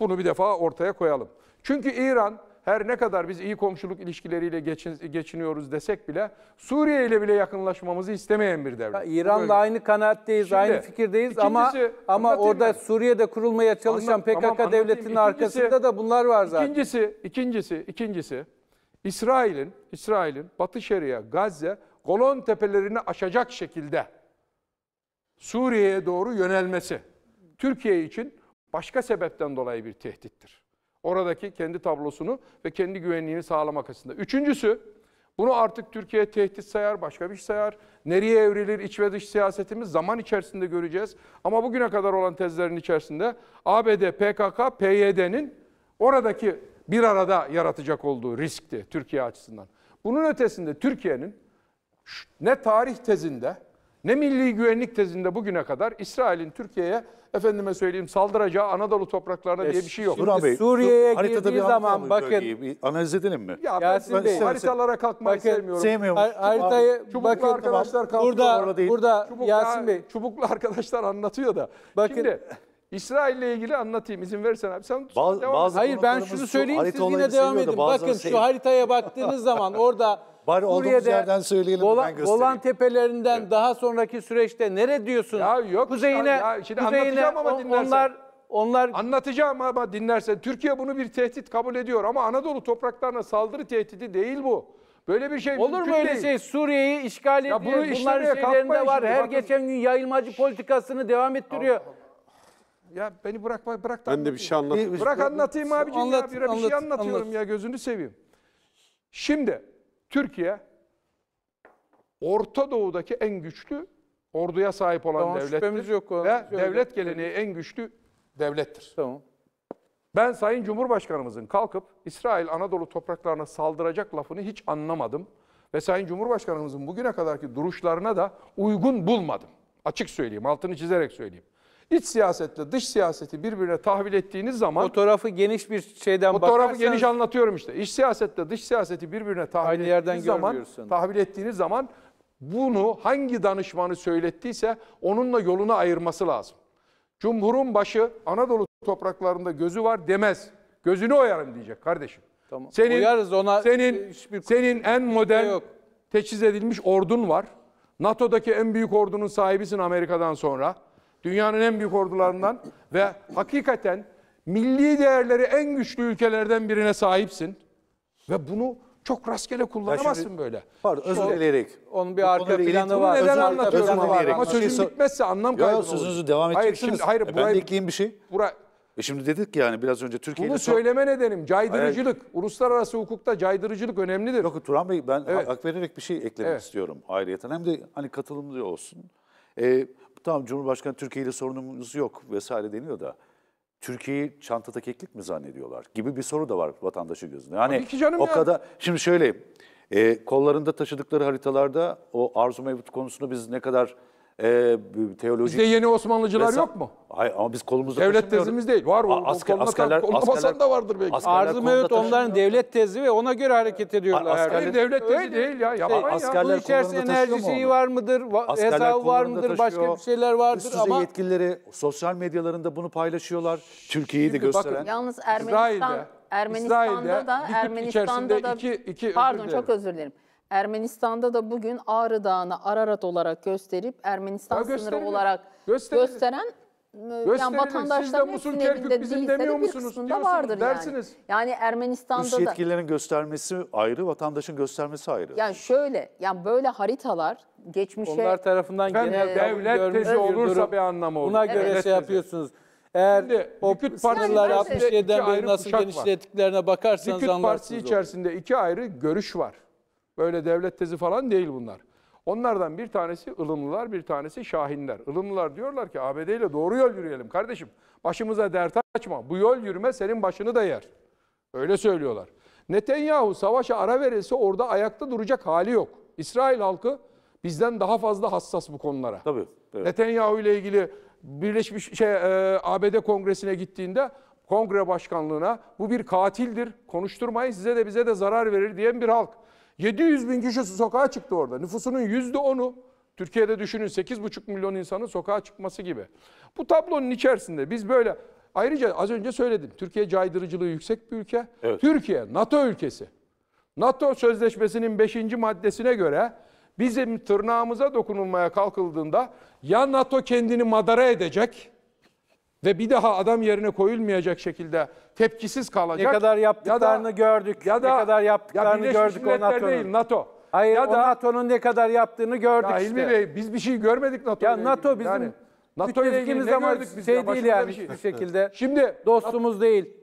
Bunu bir defa ortaya koyalım. Çünkü İran her ne kadar biz iyi komşuluk ilişkileriyle geçin, geçiniyoruz desek bile Suriye ile bile yakınlaşmamızı istemeyen bir devlet. Ya İran'la aynı kanaatteyiz, Şimdi, aynı fikirdeyiz ama ama orada ben. Suriye'de kurulmaya çalışan Anlat, PKK tamam, devletinin ikincisi, arkasında da bunlar var zaten. İkincisi, ikincisi, ikincisi İsrail'in İsrail'in Batı Şeria, Gazze Golon tepelerini aşacak şekilde Suriye'ye doğru yönelmesi Türkiye için başka sebepten dolayı bir tehdittir. Oradaki kendi tablosunu ve kendi güvenliğini sağlamak açısından. Üçüncüsü, bunu artık Türkiye tehdit sayar, başka bir şey sayar. Nereye evrilir iç ve dış siyasetimiz zaman içerisinde göreceğiz. Ama bugüne kadar olan tezlerin içerisinde ABD, PKK, PYD'nin oradaki bir arada yaratacak olduğu riskti Türkiye açısından. Bunun ötesinde Türkiye'nin ne tarih tezinde ne milli güvenlik tezinde bugüne kadar İsrail'in Türkiye'ye efendime söyleyeyim saldıracağı Anadolu topraklarına diye bir şey yok. Şimdi Suriye'ye girdiği bir zaman bakın. Bölgeyi, bir analiz edelim mi? Ya Yasin ben, Bey, haritalara kalkmayı bakın, sevmiyorum. Sevmiyorum. Har haritayı abi, bakın, arkadaşlar tamam, burada, burada çubuklu, Yasin Bey. Çubuklu arkadaşlar anlatıyor da. Bakın, Şimdi ile ilgili anlatayım izin versen abi. Sen bazı, devam. bazı Hayır ben şunu söyleyeyim siz yine devam edin. Bakın şu haritaya baktığınız zaman orada Bari olduğumuz yerden söyleyelim Golan, ben göstereyim. Golan tepelerinden evet. daha sonraki süreçte nere diyorsun? Ya yok kuzeyine, ya, şimdi kuzeyine anlatacağım ama dinlersen. Onlar, onlar... Anlatacağım ama dinlersen. Türkiye bunu bir tehdit kabul ediyor ama Anadolu topraklarına saldırı tehdidi değil bu. Böyle bir şey Olur mu öyle şey? Suriye'yi işgal ediyor. Bunu Bunlar şeylerinde var. Her bakın. geçen gün yayılmacı politikasını devam ettiriyor. Allah Allah. Ya beni bırak bırak. bırak ben de bir şey anlatayım. Bırak anlatayım abicim anlat, ya. Bir, şey anlat, şey anlatıyorum anlat. ya gözünü seveyim. Şimdi Türkiye Orta Doğu'daki en güçlü orduya sahip olan tamam, devlettir. Ve şöyle. devlet geleneği en güçlü devlettir. Tamam. Ben Sayın Cumhurbaşkanımızın kalkıp İsrail Anadolu topraklarına saldıracak lafını hiç anlamadım. Ve Sayın Cumhurbaşkanımızın bugüne kadarki duruşlarına da uygun bulmadım. Açık söyleyeyim, altını çizerek söyleyeyim. İç siyasetle dış siyaseti birbirine tahvil ettiğiniz zaman... Fotoğrafı geniş bir şeyden fotoğrafı bakarsanız... Fotoğrafı geniş anlatıyorum işte. İç siyasetle dış siyaseti birbirine tahvil, aynı ettiğiniz, yerden zaman, tahvil ettiğiniz zaman bunu hangi danışmanı söylettiyse onunla yolunu ayırması lazım. Cumhurun başı Anadolu topraklarında gözü var demez. Gözünü oyarım diyecek kardeşim. Tamam. Senin, Uyarız ona. Senin, hiçbir... senin en şey modern yok. teçhiz edilmiş ordun var. NATO'daki en büyük ordunun sahibisin Amerika'dan sonra. Dünyanın en büyük ordularından ve hakikaten milli değerleri en güçlü ülkelerden birine sahipsin. Ve bunu çok rastgele kullanamazsın şimdi, böyle. Pardon özür dileyerek. Onun bir arka planı var. Bunu neden anlatıyorum ama, ama sözün şey, bitmezse anlam kaybı olur. Sözünüzü devam edeceksiniz. Hayır, şimdi, hayır, e, ben de ekleyeyim bir şey. Buraya, e şimdi dedik yani biraz önce Türkiye'de... Bunu söyleme çok... nedenim caydırıcılık. Hayır. Uluslararası hukukta caydırıcılık önemlidir. Yok Turan Bey ben evet. hak vererek bir şey eklemek evet. istiyorum ayrıyeten. Hem de hani katılımlı olsun. Ee, tamam Cumhurbaşkanı Türkiye ile sorunumuz yok vesaire deniyor da. Türkiye'yi çantada keklik mi zannediyorlar gibi bir soru da var vatandaşın gözünde. Yani o ya. kadar şimdi şöyle e, kollarında taşıdıkları haritalarda o arzu mevcut konusunu biz ne kadar e, teolojik... Bizde yeni Osmanlıcılar yok mu? Hayır ama biz kolumuzda Devlet tezimiz değil. Var. O, asker, askerler, askerler, da vardır belki. Arzu mevcut onların devlet tezi ve ona göre hareket ediyorlar. Askerler, Hayır, devlet tezi öyle. değil ya. Şey, yapmayın şey, askerler ya. Bu içerisinde enerjisi iyi var mıdır? Askerler hesabı var mıdır? Taşıyor. Başka bir şeyler vardır Üst ama... yetkilileri sosyal medyalarında bunu paylaşıyorlar. Türkiye'yi de gösteren. Bakın, yalnız Ermenistan, İsrail'de, Ermenistan'da da, Ermenistan'da da... Iki, iki, pardon çok özür dilerim. Ermenistan'da da bugün Ağrı Dağı'nı Ararat olarak gösterip Ermenistan ya sınırı olarak gösterilir. gösteren Gösterilir. Yani vatandaşların Musul Kerkük bizim demiyor musunuz diyorsunuz vardır dersiniz. Yani. yani Ermenistan'da Üst da... yetkililerin göstermesi ayrı, vatandaşın göstermesi ayrı. Yani şöyle, yani böyle haritalar geçmişe... Onlar tarafından genel e, devlet tezi olursa durum. bir anlamı olur. Buna göre evet. şey yapıyorsunuz. Eğer Şimdi, o küt partiler 67'den beri nasıl genişlettiklerine bakarsanız Lüküt anlarsınız. Lüküt Partisi içerisinde iki ayrı görüş var. Böyle devlet tezi falan değil bunlar. Onlardan bir tanesi ılımlılar, bir tanesi şahinler. Ilımlılar diyorlar ki ABD ile doğru yol yürüyelim kardeşim. Başımıza dert açma. Bu yol yürüme senin başını da yer. Öyle söylüyorlar. Netanyahu savaşa ara verirse orada ayakta duracak hali yok. İsrail halkı bizden daha fazla hassas bu konulara. Tabii. Evet. Netanyahu ile ilgili Birleşmiş şey e, ABD Kongresi'ne gittiğinde Kongre Başkanlığına bu bir katildir, konuşturmayın size de bize de zarar verir diyen bir halk. 700 bin kişi sokağa çıktı orada. Nüfusunun %10'u Türkiye'de düşünün 8,5 milyon insanın sokağa çıkması gibi. Bu tablonun içerisinde biz böyle ayrıca az önce söyledim. Türkiye caydırıcılığı yüksek bir ülke. Evet. Türkiye NATO ülkesi. NATO sözleşmesinin 5. maddesine göre bizim tırnağımıza dokunulmaya kalkıldığında ya NATO kendini madara edecek ve bir daha adam yerine koyulmayacak şekilde tepkisiz kalacak. Ne kadar yaptıklarını ya da, gördük. Ya da, ne kadar yaptıklarını ya gördük o NATO'nun. Değil, NATO. Hayır ya o NATO'nun ne kadar yaptığını gördük ya işte. Bey biz bir şey görmedik NATO ya NATO bizim yani, NATO ile ilgili ne gördük biz şey değil yani bir şey. şekilde. Şimdi dostumuz NATO, değil.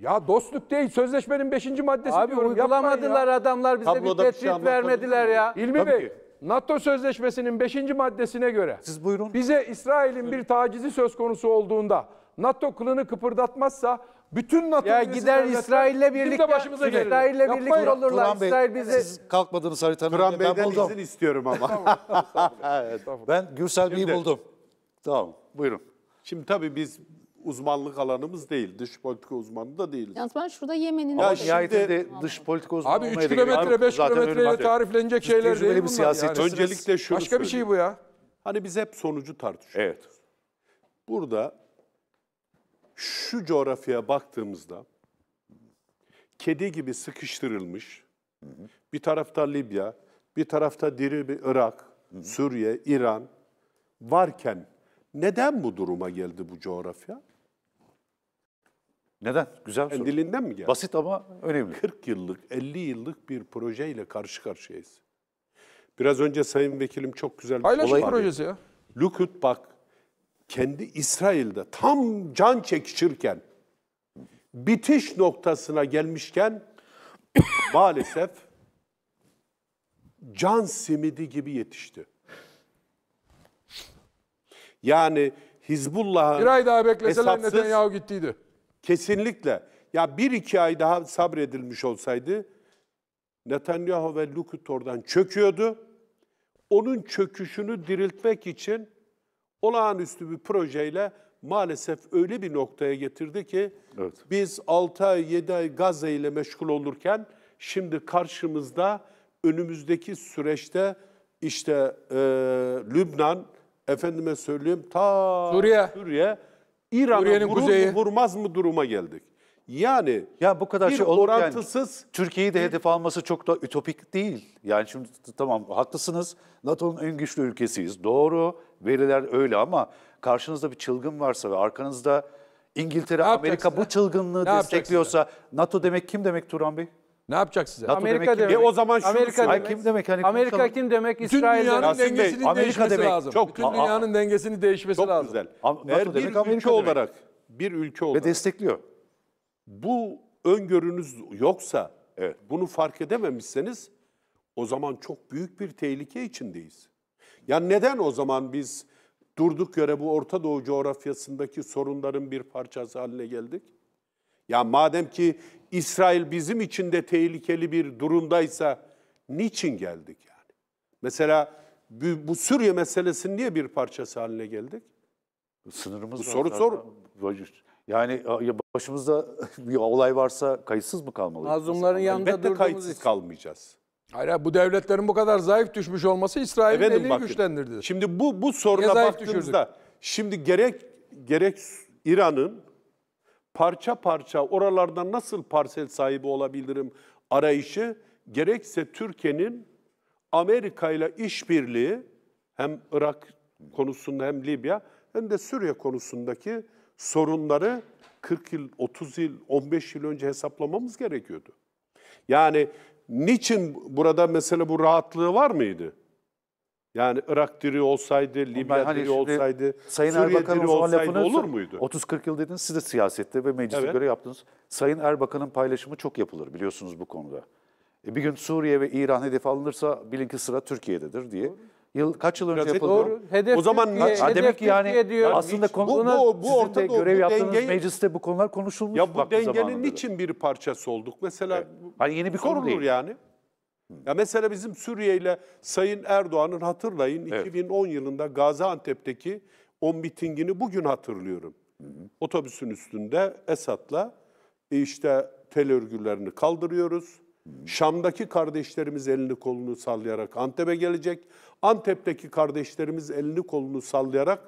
Ya dostluk değil. Sözleşmenin 5. maddesi Abi, diyorum. Abi uygulamadılar ya. adamlar bize Tabloda bir şey teşvik vermediler ya. İlmi Tabii Bey ki. NATO Sözleşmesi'nin 5. maddesine göre Siz buyurun. bize İsrail'in bir tacizi söz konusu olduğunda NATO kılını kıpırdatmazsa bütün NATO Ya üyesi gider İsrail'le birlikte başımıza gelir. İsrail'le Yapmayın. birlikte olurlar. Turan Bey, İsrail bize siz kalkmadığınız haritanın Turan önünde ben buldum. izin istiyorum ama. Evet. Ben Gürsel Bey'i buldum. Tamam buyurun. Şimdi tabii biz uzmanlık alanımız değil. Dış politika uzmanı da değiliz. Yalnız ben şurada Yemen'in... Ya Ama şimdi- nihayetinde dış politika uzmanı Abi 3 kilometre 5 Zaten tariflenecek şeyler değil tecrübeli bir bunlar. yani. Öncelikle şunu Başka bir şey bu ya. Hani biz hep sonucu tartışıyoruz. Evet. Burada şu coğrafyaya baktığımızda kedi gibi sıkıştırılmış bir tarafta Libya, bir tarafta diri bir Irak, Suriye, İran varken neden bu duruma geldi bu coğrafya? Neden? Güzel soru. dilinden mi geldi? Basit ama önemli. 40 yıllık, 50 yıllık bir projeyle karşı karşıyayız. Biraz önce Sayın Vekilim çok güzel bir Paylaşım olay şey projesi ya. Lukut bak kendi İsrail'de tam can çekişirken bitiş noktasına gelmişken maalesef can simidi gibi yetişti. Yani Hizbullah'ın Bir ay daha bekleseler hesapsız, Netanyahu gittiydi. Kesinlikle. Ya bir iki ay daha sabredilmiş olsaydı Netanyahu ve Likud oradan çöküyordu. Onun çöküşünü diriltmek için olağanüstü bir projeyle maalesef öyle bir noktaya getirdi ki evet. biz 6 ay 7 ay Gazze ile meşgul olurken şimdi karşımızda önümüzdeki süreçte işte e, Lübnan, efendime söyleyeyim ta Suriye, Suriye İran'a vurur kuzeyi. vurmaz mı duruma geldik. Yani ya bu kadar bir şey olur orantısız yani, Türkiye'yi de hedef alması çok da ütopik değil. Yani şimdi tamam haklısınız. NATO'nun en güçlü ülkesiyiz. Doğru. Veriler öyle ama karşınızda bir çılgın varsa ve arkanızda İngiltere, Amerika bu çılgınlığı ne destekliyorsa NATO demek kim demek Turan Bey? Ne yapacak size? NATO Amerika demek, demek. E o zaman şunu Amerika demek. kim demek? Hani Amerika konuşalım. kim demek? İsrail Bütün dünyanın Yasin dengesinin Bey, Amerika değişmesi demek. lazım. Çok, Bütün dünyanın aa, dengesini değişmesi çok lazım. Güzel. NATO Eğer bir Amerika ülke demek. olarak bir ülke olarak ve destekliyor. Bu öngörünüz yoksa, evet. bunu fark edememişseniz o zaman çok büyük bir tehlike içindeyiz. Yani neden o zaman biz durduk yere bu Orta Doğu coğrafyasındaki sorunların bir parçası haline geldik? Ya madem ki İsrail bizim için de tehlikeli bir durumdaysa niçin geldik yani? Mesela bu Suriye meselesinin niye bir parçası haline geldik? Sınırımız bu soru sor. Yani başımızda bir olay varsa kayıtsız mı kalmalıyız? Mazlumların yanında Elbette durduğumuz kayıtsız için. kalmayacağız. Hayır, bu devletlerin bu kadar zayıf düşmüş olması İsrail'in elini bakın, güçlendirdi. Şimdi bu bu soruna baktığımızda düşürdük? şimdi gerek gerek İran'ın parça parça oralarda nasıl parsel sahibi olabilirim arayışı gerekse Türkiye'nin Amerika ile işbirliği hem Irak konusunda hem Libya hem de Suriye konusundaki sorunları 40 yıl, 30 yıl, 15 yıl önce hesaplamamız gerekiyordu. Yani niçin burada mesela bu rahatlığı var mıydı? Yani Irak diri olsaydı, Libya hani diri olsaydı, Sayın Suriye Erbakan diri olsaydı olur muydu? 30-40 yıl dediniz siz de siyasette ve meclise evet. göre yaptınız. Sayın Erbakan'ın paylaşımı çok yapılır biliyorsunuz bu konuda. E bir gün Suriye ve İran hedef alınırsa bilin ki sıra Türkiye'dedir diye. Yıl kaç yıl önce yapıldı? Doğru. Hedef o zaman Türkiye, ha, demek ki yani diyor. aslında hiç, konuda bu, bu, bu ortada de görev bu yaptığınız denge, mecliste bu konular konuşulmuş. Ya bu dengenin niçin bir parçası olduk? Mesela evet. hani yeni bir konu değil. yani. Ya mesela bizim Suriye ile Sayın Erdoğan'ın hatırlayın evet. 2010 yılında Gaziantep'teki o mitingini bugün hatırlıyorum. Hı hı. Otobüsün üstünde Esad'la e, işte tel örgülerini kaldırıyoruz. Hı. Şam'daki kardeşlerimiz elini kolunu sallayarak Antep'e gelecek. Antep'teki kardeşlerimiz elini kolunu sallayarak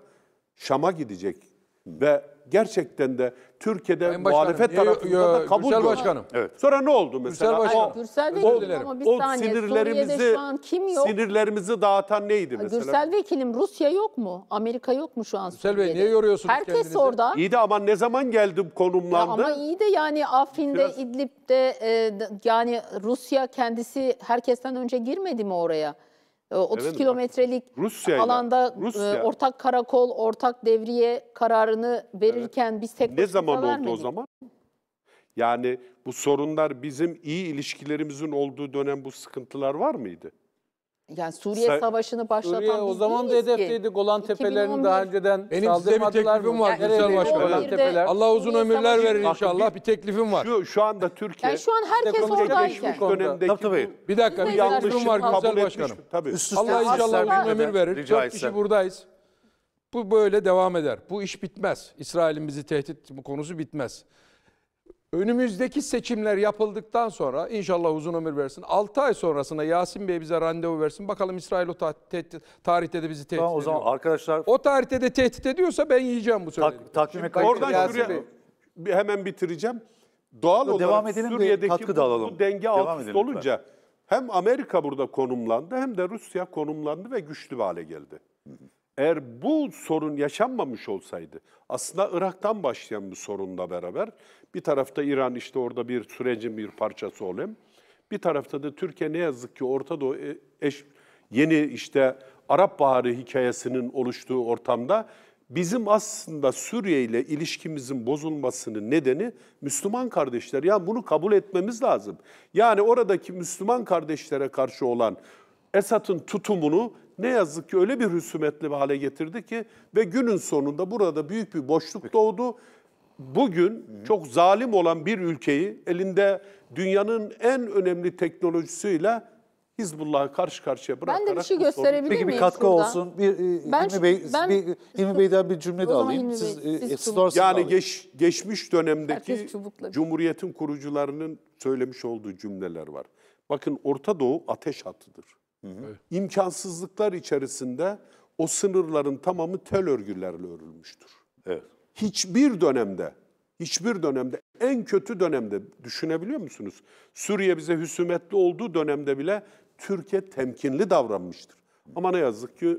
Şam'a gidecek ve gerçekten de Türkiye'de Sayın Başkanım, muhalefet yo- yo- tarafından da kabul Gürsel gördü. Başkanım. Evet. Sonra ne oldu mesela? Gürsel Başkanım. Hayır, Gürsel Özür Vekilim ama bir O, o saniye. sinirlerimizi şu an kim yok? sinirlerimizi dağıtan neydi mesela? Gürsel Vekilim Rusya yok mu? Amerika yok mu şu an Gürsel Bey, niye yoruyorsunuz Herkes kendinizi? orada. İyi de ama ne zaman geldi Ya ama iyi de yani Afrin'de, Biraz- İdlib'de e, yani Rusya kendisi herkesten önce girmedi mi oraya? 30 ee, evet, kilometrelik alanda e, Rusya. ortak karakol, ortak devriye kararını verirken evet. biz tek Ne zaman oldu vermedik. o zaman? Yani bu sorunlar bizim iyi ilişkilerimizin olduğu dönem bu sıkıntılar var mıydı? Yani Suriye Sa- Savaşı'nı başlatan Suriye o zaman da değiliz ki. Golan Tepelerini 2011 daha önceden Benim size bir teklifim var Nereye Gürsel Başkan. Allah uzun Suriye ömürler Savaşı- verir inşallah. Bir teklifim var. Şu, şu anda Türkiye Yani şu an herkes Ekonomik oradayken. geçmiş konuda. dönemdeki Tabii, tabii. Bir dakika bir Biz yanlışım var kabul Gürsel Başkanım. Tabii. Üst Allah inşallah uzun ömür verir. Rica Dört kişi buradayız. Bu böyle devam eder. Bu iş bitmez. İsrail'in bizi tehdit bu konusu bitmez. Önümüzdeki seçimler yapıldıktan sonra inşallah uzun ömür versin. 6 ay sonrasına Yasin Bey bize randevu versin. Bakalım İsrail o ta- tarihte de bizi tehdit tamam, ediyor. O zaman arkadaşlar... O tarihte de tehdit ediyorsa ben yiyeceğim bu söyledikleri. Tak, takvime kayıt Oradan Bey. hemen bitireceğim. Doğal Yo, olarak devam edelim Suriye'deki katkı da alalım. bu denge devam alt üst olunca lütfen. hem Amerika burada konumlandı hem de Rusya konumlandı ve güçlü bir hale geldi. Hı hı. Eğer bu sorun yaşanmamış olsaydı, aslında Irak'tan başlayan bir sorunla beraber, bir tarafta İran işte orada bir sürecin bir parçası olan, bir tarafta da Türkiye ne yazık ki Orta Doğu e, eş, yeni işte Arap Baharı hikayesinin oluştuğu ortamda bizim aslında Suriye ile ilişkimizin bozulmasının nedeni Müslüman kardeşler. Yani bunu kabul etmemiz lazım. Yani oradaki Müslüman kardeşlere karşı olan Esad'ın tutumunu ne yazık ki öyle bir hüsumetli bir hale getirdi ki ve günün sonunda burada büyük bir boşluk doğdu. Bugün çok zalim olan bir ülkeyi elinde dünyanın en önemli teknolojisiyle Hizbullah'ı karşı karşıya bırakarak... Ben de bir şey gösterebilir miyim? Peki bir katkı şurada? olsun. Bir, e, ben, Hilmi, Bey, ben, bir, Hilmi Bey'den bir cümle de alayım. siz, e, siz e, yani geç, geçmiş dönemdeki Cumhuriyet'in kurucularının söylemiş olduğu cümleler var. Bakın Orta Doğu ateş hattıdır. İmkansızlıklar içerisinde o sınırların tamamı tel örgülerle örülmüştür. Evet. Hiçbir dönemde, hiçbir dönemde, en kötü dönemde düşünebiliyor musunuz? Suriye bize hüsumetli olduğu dönemde bile Türkiye temkinli davranmıştır. Ama ne yazık ki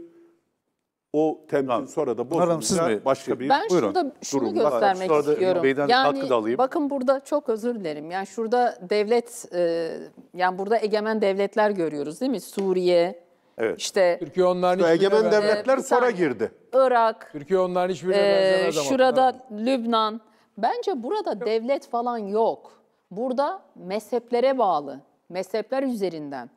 o temkin tamam. sonra da bozulunca başka bir Ben buyurun, şurada şunu durumda. göstermek sonra istiyorum. Bey'den yani alayım. bakın burada çok özür dilerim. Yani şurada devlet e, yani burada egemen devletler görüyoruz değil mi? Suriye, Evet. İşte Türkiye onların işte egemen devletler e, sonra girdi. Irak. Türkiye onların hiçbirine e, benzemez Şurada tamam. Lübnan. Bence burada yok. devlet falan yok. Burada mezheplere bağlı. Mezhepler üzerinden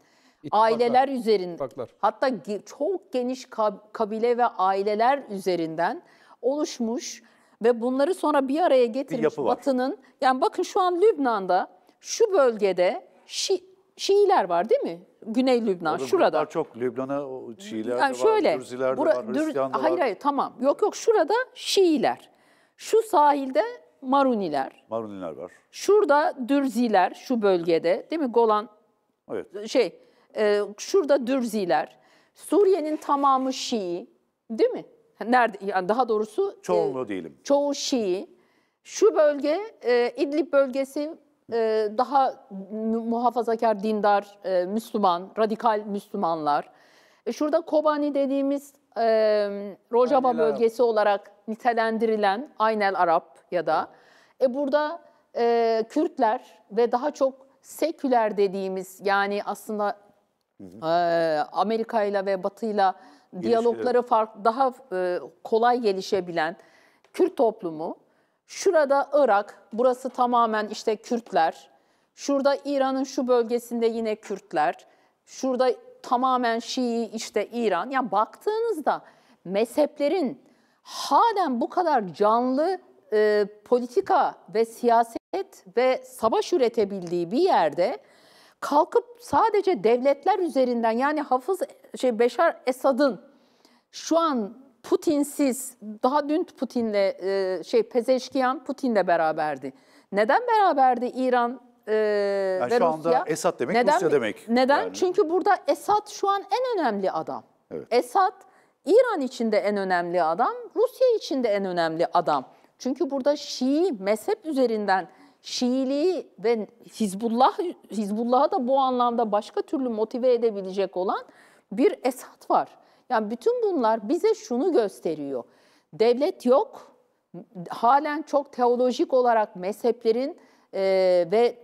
aileler üzerinde hatta çok geniş kabile ve aileler üzerinden oluşmuş ve bunları sonra bir araya getirmiş bir Batı'nın yani bakın şu an Lübnan'da şu bölgede Şi, Şiiler var değil mi? Güney Lübnan Orada şurada. Çok Lübnan'a Şiiler yani var, şöyle, Dürziler de var, Hristiyan da var. Hayır hayır tamam. Yok yok şurada Şiiler. Şu sahilde Maruniler. Maruniler var. Şurada Dürziler şu bölgede değil mi? Golan Evet. Şey e, şurada Dürziler, Suriye'nin tamamı Şii değil mi? Nerede, yani daha doğrusu e, çoğunluğu e, değilim. Çoğu Şii. Şu bölge e, İdlib bölgesi e, daha muhafazakar, dindar, e, Müslüman, radikal Müslümanlar. E, şurada Kobani dediğimiz e, Rojava Aynel bölgesi Arap. olarak nitelendirilen Aynel Arap ya da e, burada e, Kürtler ve daha çok seküler dediğimiz yani aslında e, Amerika ile ve Batı ile diyalogları fark, daha e, kolay gelişebilen Kürt toplumu, şurada Irak, burası tamamen işte Kürtler, şurada İran'ın şu bölgesinde yine Kürtler, şurada tamamen Şii işte İran. Yani baktığınızda mezheplerin halen bu kadar canlı e, politika ve siyaset ve savaş üretebildiği bir yerde kalkıp sadece devletler üzerinden yani Hafız şey Beşar Esad'ın şu an Putinsiz daha dün Putin'le e, şey Pezeşkiyan Putin'le beraberdi. Neden beraberdi İran e, yani ve şu Rusya? Esad demek neden, Rusya demek. Neden? Yani. Çünkü burada Esad şu an en önemli adam. Evet. Esad İran içinde en önemli adam, Rusya içinde en önemli adam. Çünkü burada Şii mezhep üzerinden Şiiliği ve Hizbullah Hizbullah'a da bu anlamda başka türlü motive edebilecek olan bir Esad var. Yani bütün bunlar bize şunu gösteriyor. Devlet yok. Halen çok teolojik olarak mezheplerin e, ve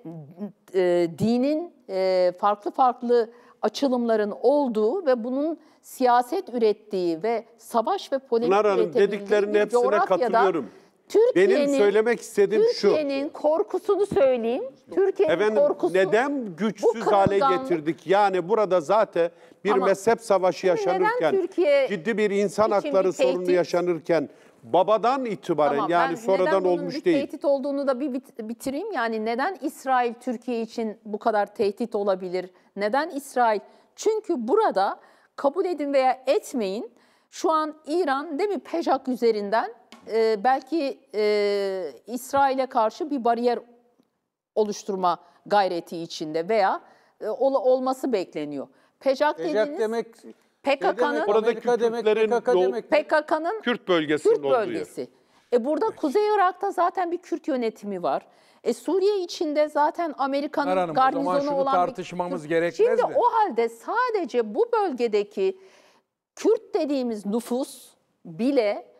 e, dinin e, farklı farklı açılımların olduğu ve bunun siyaset ürettiği ve savaş ve politik Pınar Hanım, üretebildiği dediklerinin bir hepsine coğrafyada katılıyorum Türkiye'nin Benim söylemek istediğim şu. Türkiye'nin korkusunu söyleyeyim. Türkiye'nin Efendim korkusunu neden güçsüz hale getirdik? Yani burada zaten bir Ama mezhep savaşı yaşanırken, ciddi bir insan hakları bir sorunu yaşanırken babadan itibaren Tamam, ben yani neden sonradan bunun bir olmuş değil. tehdit olduğunu da bir bit- bitireyim. Yani neden İsrail Türkiye için bu kadar tehdit olabilir? Neden İsrail? Çünkü burada kabul edin veya etmeyin şu an İran değil mi Pejak üzerinden e, belki e, İsrail'e karşı bir bariyer oluşturma gayreti içinde veya e, ol, olması bekleniyor. PEJAK dediğiniz... demek PKK'nın oradaki PKK Kürtlerin PKK'nın Kürt bölgesinin Kürt bölgesi. E burada evet. Kuzey Irak'ta zaten bir Kürt yönetimi var. E Suriye içinde zaten Amerika'nın garnizonu olan şunu tartışmamız bir... gerekmez Şimdi mi? o halde sadece bu bölgedeki Kürt dediğimiz nüfus bile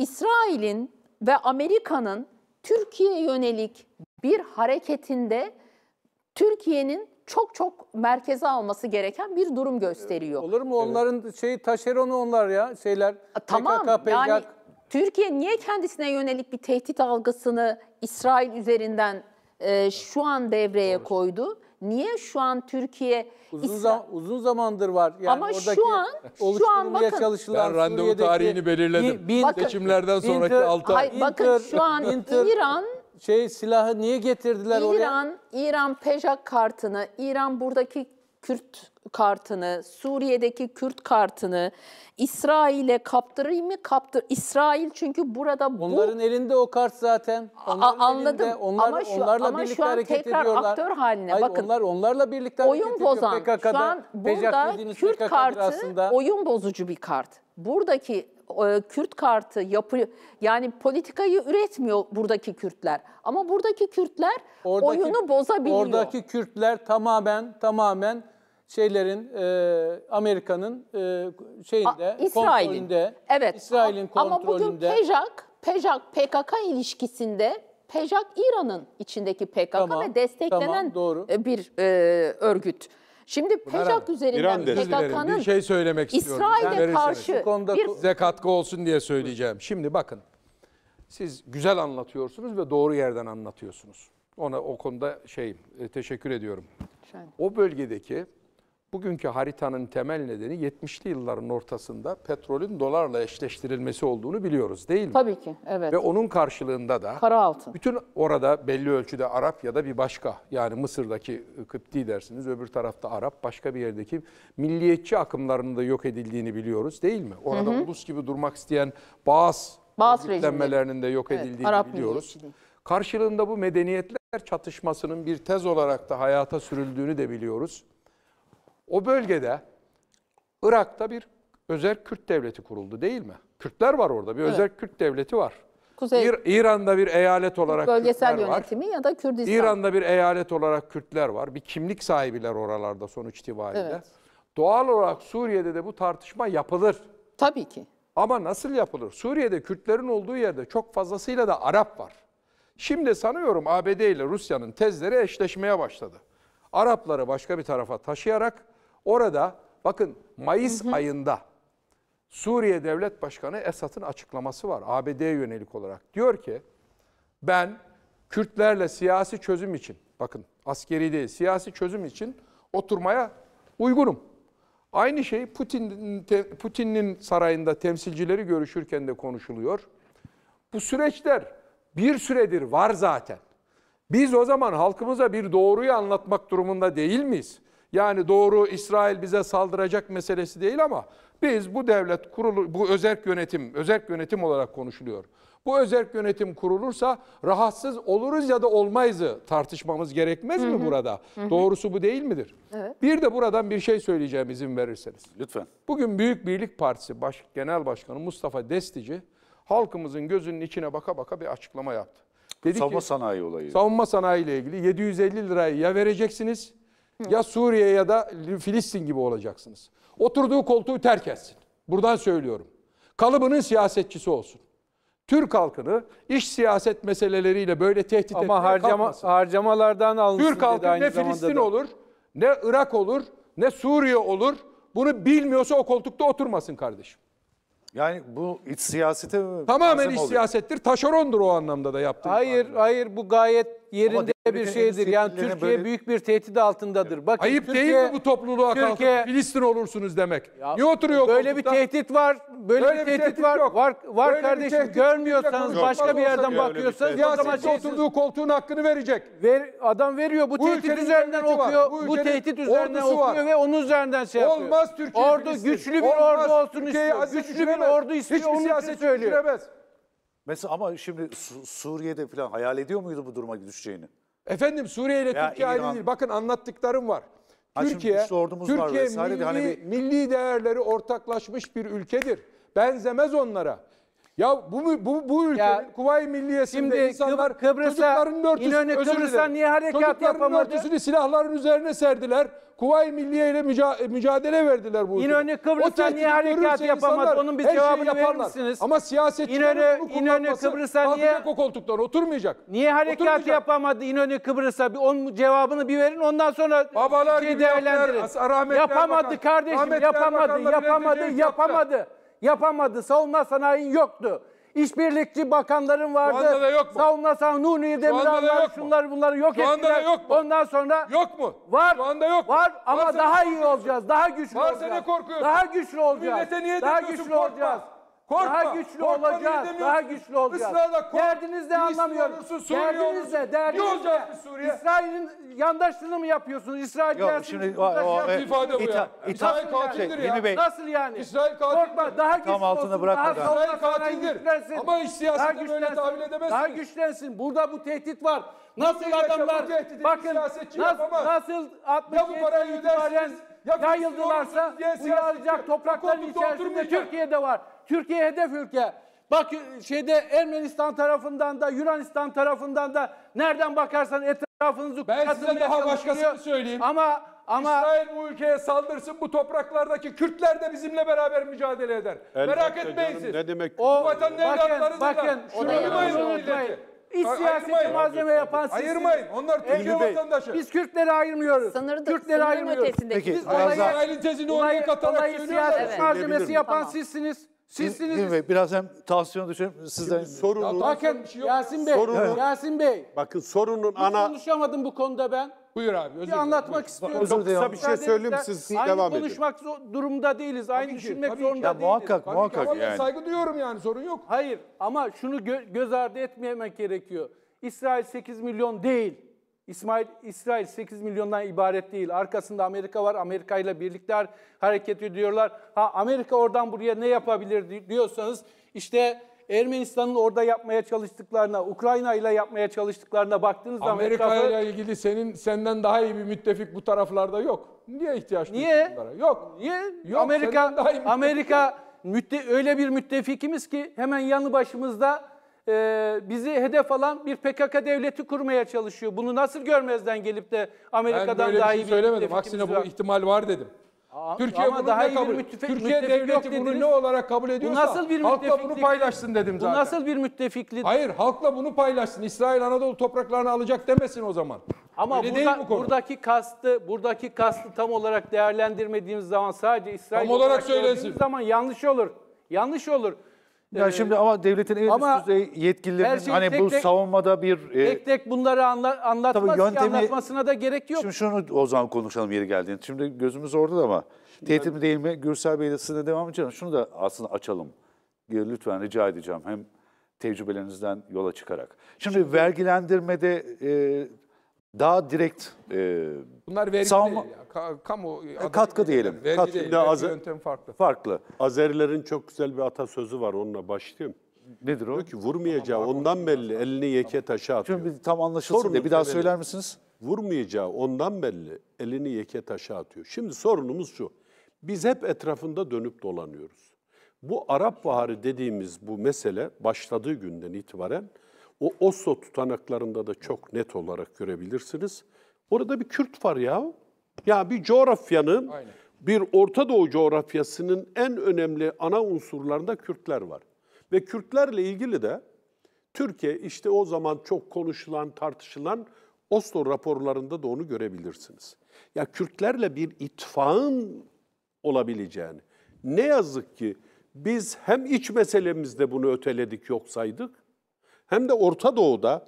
İsrail'in ve Amerika'nın Türkiye yönelik bir hareketinde Türkiye'nin çok çok merkeze alması gereken bir durum gösteriyor. Olur mu onların evet. şey taşeronu onlar ya şeyler tamam, PKK, PKK. Yani Türkiye niye kendisine yönelik bir tehdit algısını İsrail üzerinden e, şu an devreye koydu? Niye şu an Türkiye Uzun, zam, uzun zamandır var. Yani Ama oradaki şu an şu an oluşturulmaya bakın çalışılan Ben randevu Suriye'deki tarihini belirledim. bin- Bakın- Seçimlerden sonraki Inter- 6 ay. Hayır, bakın şu an Inter- İran şey silahı niye getirdiler oraya? İran İran Pejak kartını İran buradaki Kürt kartını, Suriye'deki Kürt kartını İsrail'e kaptırayım mı? Kaptır. İsrail çünkü burada bu... Onların elinde o kart zaten. Onların anladım. Elinde. Onlar, ama şu, onlarla ama birlikte şu an hareket tekrar ediyorlar. aktör haline. Hayır, Bakın, onlar onlarla birlikte oyun hareket bozan. PKK'da. Şu an burada Kürt PKK kartı aslında. oyun bozucu bir kart. Buradaki e, Kürt kartı yapı yani politikayı üretmiyor buradaki Kürtler. Ama buradaki Kürtler oradaki, oyunu bozabiliyor. Oradaki Kürtler tamamen tamamen şeylerin e, Amerika'nın e, şeyinde A, İsrail'in. kontrolünde evet. İsrail'in kontrolünde. Ama bugün PEJAK PEJAK PKK ilişkisinde PEJAK İran'ın içindeki PKK tamam, ve desteklenen tamam, doğru. E, bir e, örgüt. Şimdi PEJAK üzerinden PKK'nın bir şey söylemek istiyorum. İsrail'e karşı bu konuda bir... size katkı olsun diye söyleyeceğim. Şimdi bakın. Siz güzel anlatıyorsunuz ve doğru yerden anlatıyorsunuz. Ona o konuda şey teşekkür ediyorum. O bölgedeki bugünkü haritanın temel nedeni 70'li yılların ortasında petrolün dolarla eşleştirilmesi olduğunu biliyoruz değil mi? Tabii ki, evet. Ve onun karşılığında da kara altın. Bütün orada belli ölçüde Arap ya da bir başka yani Mısır'daki Kıpti dersiniz, öbür tarafta Arap, başka bir yerdeki milliyetçi akımlarının da yok edildiğini biliyoruz değil mi? Orada hı hı. ulus gibi durmak isteyen Bağız Bağız örgütlenmelerinin de yok edildiğini evet, Arap biliyoruz. Karşılığında bu medeniyetler çatışmasının bir tez olarak da hayata sürüldüğünü de biliyoruz. O bölgede Irak'ta bir özel Kürt devleti kuruldu değil mi? Kürtler var orada. Bir evet. özel Kürt devleti var. Kuzey İr İran'da bir eyalet olarak bölgesel Kürtler yönetimi var. ya da Kürdistan. İran'da bir eyalet olarak Kürtler var. Bir kimlik sahibiler oralarda sonuç itibariyle. Evet. Doğal olarak Suriye'de de bu tartışma yapılır. Tabii ki. Ama nasıl yapılır? Suriye'de Kürtlerin olduğu yerde çok fazlasıyla da Arap var. Şimdi sanıyorum ABD ile Rusya'nın tezleri eşleşmeye başladı. Arapları başka bir tarafa taşıyarak Orada bakın Mayıs hı hı. ayında Suriye Devlet Başkanı Esad'ın açıklaması var ABD'ye yönelik olarak. Diyor ki ben Kürtlerle siyasi çözüm için bakın askeri değil siyasi çözüm için oturmaya uygunum. Aynı şey Putin'in Putin'in sarayında temsilcileri görüşürken de konuşuluyor. Bu süreçler bir süredir var zaten. Biz o zaman halkımıza bir doğruyu anlatmak durumunda değil miyiz? Yani doğru İsrail bize saldıracak meselesi değil ama biz bu devlet kurulu, bu özerk yönetim, özerk yönetim olarak konuşuluyor. Bu özerk yönetim kurulursa rahatsız oluruz ya da olmayızı tartışmamız gerekmez mi burada? Doğrusu bu değil midir? Evet. Bir de buradan bir şey söyleyeceğim izin verirseniz. Lütfen. Bugün Büyük Birlik Partisi Baş, Genel Başkanı Mustafa Destici halkımızın gözünün içine baka baka bir açıklama yaptı. Dedi savunma ki, sanayi olayı. Savunma sanayi ile ilgili 750 lirayı ya vereceksiniz ya Suriye ya da Filistin gibi olacaksınız. Oturduğu koltuğu terk etsin. Buradan söylüyorum. Kalıbının siyasetçisi olsun. Türk halkını iş siyaset meseleleriyle böyle tehdit Ama etmeye harcama, kalkmasın. harcamalardan alınsın. Türk halkı ne Filistin da. olur, ne Irak olur, ne Suriye olur. Bunu bilmiyorsa o koltukta oturmasın kardeşim. Yani bu iç siyasete Tamamen iç oluyor. siyasettir. Taşerondur o anlamda da yaptığı. Hayır, anlamda. hayır bu gayet yerinde bir şeydir. Yani Türkiye böyle... büyük bir tehdit altındadır. Bakın Ayıp Türkiye, değil mi bu topluluğa Türkiye... kalkıp Filistin olursunuz demek? Ya, Niye oturuyor Böyle koltuktan? bir tehdit var. Böyle, böyle bir tehdit, tehdit var. Yok. Var, var böyle kardeşim. Görmüyorsanız yok. başka bir yerden bakıyorsanız bir o şeysiz... oturduğu koltuğun hakkını verecek. Ver, adam veriyor. Bu, bu tehdit üzerinden okuyor. Bu, bu tehdit üzerinden okuyor ve onun üzerinden şey yapıyor. Olmaz Türkiye. Ordu güçlü bir ordu olsun istiyor. Güçlü bir ordu istiyor. Hiçbir siyasetçi düşüremez. Mesela ama şimdi Su- Suriye'de falan hayal ediyor muydu bu duruma düşeceğini? Efendim Suriye ile Türkiye İran- aynı değil. Bakın anlattıklarım var. Ha, şimdi Türkiye, var milli, de hani bir- milli değerleri ortaklaşmış bir ülkedir. Benzemez onlara. Ya bu bu, bu ülkenin ya, Kuvayi Milliyesi'nde şimdi insanlar Kıbrıs'a, çocukların örtüsü, İnönü, Kıbrıs'a niye harekat çocukların yapamadı? örtüsünü silahların üzerine serdiler. Kuvayi Milliye ile müca e, mücadele verdiler bu ülkede. İnönü Kıbrıs'a niye harekat yapamadı? Onun bir cevabını yaparlar. verir misiniz? Ama siyasetçilerin İnönü, bunu İnönü Kıbrıs'a niye o koltuktan oturmayacak. Niye harekat oturmayacak. yapamadı İnönü Kıbrıs'a? Bir onun cevabını bir verin. Ondan sonra Babalar şey değerlendirin. Yapamadı Erbakan. kardeşim, Rahmetli yapamadı, yapamadı, yapamadı. yapamadı. Yapamadı. Savunma sanayin yoktu. İşbirlikçi bakanların vardı. Şu anda da yok mu? Savunma sanayi, Nuni Demiral'lar, şunları bunları yok Şu anda ettiler. da yok mu? Ondan sonra yok mu? Var. Şu anda yok Var ama daha iyi olacağız. Daha güçlü Varsa olacağız. ne korkuyorsun? Daha güçlü olacağız. Millete niye daha güçlü Korkma. olacağız. Korkma, daha güçlü olacağız. Daha güçlü olacağız. Israrla kork. Derdiniz de anlamıyorum. Derdiniz de derdiniz ne olacak de. Suriye? İsrail'in yandaşlığını mı yapıyorsunuz? İsrail Yok, gelsin. Şimdi, o, o, o, ifade bu ya. İsrail katildir ya. Şey, nasıl yani? İsrail katildir. Korkma daha güçlü Tam altını bırakma. Daha İsrail katildir. Ama iş siyasete böyle tahvil edemezsiniz. Daha güçlensin. Burada bu tehdit var. Nasıl adamlar bakın nasıl, nasıl 67 itibaren yayıldılarsa uyaracak toprakların içerisinde Türkiye'de var. Türkiye hedef ülke. Bak e, şeyde Ermenistan tarafından da Yunanistan tarafından da nereden bakarsan etrafınızı Ben size daha başkasını söyleyeyim. Ama ama İsrail bu ülkeye saldırsın bu topraklardaki Kürtler de bizimle beraber mücadele eder. Elbette Merak etmeyin siz. Ne demek? O vatan evlatlarını bakın, da şunu ayırmayın o milleti. İş malzeme yapan sizsiniz. Ayırmayın. Onlar e, Türkiye Emre vatandaşı. Biz Kürtleri ayırmıyoruz. Sınırda, Kürtleri ayırmıyoruz. Ötesindeki. Peki, Siz olayı, İsrail'in olayı siyaset evet. malzemesi yapan tamam. sizsiniz. Sizsiniz. Değil mi? Biraz hem tansiyonu düşürüm. Sizden... Sorunun, Bakın şey Yasin Bey, Sorunun- Yasin Bey. bakın sorunun Hiç ana konuşamadım bu konuda ben. Buyur abi. Özür Bir dilerim. anlatmak istiyorum. Özür Çok kısa bir şey söyleyeyim, siz Aynı devam edin. konuşmak zor- durumda değiliz. Aynı ki, düşünmek tabii zorunda Ya değiliz. muhakkak, Tabii muhakkak yani. saygı duyuyorum yani sorun yok. Hayır ama şunu gö- göz ardı etmemek gerekiyor. İsrail 8 milyon değil. İsmail, İsrail 8 milyondan ibaret değil. Arkasında Amerika var. Amerika ile birlikler hareket ediyorlar. Ha Amerika oradan buraya ne yapabilir diyorsanız işte Ermenistan'ın orada yapmaya çalıştıklarına, Ukrayna ile yapmaya çalıştıklarına baktığınız zaman Amerika ile ilgili senin senden daha iyi bir müttefik bu taraflarda yok. Niye ihtiyaç Niye? bunlara? Yok. Niye? Yok, Amerika Amerika mütte öyle bir müttefikimiz ki hemen yanı başımızda e, bizi hedef alan bir PKK devleti kurmaya çalışıyor. Bunu nasıl görmezden gelip de Amerika'dan ben böyle daha bir şey iyi söylemedim. Aksine bu var. ihtimal var dedim. Aa, Türkiye ama bunu daha iyi kabul, bir müttefik, Türkiye müttefik devleti bunu ne olarak kabul ediyorsa bu nasıl bir halkla bunu paylaşsın dedim zaten. Bu nasıl bir müttefiklik? Hayır halkla bunu paylaşsın. İsrail Anadolu topraklarını alacak demesin o zaman. Ama Öyle burada, değil bu konu. buradaki kastı buradaki kastı tam olarak değerlendirmediğimiz zaman sadece İsrail tam olarak, olarak söylesin. zaman yanlış olur. Yanlış olur. Ya ee, şimdi ama devletin en ama üst düzey yetkililerinin hani tek bu tek, savunmada bir e, tek tek bunları anla, anlatmaz tabii yöntemi, ki anlatmasına da gerek yok. Şimdi şunu o zaman konuşalım yeri geldiğinde. Şimdi gözümüz orada da ama şimdi tehdit mi değil mi Gürsel Bey de sizinle devam edeceğim. Şunu da aslında açalım. Lütfen rica edeceğim hem tecrübelerinizden yola çıkarak. Şimdi, şimdi vergilendirmede e, daha direkt e, Bunlar vergi savunma, değil, ka, kamu e, katkı diyelim. Vergi katkı değil, vergi Azer, yöntem farklı. Farklı. Azerilerin çok güzel bir atasözü var onunla başlayayım. Nedir o? Diyor ki vurmayacağı tamam, ondan belli var. elini yeke taşa atıyor. Şimdi tam anlaşılsın Sorunuz diye bir daha efendim, söyler misiniz? Vurmayacağı ondan belli elini yeke taşa atıyor. Şimdi sorunumuz şu. Biz hep etrafında dönüp dolanıyoruz. Bu Arap Baharı dediğimiz bu mesele başladığı günden itibaren o Oslo tutanaklarında da çok net olarak görebilirsiniz. Orada bir Kürt var ya. Ya bir coğrafyanın, Aynen. bir Orta Doğu coğrafyasının en önemli ana unsurlarında Kürtler var. Ve Kürtlerle ilgili de Türkiye işte o zaman çok konuşulan, tartışılan Oslo raporlarında da onu görebilirsiniz. Ya Kürtlerle bir ittifağın olabileceğini. Ne yazık ki biz hem iç meselemizde bunu öteledik yok saydık hem de Orta Doğu'da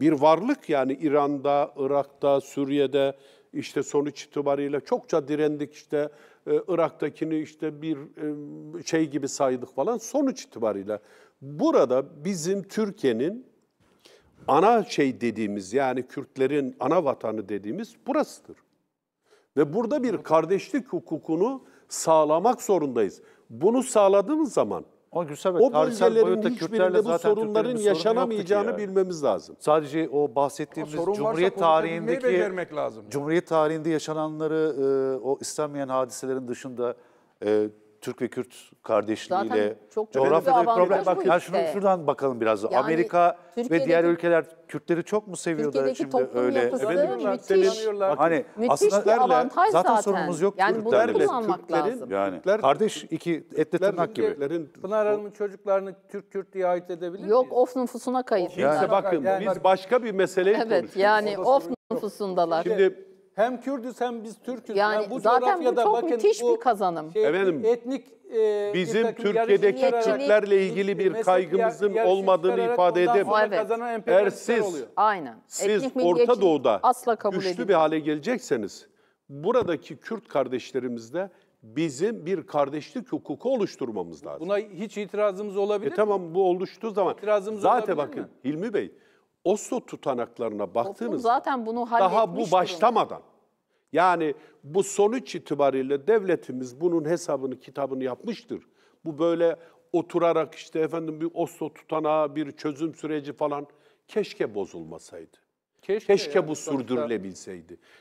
bir varlık yani İran'da, Irak'ta, Suriye'de işte sonuç itibariyle çokça direndik işte e, Irak'takini işte bir e, şey gibi saydık falan sonuç itibariyle. Burada bizim Türkiye'nin ana şey dediğimiz yani Kürtlerin ana vatanı dediğimiz burasıdır. Ve burada bir kardeşlik hukukunu sağlamak zorundayız. Bunu sağladığımız zaman o Gürsel Bey, o bölgelerin hiçbirinde bu sorunların yaşanamayacağını sorun bilmemiz lazım. Sadece o bahsettiğimiz Cumhuriyet tarihindeki lazım. Cumhuriyet tarihinde yaşananları e, o istenmeyen hadiselerin dışında e, Türk ve Kürt kardeşliğiyle Zaten çok coğrafyada bir problem. Bak, ya işte. şuradan bakalım biraz. Yani, Amerika ve diğer ülkeler Kürtleri çok mu seviyorlar? da şimdi öyle? Efendim, müthiş. Hani müthiş aslında bir avantaj zaten. Zaten sorunumuz yok yani Kürtlerle. Türklerin, yani Türkler, Kardeş iki etle tırnak gibi. Pınar Hanım'ın çocuklarını Türk Kürt diye ait edebilir Yok miyiz? of nüfusuna kayıtlılar. Kimse yani, bakın yani, biz başka bir meseleyi evet, konuşuyoruz. Evet yani of nüfusundalar. Şimdi hem Kürdüz hem biz Türk'üz. Yani, yani bu zaten bu çok bakın, müthiş bir kazanım. Şey, Efendim, etnik e, bizim Türkiye'deki Türklerle ilgili bir kaygımızın olmadığını ifade edemem. Evet. Eğer siz, Aynen. siz etnik Orta Doğu'da asla kabul güçlü edilmez. bir hale gelecekseniz buradaki Kürt kardeşlerimizde bizim bir kardeşlik hukuku oluşturmamız lazım. Buna hiç itirazımız olabilir e, mi? Tamam bu oluştuğu zaman. İtirazımız zaten bakın mi? Hilmi Bey Oso tutanaklarına baktığınız zaten bunu daha bu başlamadan durumda. yani bu sonuç itibariyle devletimiz bunun hesabını kitabını yapmıştır. Bu böyle oturarak işte efendim bir Oso tutanağı bir çözüm süreci falan keşke bozulmasaydı. Keşke, keşke yani bu sonuçta.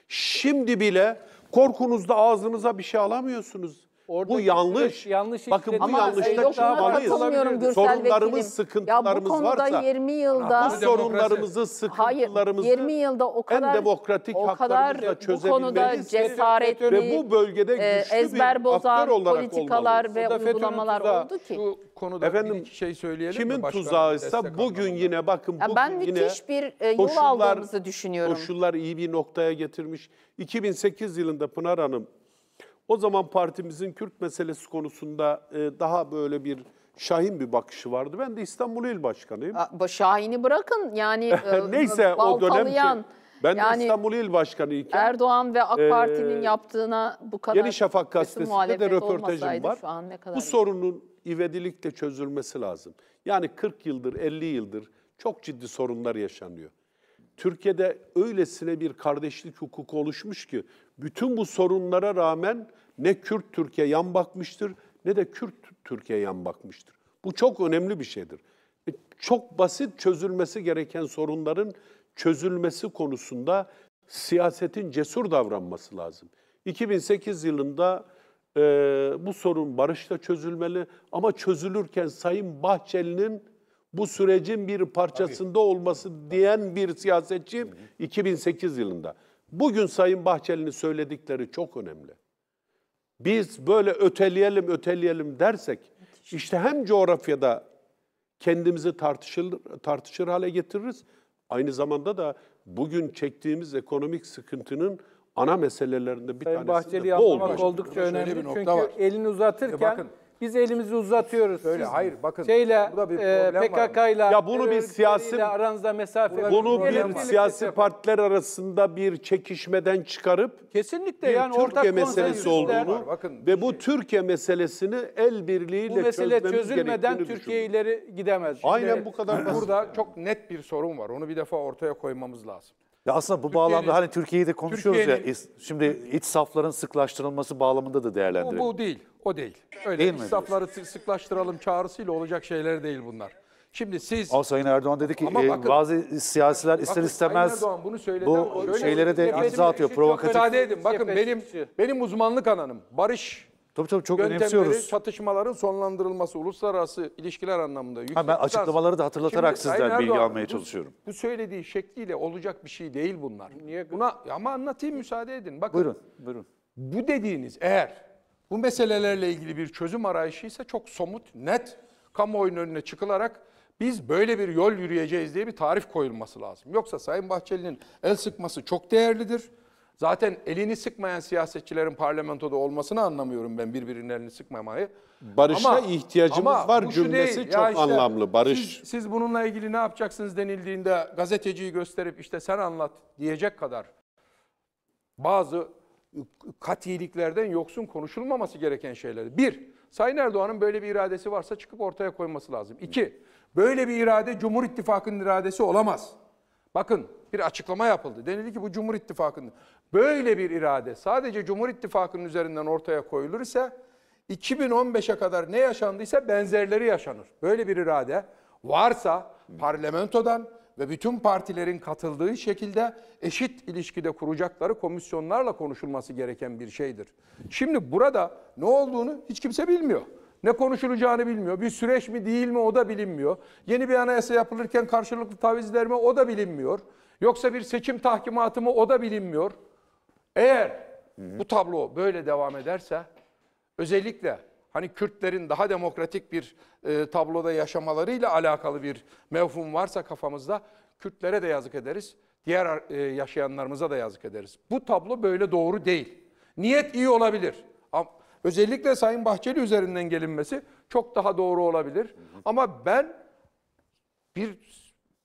Şimdi bile korkunuzda ağzınıza bir şey alamıyorsunuz. Orada bu yanlış. yanlış Bakın bu yanlışta çıkmalıyız. Sorunlarımız, sıkıntılarımız ya bu varsa 20 yılda bu sorunlarımızı, sıkıntılarımızı Hayır, 20 yılda o kadar en demokratik o kadar bu konuda cesaretli ve bu bölgede güçlü e, ezber bozan bir politikalar ve uygulamalar oldu ki. Şu konuda Efendim, bir şey söyleyelim kimin tuzağıysa bugün yine bakın bugün ben yine bir e, yol koşullar, aldığımızı düşünüyorum. Koşullar iyi bir noktaya getirmiş. 2008 yılında Pınar Hanım o zaman partimizin Kürt meselesi konusunda e, daha böyle bir şahin bir bakışı vardı. Ben de İstanbul İl Başkanıyım. Şahin'i bırakın yani e, Neyse o dönemki. Şey, ben yani, de İstanbul İl Başkanıyken. Erdoğan ve AK Parti'nin e, yaptığına bu kadar Yeni Şafak gazetesinde de röportajım var. Şu an ne kadar bu iyi. sorunun ivedilikle çözülmesi lazım. Yani 40 yıldır, 50 yıldır çok ciddi sorunlar yaşanıyor. Türkiye'de öylesine bir kardeşlik hukuku oluşmuş ki bütün bu sorunlara rağmen ne Kürt Türkiye yan bakmıştır ne de Kürt Türkiye yan bakmıştır. Bu çok önemli bir şeydir. E, çok basit çözülmesi gereken sorunların çözülmesi konusunda siyasetin cesur davranması lazım. 2008 yılında e, bu sorun barışla çözülmeli ama çözülürken Sayın Bahçeli'nin bu sürecin bir parçasında Tabii. olması diyen bir siyasetçi 2008 yılında. Bugün Sayın Bahçeli'nin söyledikleri çok önemli. Biz böyle öteleyelim, öteleyelim dersek işte hem coğrafyada kendimizi tartışır, tartışır hale getiririz. Aynı zamanda da bugün çektiğimiz ekonomik sıkıntının ana meselelerinden bir Sayın tanesi Bahçeli de bu olmak oldukça önemli. Çünkü var. elini e, uzatırken bakın, biz elimizi uzatıyoruz. Böyle hayır bakın. Şeyle, bu da bir e, PKK'yla ya bunu bir e, siyasi aranızda mesafe bunu bir, siyasi var. partiler arasında bir çekişmeden çıkarıp kesinlikle bir yani Türkiye ortak meselesi olduğunu bakın, ve bu şey- Türkiye meselesini el birliğiyle bu mesele çözülmeden Türkiye ileri gidemez. Şimdi, Aynen bu kadar. Burada çok net bir sorun var. Onu bir defa ortaya koymamız lazım. Ya aslında bu bağlamda hani Türkiye'yi de konuşuyoruz ya. Şimdi iç safların sıklaştırılması bağlamında da Bu, değerlendirelim. bu değil, o değil. Öyle Değil değil mi israfları sı- sıklaştıralım çağrısıyla olacak şeyler değil bunlar. Şimdi siz O Sayın Erdoğan dedi ki Ama e, bazı siyasiler ister istemez Sayın Erdoğan bunu söyledi bu şeylere de Ya imza atıyor. Provokatif. müsaade edin. Bakın benim benim uzmanlık alanım barış Tabii tabii çok önemsiyoruz. çatışmaların sonlandırılması, uluslararası ilişkiler anlamında. Ha, ben açıklamaları da hatırlatarak Şimdi, sizden bilgi almaya çalışıyorum. Bu söylediği şekliyle olacak bir şey değil bunlar. Niye? Buna ama anlatayım müsaade edin. Bakın. Buyurun, buyurun. Bu dediğiniz eğer bu meselelerle ilgili bir çözüm arayışı ise çok somut, net, kamuoyunun önüne çıkılarak biz böyle bir yol yürüyeceğiz diye bir tarif koyulması lazım. Yoksa Sayın Bahçeli'nin el sıkması çok değerlidir. Zaten elini sıkmayan siyasetçilerin parlamentoda olmasını anlamıyorum ben birbirinin elini sıkmamayı. Barışa ama, ihtiyacımız ama var cümlesi değil. çok işte, anlamlı. Barış. Siz, siz bununla ilgili ne yapacaksınız denildiğinde gazeteciyi gösterip işte sen anlat diyecek kadar bazı katiliklerden yoksun konuşulmaması gereken şeyler. Bir, Sayın Erdoğan'ın böyle bir iradesi varsa çıkıp ortaya koyması lazım. İki, böyle bir irade Cumhur İttifakı'nın iradesi olamaz. Bakın bir açıklama yapıldı. Denildi ki bu Cumhur İttifakı'nın böyle bir irade sadece Cumhur İttifakı'nın üzerinden ortaya koyulursa 2015'e kadar ne yaşandıysa benzerleri yaşanır. Böyle bir irade varsa parlamentodan ve bütün partilerin katıldığı şekilde eşit ilişkide kuracakları komisyonlarla konuşulması gereken bir şeydir. Şimdi burada ne olduğunu hiç kimse bilmiyor. Ne konuşulacağını bilmiyor. Bir süreç mi değil mi o da bilinmiyor. Yeni bir anayasa yapılırken karşılıklı tavizler mi o da bilinmiyor. Yoksa bir seçim tahkimatı mı o da bilinmiyor. Eğer bu tablo böyle devam ederse özellikle hani Kürtlerin daha demokratik bir e, tabloda yaşamalarıyla alakalı bir mevhum varsa kafamızda Kürtlere de yazık ederiz. Diğer e, yaşayanlarımıza da yazık ederiz. Bu tablo böyle doğru değil. Niyet iyi olabilir. Ama özellikle Sayın Bahçeli üzerinden gelinmesi çok daha doğru olabilir. Ama ben bir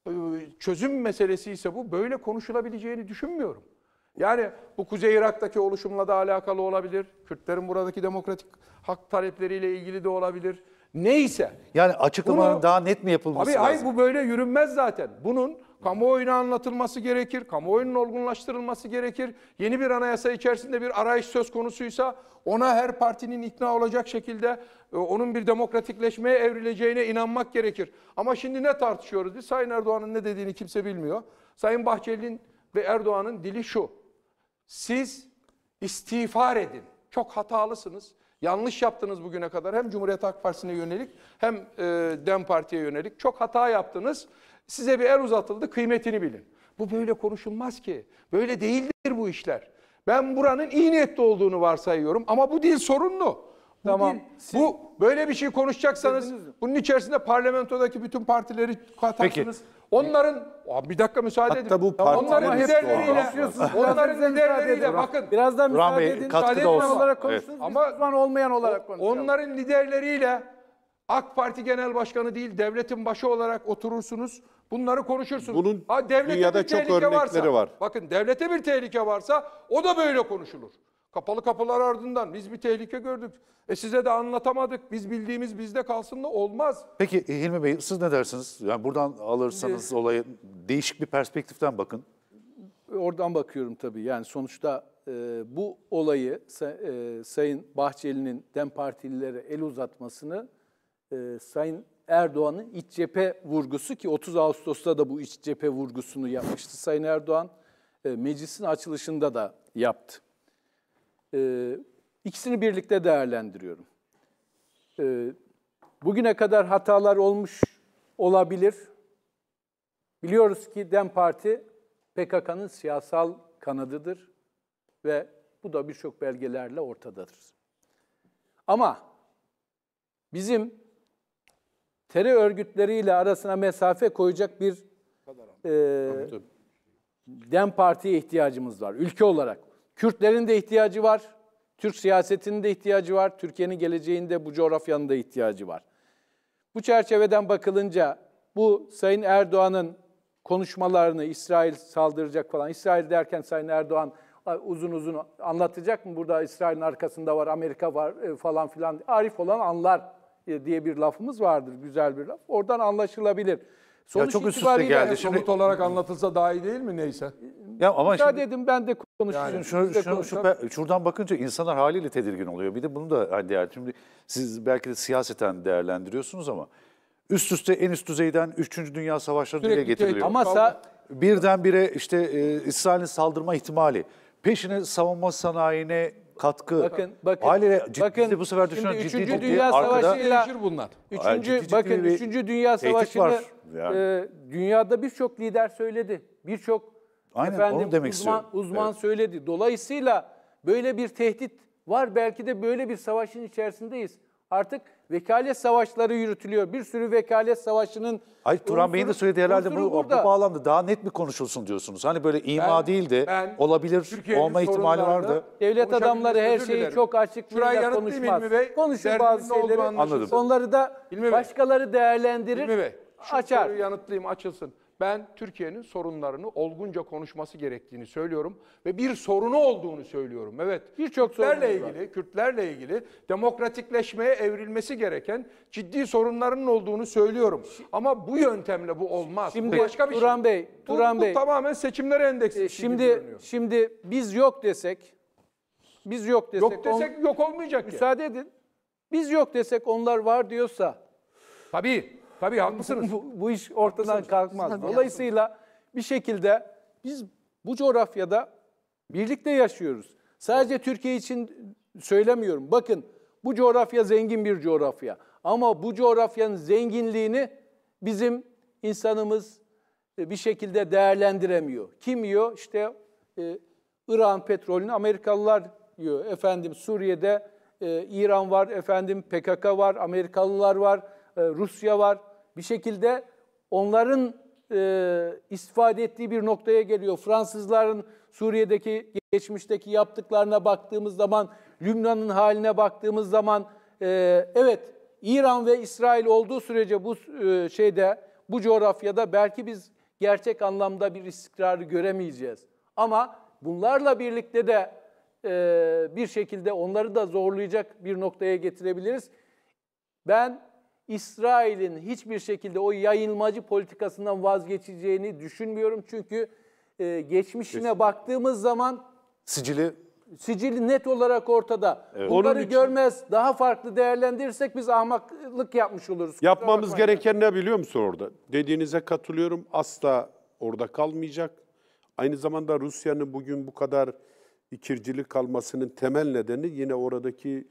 e, çözüm meselesi ise bu böyle konuşulabileceğini düşünmüyorum. Yani bu Kuzey Irak'taki oluşumla da alakalı olabilir. Kürtlerin buradaki demokratik hak talepleriyle ilgili de olabilir. Neyse. Yani açıklamanın Bunu, daha net mi yapılması abi, lazım? Hayır bu böyle yürünmez zaten. Bunun kamuoyuna anlatılması gerekir, kamuoyunun olgunlaştırılması gerekir. Yeni bir anayasa içerisinde bir arayış söz konusuysa ona her partinin ikna olacak şekilde e, onun bir demokratikleşmeye evrileceğine inanmak gerekir. Ama şimdi ne tartışıyoruz Sayın Erdoğan'ın ne dediğini kimse bilmiyor. Sayın Bahçeli'nin ve Erdoğan'ın dili şu. Siz istiğfar edin. Çok hatalısınız. Yanlış yaptınız bugüne kadar hem Cumhuriyet Halk Partisi'ne yönelik hem e, DEM Parti'ye yönelik. Çok hata yaptınız. Size bir el uzatıldı kıymetini bilin. Bu böyle konuşulmaz ki. Böyle değildir bu işler. Ben buranın iyi niyetli olduğunu varsayıyorum ama bu dil sorunlu. Tamam. Siz... Bu böyle bir şey konuşacaksanız bunun içerisinde parlamentodaki bütün partileri katarsınız. Peki. Onların Aa, bir dakika müsaade edin. Hatta bu tamam, onların liderleriyle onların liderleriyle bakın. Birazdan müsaade Rahmi, edin. Katkıda olsun. olarak konuştunuz. Evet. Ama Müslüman olmayan olarak konuşuyoruz. Onların liderleriyle AK Parti Genel Başkanı değil devletin başı olarak oturursunuz. Bunları konuşursunuz. Bunun ha, devlete dünyada bir çok örnekleri varsa, var. Bakın devlete bir tehlike varsa o da böyle konuşulur. Kapalı kapılar ardından biz bir tehlike gördük. E size de anlatamadık. Biz bildiğimiz bizde kalsın da olmaz. Peki e, Hilmi Bey siz ne dersiniz? Yani buradan alırsanız e, olayı değişik bir perspektiften bakın. Oradan bakıyorum tabii. Yani sonuçta e, bu olayı e, Sayın Bahçeli'nin DEM Partililere el uzatmasını e, Sayın Erdoğan'ın iç cephe vurgusu ki 30 Ağustos'ta da bu iç cephe vurgusunu yapmıştı Sayın Erdoğan. E, meclisin açılışında da yaptı. E, ikisini birlikte değerlendiriyorum. E, bugüne kadar hatalar olmuş olabilir. Biliyoruz ki DEM Parti PKK'nın siyasal kanadıdır ve bu da birçok belgelerle ortadadır. Ama bizim terör örgütleriyle arasına mesafe koyacak bir e, DEM Parti'ye ihtiyacımız var ülke olarak. Kürtlerin de ihtiyacı var. Türk siyasetinin de ihtiyacı var. Türkiye'nin geleceğinde bu coğrafyanın da ihtiyacı var. Bu çerçeveden bakılınca bu Sayın Erdoğan'ın konuşmalarını İsrail saldıracak falan. İsrail derken Sayın Erdoğan uzun uzun anlatacak mı? Burada İsrail'in arkasında var, Amerika var e, falan filan. Arif olan anlar e, diye bir lafımız vardır, güzel bir laf. Oradan anlaşılabilir. Sonuç çok üst üste geldi. Şimdi... Somut olarak anlatılsa daha iyi değil mi neyse? Ya ama Müsaade şimdi... edin ben de konuşayım. Yani, şunu, şunu, şu, şuradan bakınca insanlar haliyle tedirgin oluyor. Bir de bunu da hani değer. Şimdi siz belki de siyaseten değerlendiriyorsunuz ama üst üste en üst düzeyden 3. Dünya Savaşları Sürekli dile getiriliyor. Ama sa birdenbire işte e, İsrail'in saldırma ihtimali, peşine savunma sanayine katkı. Bakın, bakın. Haliyle ciddi, bakın, bu sefer düşünün ciddi ciddi Dünya Savaşı'yla bunlar. Üçüncü, ciddi, ciddi bakın bir Üçüncü Dünya Savaşı'nda yani. e, dünyada birçok lider söyledi. Birçok efendim demek uzman, uzman evet. söyledi. Dolayısıyla böyle bir tehdit var. Belki de böyle bir savaşın içerisindeyiz. Artık vekalet savaşları yürütülüyor. Bir sürü vekalet savaşının... Hayır Turan Bey'in de söylediği herhalde bu, burada. bu bağlamda daha net mi konuşulsun diyorsunuz? Hani böyle ima ben, değil de ben, olabilir, Türkiye'nin olma ihtimali vardı. Devlet adamları her şeyi dilerim. çok açık bir konuşmaz. Konuşur bazı şeyleri. Anladım. Onları da Hilmi başkaları değerlendirir, Hilmi Bey, şu açar. yanıtlayayım, açılsın. Ben Türkiye'nin sorunlarını olgunca konuşması gerektiğini söylüyorum ve bir sorunu olduğunu söylüyorum. Evet. Birçok Kürtlerle ilgili, var. Kürtlerle ilgili demokratikleşmeye evrilmesi gereken ciddi sorunlarının olduğunu söylüyorum. Ama bu yöntemle bu olmaz. Şimdi bu başka bir şey. Turan şey. Bey, Turan bu, bu tamamen seçimlere endeksli. E, şimdi görünüyor. şimdi biz yok desek biz yok desek yok desek on, yok olmayacak. Müsaade ya. edin. Biz yok desek onlar var diyorsa Tabii. Tabii haklısınız. bu, bu iş ortadan haklısınız. kalkmaz. Tabii Dolayısıyla haklısınız. bir şekilde biz bu coğrafyada birlikte yaşıyoruz. Sadece Türkiye için söylemiyorum. Bakın bu coğrafya zengin bir coğrafya. Ama bu coğrafyanın zenginliğini bizim insanımız e, bir şekilde değerlendiremiyor. Kim yiyor? İşte e, İran petrolünü Amerikalılar yiyor. Efendim Suriye'de e, İran var, efendim PKK var, Amerikalılar var. E, Rusya var. Bir şekilde onların e, istifade ettiği bir noktaya geliyor. Fransızların Suriye'deki geçmişteki yaptıklarına baktığımız zaman, Lübnan'ın haline baktığımız zaman, e, evet İran ve İsrail olduğu sürece bu e, şeyde, bu coğrafyada belki biz gerçek anlamda bir istikrarı göremeyeceğiz. Ama bunlarla birlikte de e, bir şekilde onları da zorlayacak bir noktaya getirebiliriz. Ben İsrail'in hiçbir şekilde o yayılmacı politikasından vazgeçeceğini düşünmüyorum. Çünkü e, geçmişine Kesinlikle. baktığımız zaman sicili sicili net olarak ortada. Evet. Bunları için... görmez, daha farklı değerlendirirsek biz ahmaklık yapmış oluruz. Yapmamız gereken ne biliyor musun orada? Dediğinize katılıyorum. Asla orada kalmayacak. Aynı zamanda Rusya'nın bugün bu kadar ikircilik kalmasının temel nedeni yine oradaki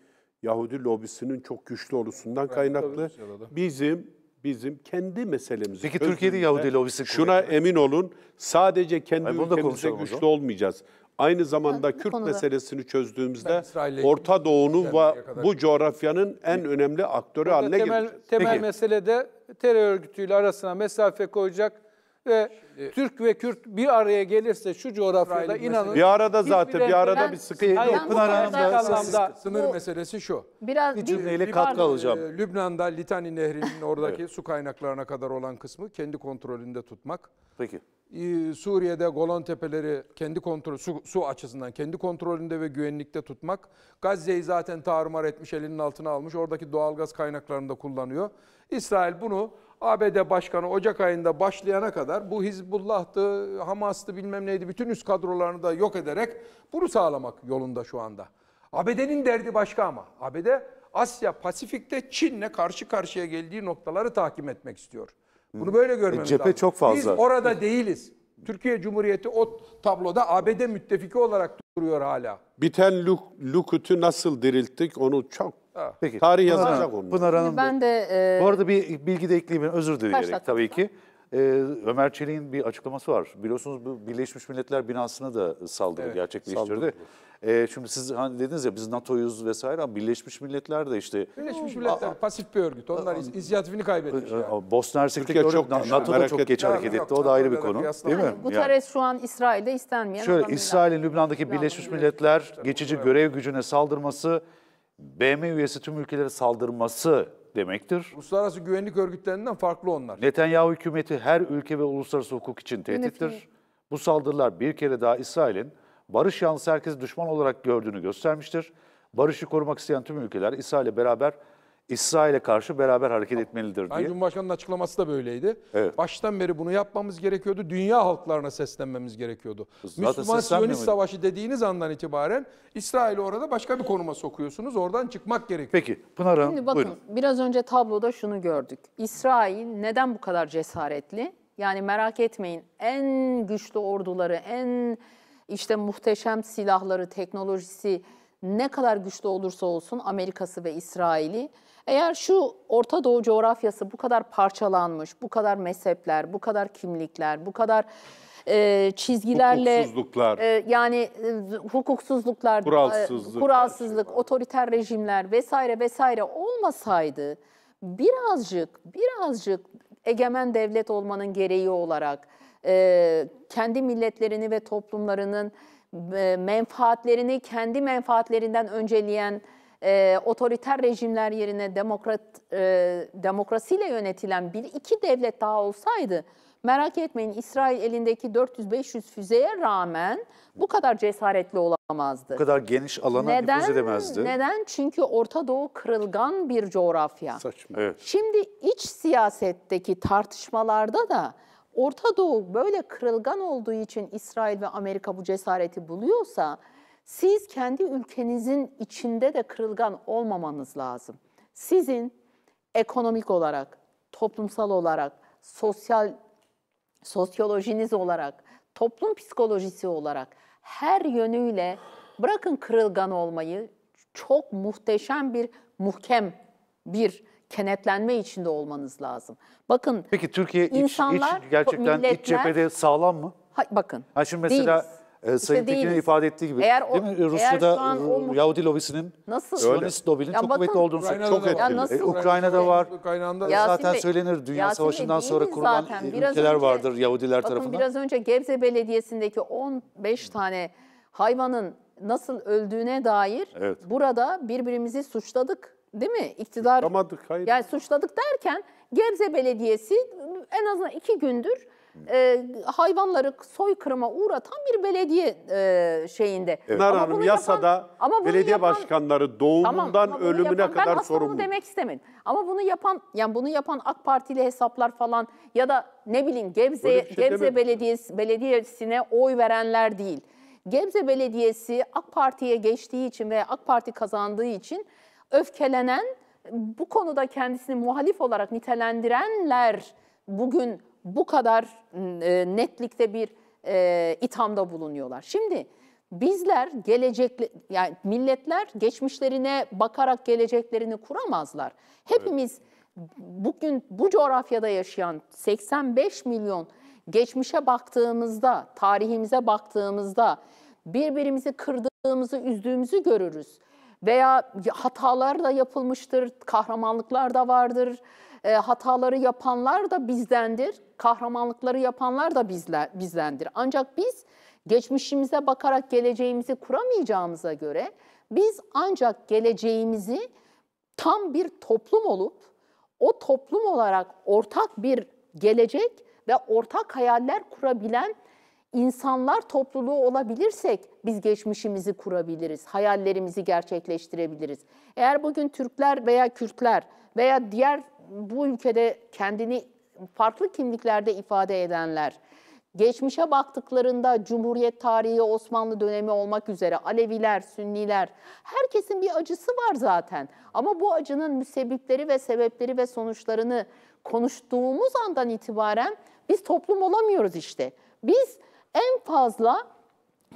Yahudi lobisinin çok güçlü olusundan kaynaklı. Bizim bizim kendi meselemiz. Peki Türkiye'de Yahudi lobisi Şuna emin olun sadece kendi Hayır, ülkemizde güçlü zaman. olmayacağız. Aynı zamanda yani, Kürt konuda. meselesini çözdüğümüzde Orta Doğu'nun ve bu coğrafyanın en önemli aktörü Burada haline temel, geleceğiz. Temel Peki. mesele de terör örgütüyle arasına mesafe koyacak ve Şimdi, Türk ve Kürt bir araya gelirse şu coğrafyada inanın. Bir arada zaten bir arada bir sıkıntı yok. Pınar Hanım'da sınır meselesi şu. Biraz bir cümleyle katkı alacağım. E, Lübnan'da Litani Nehri'nin oradaki evet. su kaynaklarına kadar olan kısmı kendi kontrolünde tutmak. Peki. E, Suriye'de Golan Tepeleri kendi kontrol su, su açısından kendi kontrolünde ve güvenlikte tutmak. Gazze'yi zaten tarumar etmiş, elinin altına almış. Oradaki doğalgaz kaynaklarını da kullanıyor. İsrail bunu ABD Başkanı Ocak ayında başlayana kadar bu Hizbullah'tı, Hamas'tı bilmem neydi bütün üst kadrolarını da yok ederek bunu sağlamak yolunda şu anda. ABD'nin derdi başka ama. ABD Asya Pasifik'te Çin'le karşı karşıya geldiği noktaları takip etmek istiyor. Bunu böyle e, görmemiz e, cephe lazım. çok fazla. Biz orada değiliz. Türkiye Cumhuriyeti o tabloda ABD müttefiki olarak duruyor hala. Biten Lukut'u nasıl dirilttik onu çok Peki. Tarih yazacak onlar. Pınar Hanım. Ben de... E... Bu arada bir bilgi de ekleyeyim. Özür dileyerek tabii ki. Ee, Ömer Çelik'in bir açıklaması var. Biliyorsunuz bu Birleşmiş Milletler binasına da saldırı evet, gerçekleştirdi. Ee, şimdi siz hani dediniz ya biz NATO'yuz vesaire ama Birleşmiş Milletler de işte... Birleşmiş Milletler a, pasif bir örgüt. Onlar inisiyatifini kaybetmiş. A, yani. Bosna Hersek'teki örgüt NATO da çok geç hareket etti. O da ayrı bir konu. Değil mi? Guterres şu an İsrail'de istenmeyen... Şöyle İsrail'in Lübnan'daki Birleşmiş Milletler geçici görev gücüne saldırması... BM üyesi tüm ülkelere saldırması demektir. Uluslararası güvenlik örgütlerinden farklı onlar. Netanyahu hükümeti her ülke ve uluslararası hukuk için tehdittir. Bu saldırılar bir kere daha İsrail'in barış yanlısı herkesi düşman olarak gördüğünü göstermiştir. Barışı korumak isteyen tüm ülkeler İsrail'le beraber İsrail'e karşı beraber hareket etmelidir diye. Yani Cumhurbaşkanı'nın açıklaması da böyleydi. Evet. Baştan beri bunu yapmamız gerekiyordu. Dünya halklarına seslenmemiz gerekiyordu. Zaten Müslüman Siyonist Savaşı dediğiniz andan itibaren İsrail'i orada başka bir konuma sokuyorsunuz. Oradan çıkmak gerekiyor. Peki Pınar Hanım Şimdi bakın buyurun. biraz önce tabloda şunu gördük. İsrail neden bu kadar cesaretli? Yani merak etmeyin en güçlü orduları, en işte muhteşem silahları, teknolojisi ne kadar güçlü olursa olsun Amerika'sı ve İsrail'i eğer şu Orta Doğu coğrafyası bu kadar parçalanmış, bu kadar mezhepler, bu kadar kimlikler, bu kadar e, çizgilerle hukuksuzluklar. E, yani e, hukuksuzluklar, e, kuralsızlık, e, kuralsızlık otoriter rejimler vesaire vesaire olmasaydı birazcık birazcık egemen devlet olmanın gereği olarak e, kendi milletlerini ve toplumlarının e, menfaatlerini kendi menfaatlerinden önceleyen e, otoriter rejimler yerine demokrat e, demokrasiyle yönetilen bir iki devlet daha olsaydı merak etmeyin İsrail elindeki 400-500 füzeye rağmen bu kadar cesaretli olamazdı. Bu kadar geniş alana neden, nüfuz edemezdi. Neden? Çünkü Orta Doğu kırılgan bir coğrafya. Saçma. Evet. Şimdi iç siyasetteki tartışmalarda da Orta Doğu böyle kırılgan olduğu için İsrail ve Amerika bu cesareti buluyorsa siz kendi ülkenizin içinde de kırılgan olmamanız lazım. Sizin ekonomik olarak, toplumsal olarak, sosyal sosyolojiniz olarak, toplum psikolojisi olarak her yönüyle bırakın kırılgan olmayı çok muhteşem bir muhkem bir kenetlenme içinde olmanız lazım. Bakın Peki Türkiye insanlar, iç, iç gerçekten milletler, iç cephede sağlam mı? Hay, bakın. Ha şimdi mesela değiliz e, Sayın Tekin'in ifade ettiği gibi. Eğer o, değil mi? Rusya'da o, Yahudi lobisinin, nasıl? Siyonist lobinin çok kuvvetli olduğunu söylüyor. Çok etkili. E, Ukrayna'da var. Ukrayna'da zaten Bey, söylenir. Dünya Yasin Savaşı'ndan sonra kurulan e, Biraz ülkeler önce, vardır Yahudiler bakın, tarafından. Biraz önce Gebze Belediyesi'ndeki 15 tane hayvanın nasıl öldüğüne dair evet. burada birbirimizi suçladık değil mi? İktidar. Tutamadık, hayır. Yani suçladık derken Gebze Belediyesi en azından iki gündür e, hayvanları soykırıma uğratan bir belediye e, şeyinde. Evet. Nar Hanım yasada ama belediye yapan, başkanları doğumundan tamam, ama ölümüne yapan, kadar ben sorumlu. Ben demek istemedim. Ama bunu yapan yani bunu yapan AK Partili hesaplar falan ya da ne bileyim Gebze şey Gebze Belediyesi belediyesine oy verenler değil. Gebze Belediyesi AK Parti'ye geçtiği için ve AK Parti kazandığı için öfkelenen, bu konuda kendisini muhalif olarak nitelendirenler bugün bu kadar e, netlikte bir e, ithamda bulunuyorlar. Şimdi bizler gelecek yani milletler geçmişlerine bakarak geleceklerini kuramazlar. Hepimiz bugün bu coğrafyada yaşayan 85 milyon geçmişe baktığımızda, tarihimize baktığımızda birbirimizi kırdığımızı, üzdüğümüzü görürüz. Veya hatalar da yapılmıştır, kahramanlıklar da vardır, e, hataları yapanlar da bizdendir, kahramanlıkları yapanlar da bizler, bizdendir. Ancak biz geçmişimize bakarak geleceğimizi kuramayacağımıza göre biz ancak geleceğimizi tam bir toplum olup o toplum olarak ortak bir gelecek ve ortak hayaller kurabilen insanlar topluluğu olabilirsek biz geçmişimizi kurabiliriz, hayallerimizi gerçekleştirebiliriz. Eğer bugün Türkler veya Kürtler veya diğer bu ülkede kendini farklı kimliklerde ifade edenler, geçmişe baktıklarında Cumhuriyet tarihi, Osmanlı dönemi olmak üzere Aleviler, Sünniler, herkesin bir acısı var zaten. Ama bu acının müsebbipleri ve sebepleri ve sonuçlarını konuştuğumuz andan itibaren biz toplum olamıyoruz işte. Biz en fazla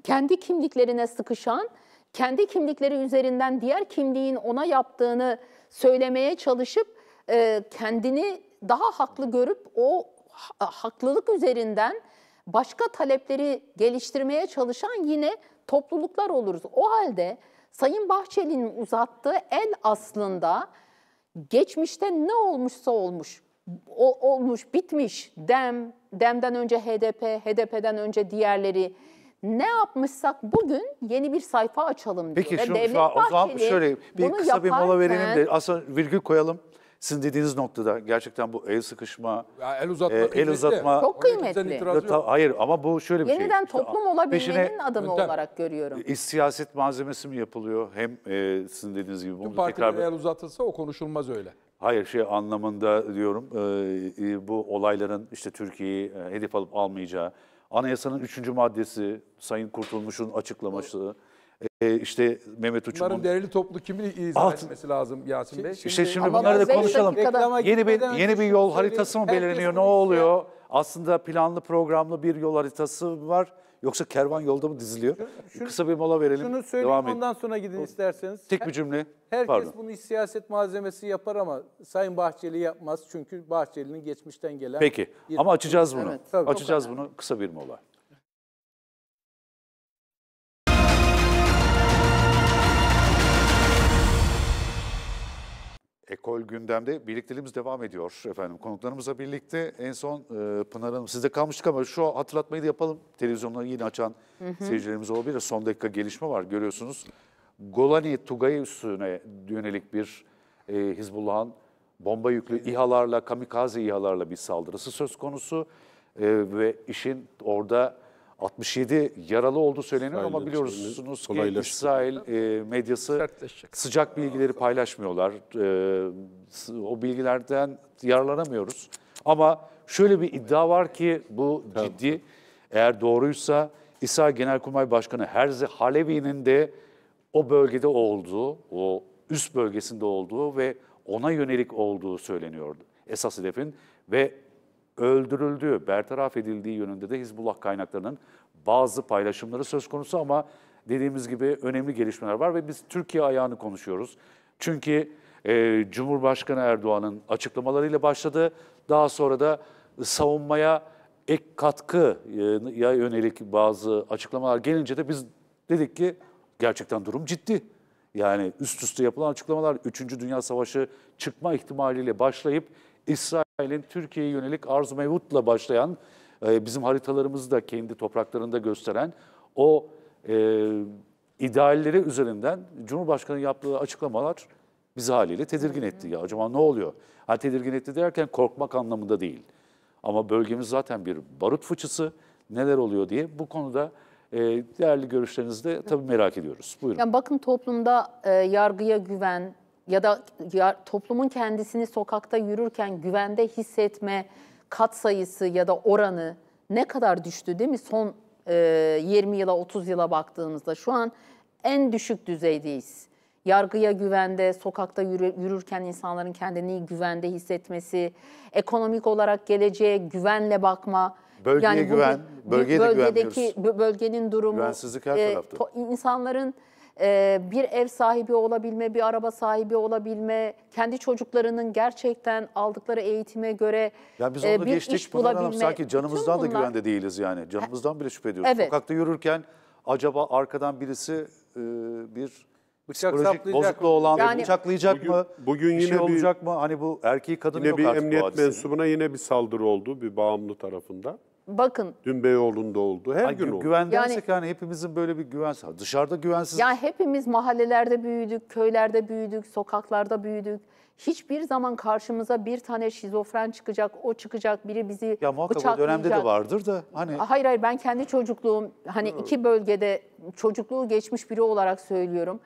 kendi kimliklerine sıkışan, kendi kimlikleri üzerinden diğer kimliğin ona yaptığını söylemeye çalışıp e, kendini daha haklı görüp o haklılık üzerinden başka talepleri geliştirmeye çalışan yine topluluklar oluruz. O halde Sayın Bahçeli'nin uzattığı el aslında geçmişte ne olmuşsa olmuş, o, olmuş, bitmiş. Dem, Dem'den önce HDP, HDP'den önce diğerleri. Ne yapmışsak bugün yeni bir sayfa açalım diyor. Peki şu, Devlet şu o zaman şöyle bir kısa yaparken, bir mola verelim de aslında virgül koyalım. Sizin dediğiniz noktada gerçekten bu el sıkışma, ya el uzatma, e, el uzatma çok kıymetli. Ta, hayır ama bu şöyle bir Yeniden şey. Yeniden toplum işte, olabilmenin adımı yöntem. olarak görüyorum. İş siyaset malzemesi mi yapılıyor? Hem e, sizin dediğiniz gibi bunu tekrar el uzatılsa o konuşulmaz öyle. Hayır şey anlamında diyorum e, e bu olayların işte Türkiye'yi e, hedef alıp almayacağı, anayasanın üçüncü maddesi, Sayın Kurtulmuş'un açıklaması... Bu e, işte Mehmet Uçum'un... Bunların değerli toplu kimin izah etmesi lazım Yasin Bey? İşte şimdi ama bunları da konuşalım. Yeni bir, yeni bir yol haritası mı belirleniyor? Ne oluyor? Ya. Aslında planlı programlı bir yol haritası var. Yoksa kervan yolda mı diziliyor? Şunu, Kısa bir mola verelim. Şunu söyleyeyim Devam ondan edin. sonra gidin isterseniz. Tek bir cümle. Herkes Pardon. bunu siyaset malzemesi yapar ama Sayın Bahçeli yapmaz. Çünkü Bahçeli'nin geçmişten gelen... Peki ama açacağız bunu. Evet, Tabii, açacağız bunu. Kısa bir mola. Ekol gündemde birlikteliğimiz devam ediyor efendim. Konuklarımızla birlikte en son e, Pınar Hanım sizde kalmıştık ama şu hatırlatmayı da yapalım. Televizyonları yeni açan hı hı. seyircilerimiz olabilir. Son dakika gelişme var görüyorsunuz. Golani Tugay üstüne yönelik bir e, Hizbullah'ın bomba yüklü İHA'larla, kamikaze İHA'larla bir saldırısı söz konusu. E, ve işin orada 67 yaralı olduğu söyleniyor ama biliyorsunuz ki İsrail e, medyası sıcak bilgileri paylaşmıyorlar. E, o bilgilerden yararlanamıyoruz. Ama şöyle bir iddia var ki bu ciddi. Eğer doğruysa İsrail Genelkurmay Başkanı Herzi Halevi'nin de o bölgede olduğu, o üst bölgesinde olduğu ve ona yönelik olduğu söyleniyordu. Esas hedefin ve öldürüldüğü, bertaraf edildiği yönünde de Hizbullah kaynaklarının bazı paylaşımları söz konusu ama dediğimiz gibi önemli gelişmeler var ve biz Türkiye ayağını konuşuyoruz. Çünkü e, Cumhurbaşkanı Erdoğan'ın açıklamalarıyla başladı. Daha sonra da savunmaya ek katkıya e, yönelik bazı açıklamalar gelince de biz dedik ki gerçekten durum ciddi. Yani üst üste yapılan açıklamalar 3. Dünya Savaşı çıkma ihtimaliyle başlayıp İsrail İsrail'in Türkiye'ye yönelik arz mevutla başlayan, e, bizim haritalarımızı da kendi topraklarında gösteren o e, idealleri üzerinden Cumhurbaşkanı yaptığı açıklamalar bizi haliyle tedirgin etti. Ya acaba ne oluyor? Ha tedirgin etti derken korkmak anlamında değil. Ama bölgemiz zaten bir barut fıçısı. Neler oluyor diye bu konuda e, değerli görüşlerinizi de tabii merak ediyoruz. Buyurun. Yani bakın toplumda e, yargıya güven, ya da ya, toplumun kendisini sokakta yürürken güvende hissetme kat sayısı ya da oranı ne kadar düştü değil mi? Son e, 20 yıla 30 yıla baktığımızda şu an en düşük düzeydeyiz. Yargıya güvende, sokakta yürü, yürürken insanların kendini güvende hissetmesi, ekonomik olarak geleceğe güvenle bakma. Bölgeye yani güven, bu, bölgeye bölgedeki, de güvenmiyoruz. Bölgenin durumu, Güvensizlik her e, tarafta. E, to, insanların bir ev sahibi olabilme, bir araba sahibi olabilme, kendi çocuklarının gerçekten aldıkları eğitime göre ya biz onu bir geçtik. iş Pınar bulabilme. Hanım, sanki canımızdan Tüm da güvende değiliz yani. Canımızdan bile şüphe ediyoruz. Evet. Sokakta yürürken acaba arkadan birisi e, bir Bıçak psikolojik bozukluğu olan yani, bıçaklayacak bugün, mı? Bugün yine bir şey bir, olacak mı? Hani bu erkeği kadın yine bir emniyet mensubuna yine bir saldırı oldu bir bağımlı tarafından. Bakın. Dün Beyoğlu'nda oldu. Her Ay, gün oldu. Güvendensek yani, yani hepimizin böyle bir güvensiz. Dışarıda güvensiz. Yani hepimiz mahallelerde büyüdük, köylerde büyüdük, sokaklarda büyüdük. Hiçbir zaman karşımıza bir tane şizofren çıkacak, o çıkacak, biri bizi ya, bıçaklayacak. Ya dönemde de vardır da hani. Hayır hayır ben kendi çocukluğum hani iki bölgede çocukluğu geçmiş biri olarak söylüyorum.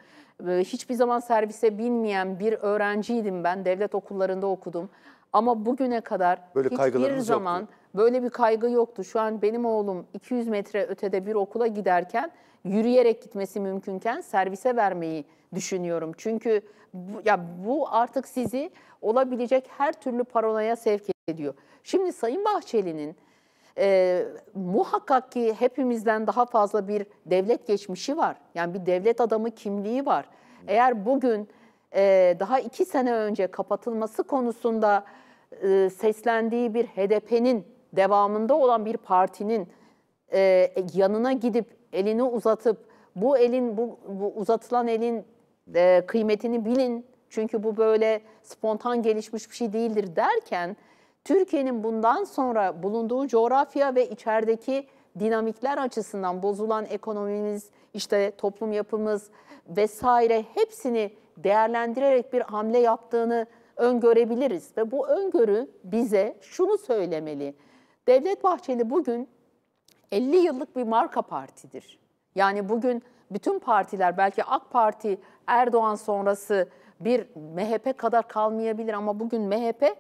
Ee, hiçbir zaman servise binmeyen bir öğrenciydim ben. Devlet okullarında okudum. Ama bugüne kadar Böyle hiçbir zaman yoktu böyle bir kaygı yoktu. Şu an benim oğlum 200 metre ötede bir okula giderken yürüyerek gitmesi mümkünken servise vermeyi düşünüyorum. Çünkü bu, ya bu artık sizi olabilecek her türlü paranoya sevk ediyor. Şimdi Sayın Bahçeli'nin e, muhakkak ki hepimizden daha fazla bir devlet geçmişi var. Yani bir devlet adamı kimliği var. Eğer bugün e, daha iki sene önce kapatılması konusunda e, seslendiği bir HDP'nin devamında olan bir partinin e, yanına gidip elini uzatıp bu elin bu, bu uzatılan elin e, kıymetini bilin çünkü bu böyle spontan gelişmiş bir şey değildir derken Türkiye'nin bundan sonra bulunduğu coğrafya ve içerideki dinamikler açısından bozulan ekonomimiz, işte toplum yapımız vesaire hepsini değerlendirerek bir hamle yaptığını öngörebiliriz ve bu öngörü bize şunu söylemeli. Devlet Bahçeli bugün 50 yıllık bir marka partidir. Yani bugün bütün partiler belki AK Parti Erdoğan sonrası bir MHP kadar kalmayabilir ama bugün MHP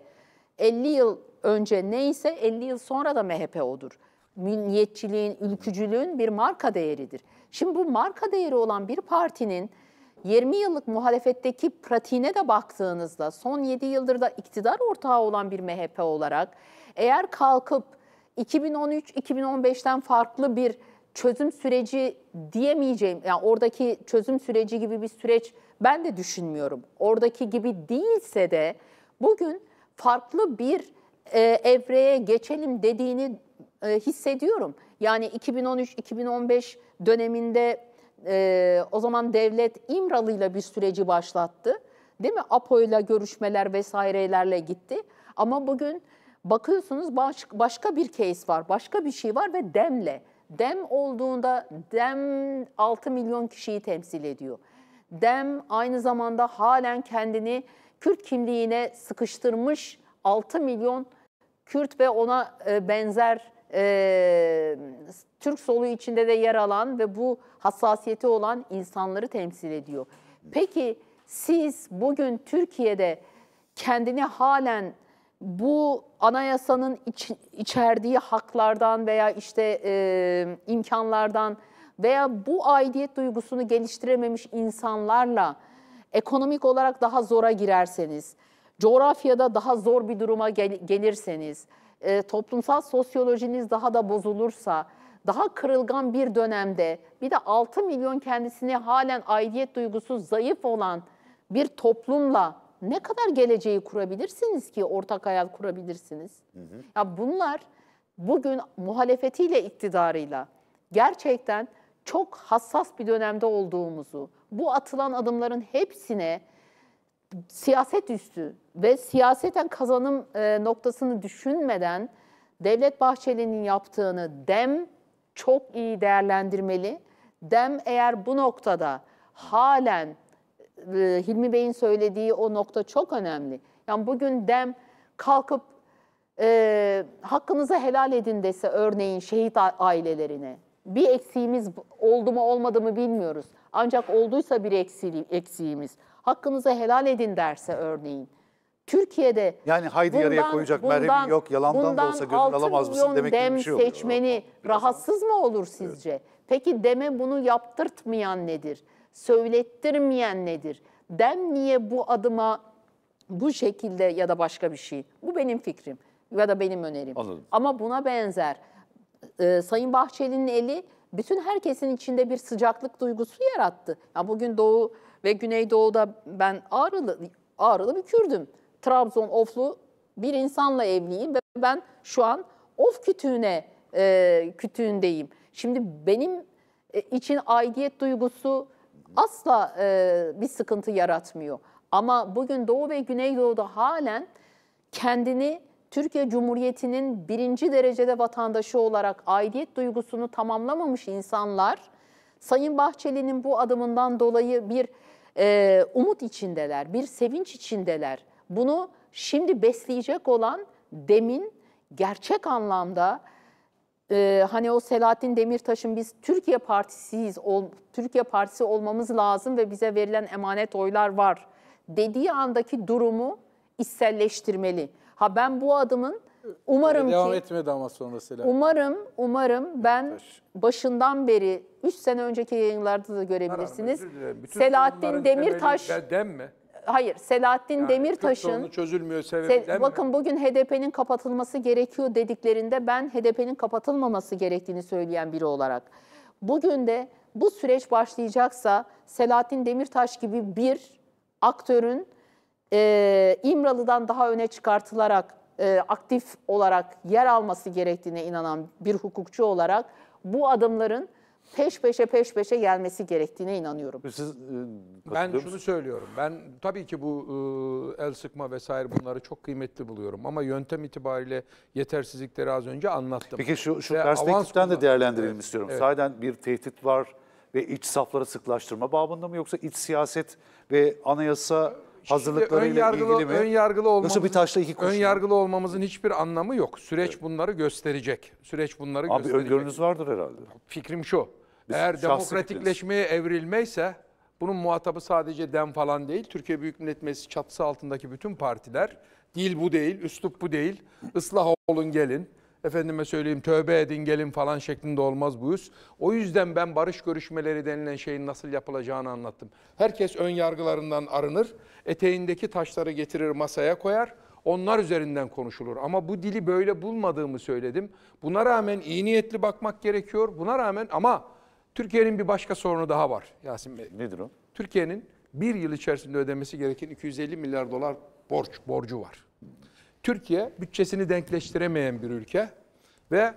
50 yıl önce neyse 50 yıl sonra da MHP odur. Milliyetçiliğin, ülkücülüğün bir marka değeridir. Şimdi bu marka değeri olan bir partinin 20 yıllık muhalefetteki pratiğine de baktığınızda son 7 yıldır da iktidar ortağı olan bir MHP olarak eğer kalkıp 2013-2015'ten farklı bir çözüm süreci diyemeyeceğim. Yani oradaki çözüm süreci gibi bir süreç ben de düşünmüyorum. Oradaki gibi değilse de bugün farklı bir e, evreye geçelim dediğini e, hissediyorum. Yani 2013-2015 döneminde e, o zaman devlet İmralı'yla bir süreci başlattı. Değil mi? APO'yla görüşmeler vesairelerle gitti. Ama bugün Bakıyorsunuz baş, başka bir case var, başka bir şey var ve demle. Dem olduğunda dem 6 milyon kişiyi temsil ediyor. Dem aynı zamanda halen kendini Kürt kimliğine sıkıştırmış 6 milyon Kürt ve ona e, benzer e, Türk solu içinde de yer alan ve bu hassasiyeti olan insanları temsil ediyor. Peki siz bugün Türkiye'de kendini halen bu anayasanın iç, içerdiği haklardan veya işte e, imkanlardan veya bu aidiyet duygusunu geliştirememiş insanlarla ekonomik olarak daha zora girerseniz, coğrafyada daha zor bir duruma gel gelirseniz, e, toplumsal sosyolojiniz daha da bozulursa, daha kırılgan bir dönemde bir de 6 milyon kendisini halen aidiyet duygusu zayıf olan bir toplumla ne kadar geleceği kurabilirsiniz ki ortak hayal kurabilirsiniz? Hı hı. Ya bunlar bugün muhalefetiyle iktidarıyla gerçekten çok hassas bir dönemde olduğumuzu, bu atılan adımların hepsine siyaset üstü ve siyaseten kazanım e, noktasını düşünmeden Devlet Bahçeli'nin yaptığını DEM çok iyi değerlendirmeli. DEM eğer bu noktada halen e, Hilmi Bey'in söylediği o nokta çok önemli. Yani bugün dem kalkıp e, hakkınızı helal edin dese örneğin şehit ailelerine. Bir eksiğimiz oldu mu olmadı mı bilmiyoruz. Ancak olduysa bir eksiği, eksiğimiz. Hakkınızı helal edin derse örneğin. Türkiye'de yani haydi bundan, yarıya koyacak bundan, yok yalandan bundan da olsa gönül alamaz mısın demek dem bir şey seçmeni Biraz rahatsız mı olur sizce? Evet. Peki deme bunu yaptırtmayan nedir? söylettirmeyen nedir? Ben niye bu adıma bu şekilde ya da başka bir şey? Bu benim fikrim ya da benim önerim. Anladım. Ama buna benzer e, Sayın Bahçeli'nin eli bütün herkesin içinde bir sıcaklık duygusu yarattı. Ya bugün Doğu ve Güneydoğu'da ben Ağrılı, Ağrılı bir Kürdüm. Trabzon Oflu bir insanla evliyim ve ben şu an of kütüğüne e, kütüğündeyim. Şimdi benim e, için aidiyet duygusu asla e, bir sıkıntı yaratmıyor. Ama bugün Doğu ve Güneydoğu'da halen kendini Türkiye Cumhuriyeti'nin birinci derecede vatandaşı olarak aidiyet duygusunu tamamlamamış insanlar Sayın Bahçeli'nin bu adımından dolayı bir e, umut içindeler, bir sevinç içindeler. Bunu şimdi besleyecek olan demin gerçek anlamda e, hani o Selahattin Demirtaş'ın biz Türkiye Partisiyiz, ol, Türkiye Partisi olmamız lazım ve bize verilen emanet oylar var dediği andaki durumu içselleştirmeli. Ha ben bu adımın umarım devam ki... etmedi ama sonra Selahattin. Umarım, umarım ben Demirtaş. başından beri 3 sene önceki yayınlarda da görebilirsiniz. Selahattin Demirtaş... Demeli, mi? hayır Selahattin yani Demirtaş'ın çözülmüyor sebebinden Bakın bugün HDP'nin kapatılması gerekiyor dediklerinde ben HDP'nin kapatılmaması gerektiğini söyleyen biri olarak bugün de bu süreç başlayacaksa Selahattin Demirtaş gibi bir aktörün e, İmralı'dan daha öne çıkartılarak e, aktif olarak yer alması gerektiğine inanan bir hukukçu olarak bu adımların peş peşe peş peşe gelmesi gerektiğine inanıyorum. Siz, e, ben şunu söylüyorum. Ben tabii ki bu e, el sıkma vesaire bunları çok kıymetli buluyorum. Ama yöntem itibariyle yetersizlikleri az önce anlattım. Peki şu, şu perspektiften de değerlendirelim evet, istiyorum. Evet. Sahiden bir tehdit var ve iç safları sıklaştırma babında mı yoksa iç siyaset ve anayasa hazırlıklarıyla ön ilgili mi? Ön yargılı olmamızın, Nasıl bir taşla iki kuş? Ön yargılı olmamızın hiçbir anlamı yok. Süreç evet. bunları gösterecek. Süreç bunları Abi gösterecek. Abi öngörünüz vardır herhalde. Fikrim şu. Biz Eğer demokratikleşmeye evrilmeyse bunun muhatabı sadece DEM falan değil. Türkiye Büyük Millet Meclisi çatısı altındaki bütün partiler dil bu değil, üslup bu değil. Islah olun gelin. Efendime söyleyeyim tövbe edin gelin falan şeklinde olmaz bu yüz. O yüzden ben barış görüşmeleri denilen şeyin nasıl yapılacağını anlattım. Herkes ön yargılarından arınır, eteğindeki taşları getirir masaya koyar. Onlar üzerinden konuşulur. Ama bu dili böyle bulmadığımı söyledim. Buna rağmen iyi niyetli bakmak gerekiyor. Buna rağmen ama Türkiye'nin bir başka sorunu daha var Yasin Bey. Nedir o? Türkiye'nin bir yıl içerisinde ödemesi gereken 250 milyar dolar borç borcu var. Türkiye bütçesini denkleştiremeyen bir ülke ve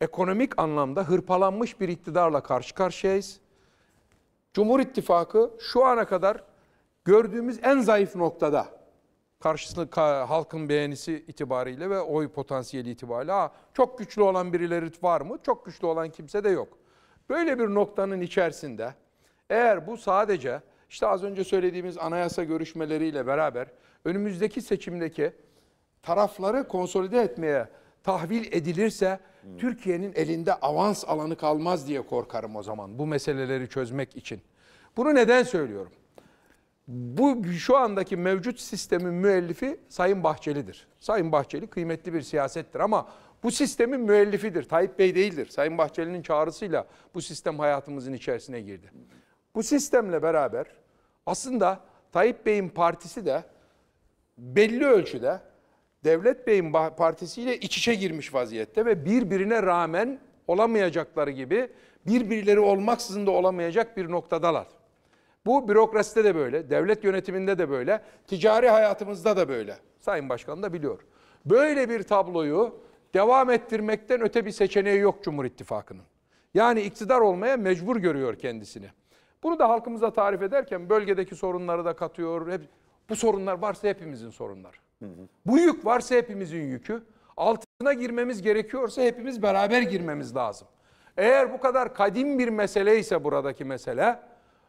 ekonomik anlamda hırpalanmış bir iktidarla karşı karşıyayız. Cumhur İttifakı şu ana kadar gördüğümüz en zayıf noktada karşısında halkın beğenisi itibariyle ve oy potansiyeli itibariyle ha, çok güçlü olan birileri var mı? Çok güçlü olan kimse de yok. Böyle bir noktanın içerisinde eğer bu sadece işte az önce söylediğimiz anayasa görüşmeleriyle beraber önümüzdeki seçimdeki tarafları konsolide etmeye tahvil edilirse hmm. Türkiye'nin elinde avans alanı kalmaz diye korkarım o zaman bu meseleleri çözmek için. Bunu neden söylüyorum? Bu şu andaki mevcut sistemin müellifi Sayın Bahçeli'dir. Sayın Bahçeli kıymetli bir siyasettir ama bu sistemin müellifidir. Tayyip Bey değildir. Sayın Bahçeli'nin çağrısıyla bu sistem hayatımızın içerisine girdi. Bu sistemle beraber aslında Tayyip Bey'in partisi de belli ölçüde Devlet Bey'in partisiyle iç içe girmiş vaziyette ve birbirine rağmen olamayacakları gibi birbirleri olmaksızın da olamayacak bir noktadalar. Bu bürokraside de böyle, devlet yönetiminde de böyle, ticari hayatımızda da böyle. Sayın Başkan da biliyor. Böyle bir tabloyu devam ettirmekten öte bir seçeneği yok Cumhur İttifakı'nın. Yani iktidar olmaya mecbur görüyor kendisini. Bunu da halkımıza tarif ederken bölgedeki sorunları da katıyor. Hep, bu sorunlar varsa hepimizin sorunları. Hı hı. Bu yük varsa hepimizin yükü. Altına girmemiz gerekiyorsa hepimiz beraber girmemiz lazım. Eğer bu kadar kadim bir mesele ise buradaki mesele,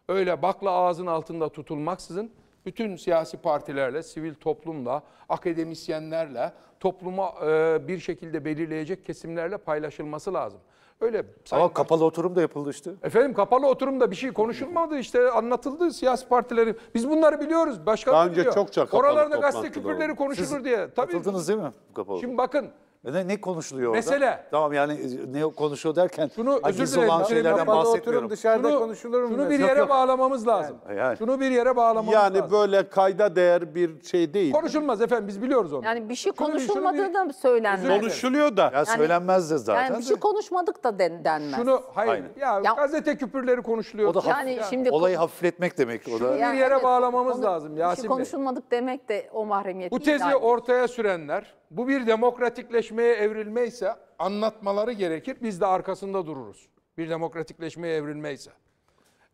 öyle bakla ağzın altında tutulmaksızın bütün siyasi partilerle, sivil toplumla, akademisyenlerle, topluma e, bir şekilde belirleyecek kesimlerle paylaşılması lazım. Öyle. Ama kapalı oturum da yapıldı işte. Efendim kapalı oturumda bir şey konuşulmadı işte anlatıldı siyasi partileri. Biz bunları biliyoruz. Başka Daha önce biliyor. çokça kapalı Oralarda gazete küpürleri konuşulur diye. Tabii. Katıldınız değil mi? bu Kapalı. Şimdi bakın ne, ne konuşuluyor orada? Mesele. Tamam yani e, ne konuşuyor derken şunu, aciz dilerim, olan şeylerden bahsetmiyorum. Dışarıda şunu, konuşulur mu? Şunu bir yere yok, bağlamamız lazım. Yani. Şunu bir yere bağlamamız yani lazım. Yani böyle kayda değer bir şey değil. Konuşulmaz efendim biz biliyoruz onu. Yani bir şey şunu, konuşulmadığı da söylenmez. Konuşuluyor da. Ya söylenmez de zaten. Yani bir şey konuşmadık da den, denmez. Şunu hayır Aynen. ya, ya gazete küpürleri konuşuluyor. O da yani ya. şimdi olayı hafifletmek demek o da. Şunu bir yere bağlamamız lazım şey Yasin Bey. konuşulmadık demek de o mahremiyet. Bu tezi ortaya sürenler bu bir demokratikleşmeye evrilmeyse anlatmaları gerekir. Biz de arkasında dururuz. Bir demokratikleşmeye evrilmeyse.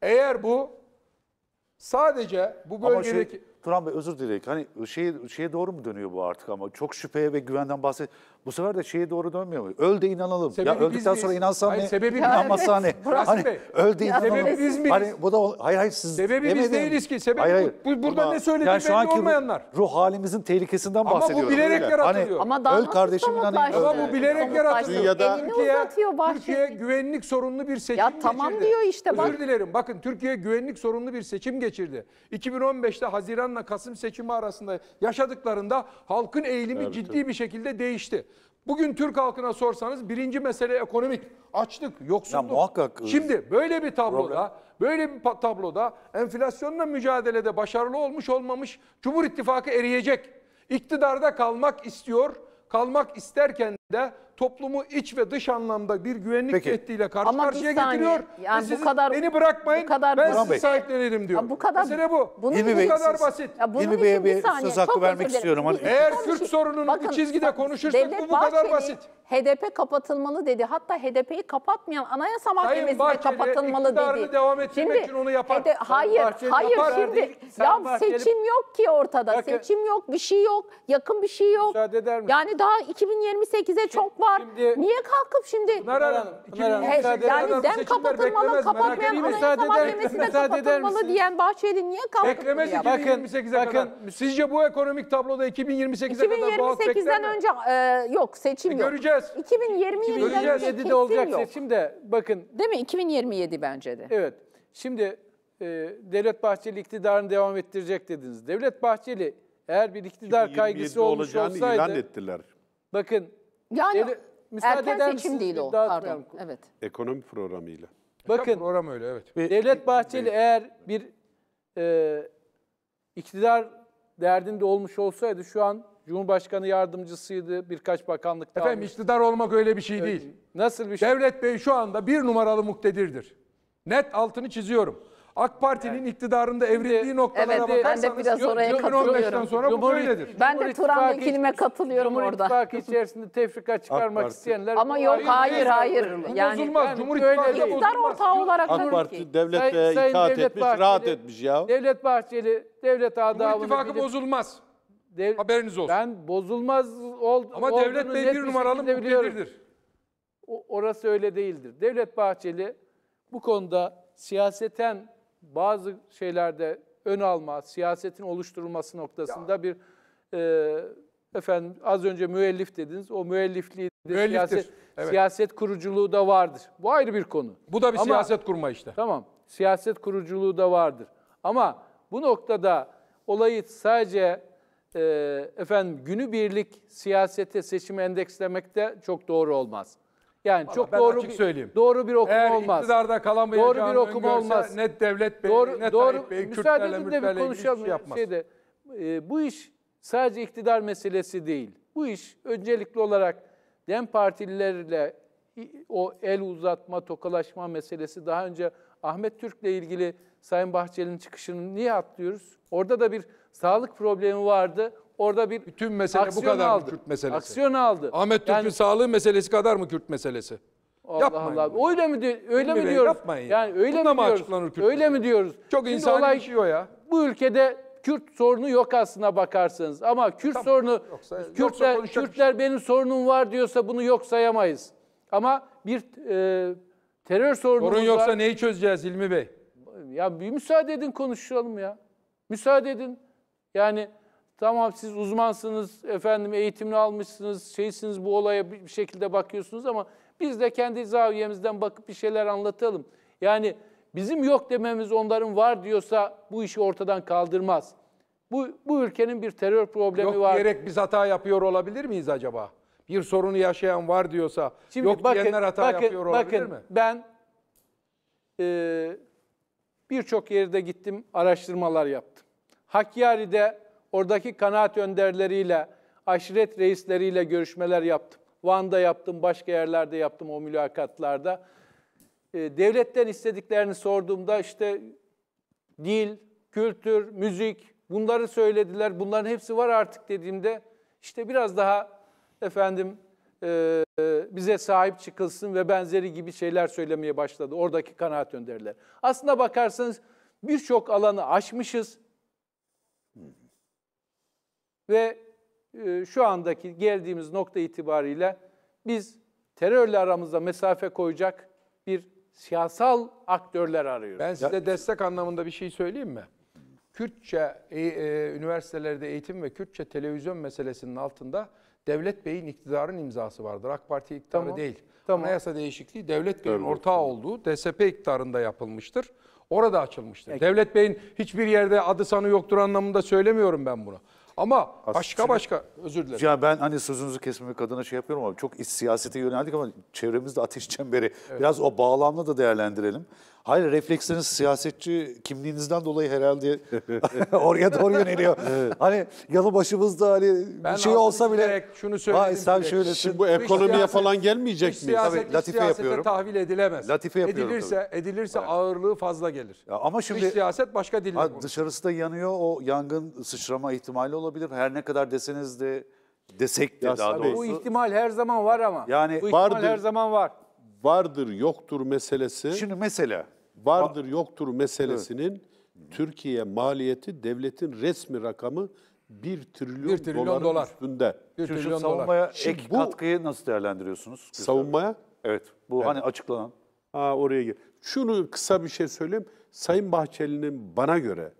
Eğer bu sadece bu bölgedeki... Ama şey, Turan Bey özür dileyim. Hani şey, şeye doğru mu dönüyor bu artık ama? Çok şüpheye ve güvenden bahset. Bu sefer de şeye doğru dönmüyor mu? Öl de inanalım. Sebebi ya öldükten biz sonra miyiz? inansam hayır, ne? Sebebi inanmasa hani. Burası hani öl de inanalım. Sebebi biz miyiz? Hani bu da hayır hayır siz Sebebi demedim. biz değiliz ki. Sebebi hayır, hayır. Bu, burada Ama, ne söyledi? yani belli anki olmayanlar. Ruh, halimizin tehlikesinden Ama bahsediyorum. Hani Ama bu bilerek öyle. yaratılıyor. Hani, Ama daha öl kardeşim inanayım. Ama bu bilerek yaratılıyor. Dünyada, Türkiye, Türkiye güvenlik sorunlu bir seçim geçirdi. Ya tamam diyor işte. Özür dilerim. Bakın Türkiye güvenlik sorunlu bir seçim geçirdi. 2015'te Haziran'la Kasım seçimi arasında yaşadıklarında halkın eğilimi ciddi bir şekilde değişti. Bugün Türk halkına sorsanız birinci mesele ekonomik. Açlık, yoksulluk. Ya muhakkak. Iı, Şimdi böyle bir tabloda, problem. böyle bir tabloda enflasyonla mücadelede başarılı olmuş olmamış Cumhur İttifakı eriyecek. İktidarda kalmak istiyor, kalmak isterken de toplumu iç ve dış anlamda bir güvenlik Peki. tehdidiyle karşı Ama karşıya saniye, getiriyor. Yani bu kadar- beni bırakmayın. bu kadar- ben Burhan sizi sahiplenirim diyor. bu kadar- Mesele bu. Bunun Hilmi için- Bu kadar basit. Ya bunun Hilmi Bey'e bir saniye, söz hakkı vermek istiyorum. Hani- Eğer Türk sorununu bir çizgide bak, konuşursak bu Devlet bu kadar basit. HDP kapatılmalı dedi. Hatta HDP'yi kapatmayan Anayasa Mahkemesi de e, kapatılmalı iktidarını dedi. devam ettirmek için onu yapar. Sayın hayır, Bahçeli hayır yapar şimdi. ya Bahçeli- seçim yok ki ortada. Bakın- seçim yok, bir şey yok, yakın bir şey yok. Müsaade eder misiniz? Yani daha 2028'e çok var. Şimdi- Niye kalkıp şimdi... Pınar Hanım, Pınar Hanım, He, müsaade yani misiniz? dem Seçimler kapatılmalı, beklemez, merak kapatmayan etmeyin. anayasa mahkemesi de kapatılmalı diyen Bahçeli niye kalkıp Beklemez 2028'e Bakın, kadar. bakın. Sizce bu ekonomik tabloda 2028'e kadar bu halk bekler 2028'den önce e, yok seçim E, yok. göreceğiz. 2027'den önce kesin 2027'de olacak yok. seçim de bakın Değil mi? 2027 bence de. evet şimdi e, Devlet Bahçeli iktidarını devam ettirecek dediniz. Devlet Bahçeli eğer bir iktidar kaygısı olmuş olsaydı ilan ettiler. bakın yani Dedi- müsaade erken eder seçim misiniz? değil o. Pardon. Evet. Ekonomi programıyla. Bakın Program öyle evet. Devlet Bahçeli eğer bir e, iktidar derdinde olmuş olsaydı şu an Cumhurbaşkanı yardımcısıydı, birkaç bakanlıkta. Efendim almış. iktidar olmak öyle bir şey değil. Nasıl bir şey? Devlet Bey şu anda bir numaralı muktedirdir. Net altını çiziyorum. AK Parti'nin yani, iktidarında evrildiği noktalara evet, bakarsanız ben de biraz oraya katılıyorum. sonra bu böyledir. Ben de Turan'ınkilime katılıyorum Cumhur orada. Cumhur İttifakı içerisinde tefrika çıkarmak isteyenler... Ama yok hayır hayır. Yani, bozulmaz. Cumhur İttifakı İktidar ortağı olarak AK Parti devlete itaat etmiş, rahat etmiş ya. Devlet Bahçeli, devlet adamını... Cumhur İttifakı bozulmaz. Dev, Haberiniz olsun. Ben bozulmaz ol, Ama Devlet Bey bir numaralı muktedirdir. Orası öyle değildir. Devlet Bahçeli bu konuda siyaseten bazı şeylerde ön alma, siyasetin oluşturulması noktasında ya. bir e, efendim az önce müellif dediniz. O müellifliği de siyaset, evet. siyaset kuruculuğu da vardır. Bu ayrı bir konu. Bu da bir Ama, siyaset kurma işte. Tamam. Siyaset kuruculuğu da vardır. Ama bu noktada olayı sadece e, efendim günübirlik siyasete seçimi endekslemek de çok doğru olmaz. Yani Vallahi çok ben doğru açık bir, söyleyeyim. doğru bir okuma Eğer olmaz. iktidarda kalamayacağını doğru bir okuma olmaz. net Devlet Bey, doğru, ne doğru, Tayyip Bey, Kürtlerle, Müslümanlarla bir ilgili hiçbir konuşalım. şey Şeyde, e, bu iş sadece iktidar meselesi değil. Bu iş öncelikli olarak DEM partililerle o el uzatma, tokalaşma meselesi daha önce Ahmet Türk'le ilgili Sayın Bahçeli'nin çıkışını niye atlıyoruz? Orada da bir sağlık problemi vardı. Orada bir e, Tüm mesele bu aksiyon kadar mı Kürt meselesi? aksiyon aldı. Ahmet Türk'ün Yani- sağlığı meselesi kadar mı Kürt meselesi? Allah Yapmayın Allah. bunu. Öyle mi di- öyle mi diyoruz? yapmayın Yani öyle Bununla mi diyoruz? açıklanır Kürt öyle mi diyoruz? Çok insan insani şey ya. Bu ülkede Kürt sorunu yok aslına bakarsanız. Ama Kürt Tamam. sorunu Yoksa- Kürtler konuşacak Kürtler benim sorunum var diyorsa bunu yok sayamayız. Ama bir e, terör sorunumuz Sorun yoksa var. neyi çözeceğiz Hilmi Bey? Ya bir müsaade edin konuşalım ya. Müsaade edin. Yani Tamam siz uzmansınız, efendim eğitimini almışsınız, şeysiniz bu olaya bir şekilde bakıyorsunuz ama biz de kendi zaviyemizden bakıp bir şeyler anlatalım. Yani bizim yok dememiz onların var diyorsa bu işi ortadan kaldırmaz. Bu, bu ülkenin bir terör problemi yok var. Yok diyerek biz hata yapıyor olabilir miyiz acaba? Bir sorunu yaşayan var diyorsa Şimdi yok bakın, diyenler hata bakın, yapıyor olabilir bakın, mi? Ben e, birçok yerde gittim, araştırmalar yaptım. Hakkari'de Oradaki kanaat önderleriyle, aşiret reisleriyle görüşmeler yaptım. Van'da yaptım, başka yerlerde yaptım o mülakatlarda. Ee, devletten istediklerini sorduğumda işte dil, kültür, müzik bunları söylediler. Bunların hepsi var artık dediğimde işte biraz daha efendim e, e, bize sahip çıkılsın ve benzeri gibi şeyler söylemeye başladı oradaki kanaat önderler. Aslına bakarsanız birçok alanı aşmışız. Ve e, şu andaki geldiğimiz nokta itibariyle biz terörle aramızda mesafe koyacak bir siyasal aktörler arıyoruz. Ben size ya. destek anlamında bir şey söyleyeyim mi? Kürtçe e, e, üniversitelerde eğitim ve Kürtçe televizyon meselesinin altında Devlet Bey'in iktidarın imzası vardır. AK Parti iktidarı tamam. değil. Tamam. Anayasa değişikliği Devlet Bey'in Devlet. ortağı olduğu DSP iktidarında yapılmıştır. Orada açılmıştır. Evet. Devlet Bey'in hiçbir yerde adı sanı yoktur anlamında söylemiyorum ben bunu. Ama başka Aslında, başka özür dilerim. Ya ben hani sözünüzü kesmemek adına şey yapıyorum ama çok iç siyasete yöneldik ama çevremizde ateş çemberi. Evet. Biraz o bağlamla da değerlendirelim. Hayır refleksiniz siyasetçi kimliğinizden dolayı herhalde oraya doğru yöneliyor. evet. Hani yanı başımızda hani ben bir şey olsa bile. şunu söyledim. Hayır sen şöyle. Şimdi bu ekonomiye siyaset, falan gelmeyecek mi? tabii, latife yapıyorum. tahvil edilemez. Latife yapıyorum Edilirse, tabii. edilirse evet. ağırlığı fazla gelir. Ya ama şimdi. Dış siyaset başka dille. Ha, dışarısı da yanıyor o yangın sıçrama ihtimali olabilir. Her ne kadar deseniz de desek de ya daha doğrusu. Bu ihtimal her zaman var ama. Yani bu ihtimal vardır, her zaman var. Vardır yoktur meselesi. Şimdi mesela vardır yoktur meselesinin Türkiye maliyeti devletin resmi rakamı 1 trilyon, Bir trilyon dolar. üstünde. Bir trilyon dolar. savunmaya Şimdi ek bu- katkıyı nasıl değerlendiriyorsunuz? Güzel. Savunmaya Evet. Bu hani açıklanan. Ha oraya gir. Şunu kısa bir şey söyleyeyim. Sayın Bahçeli'nin bana göre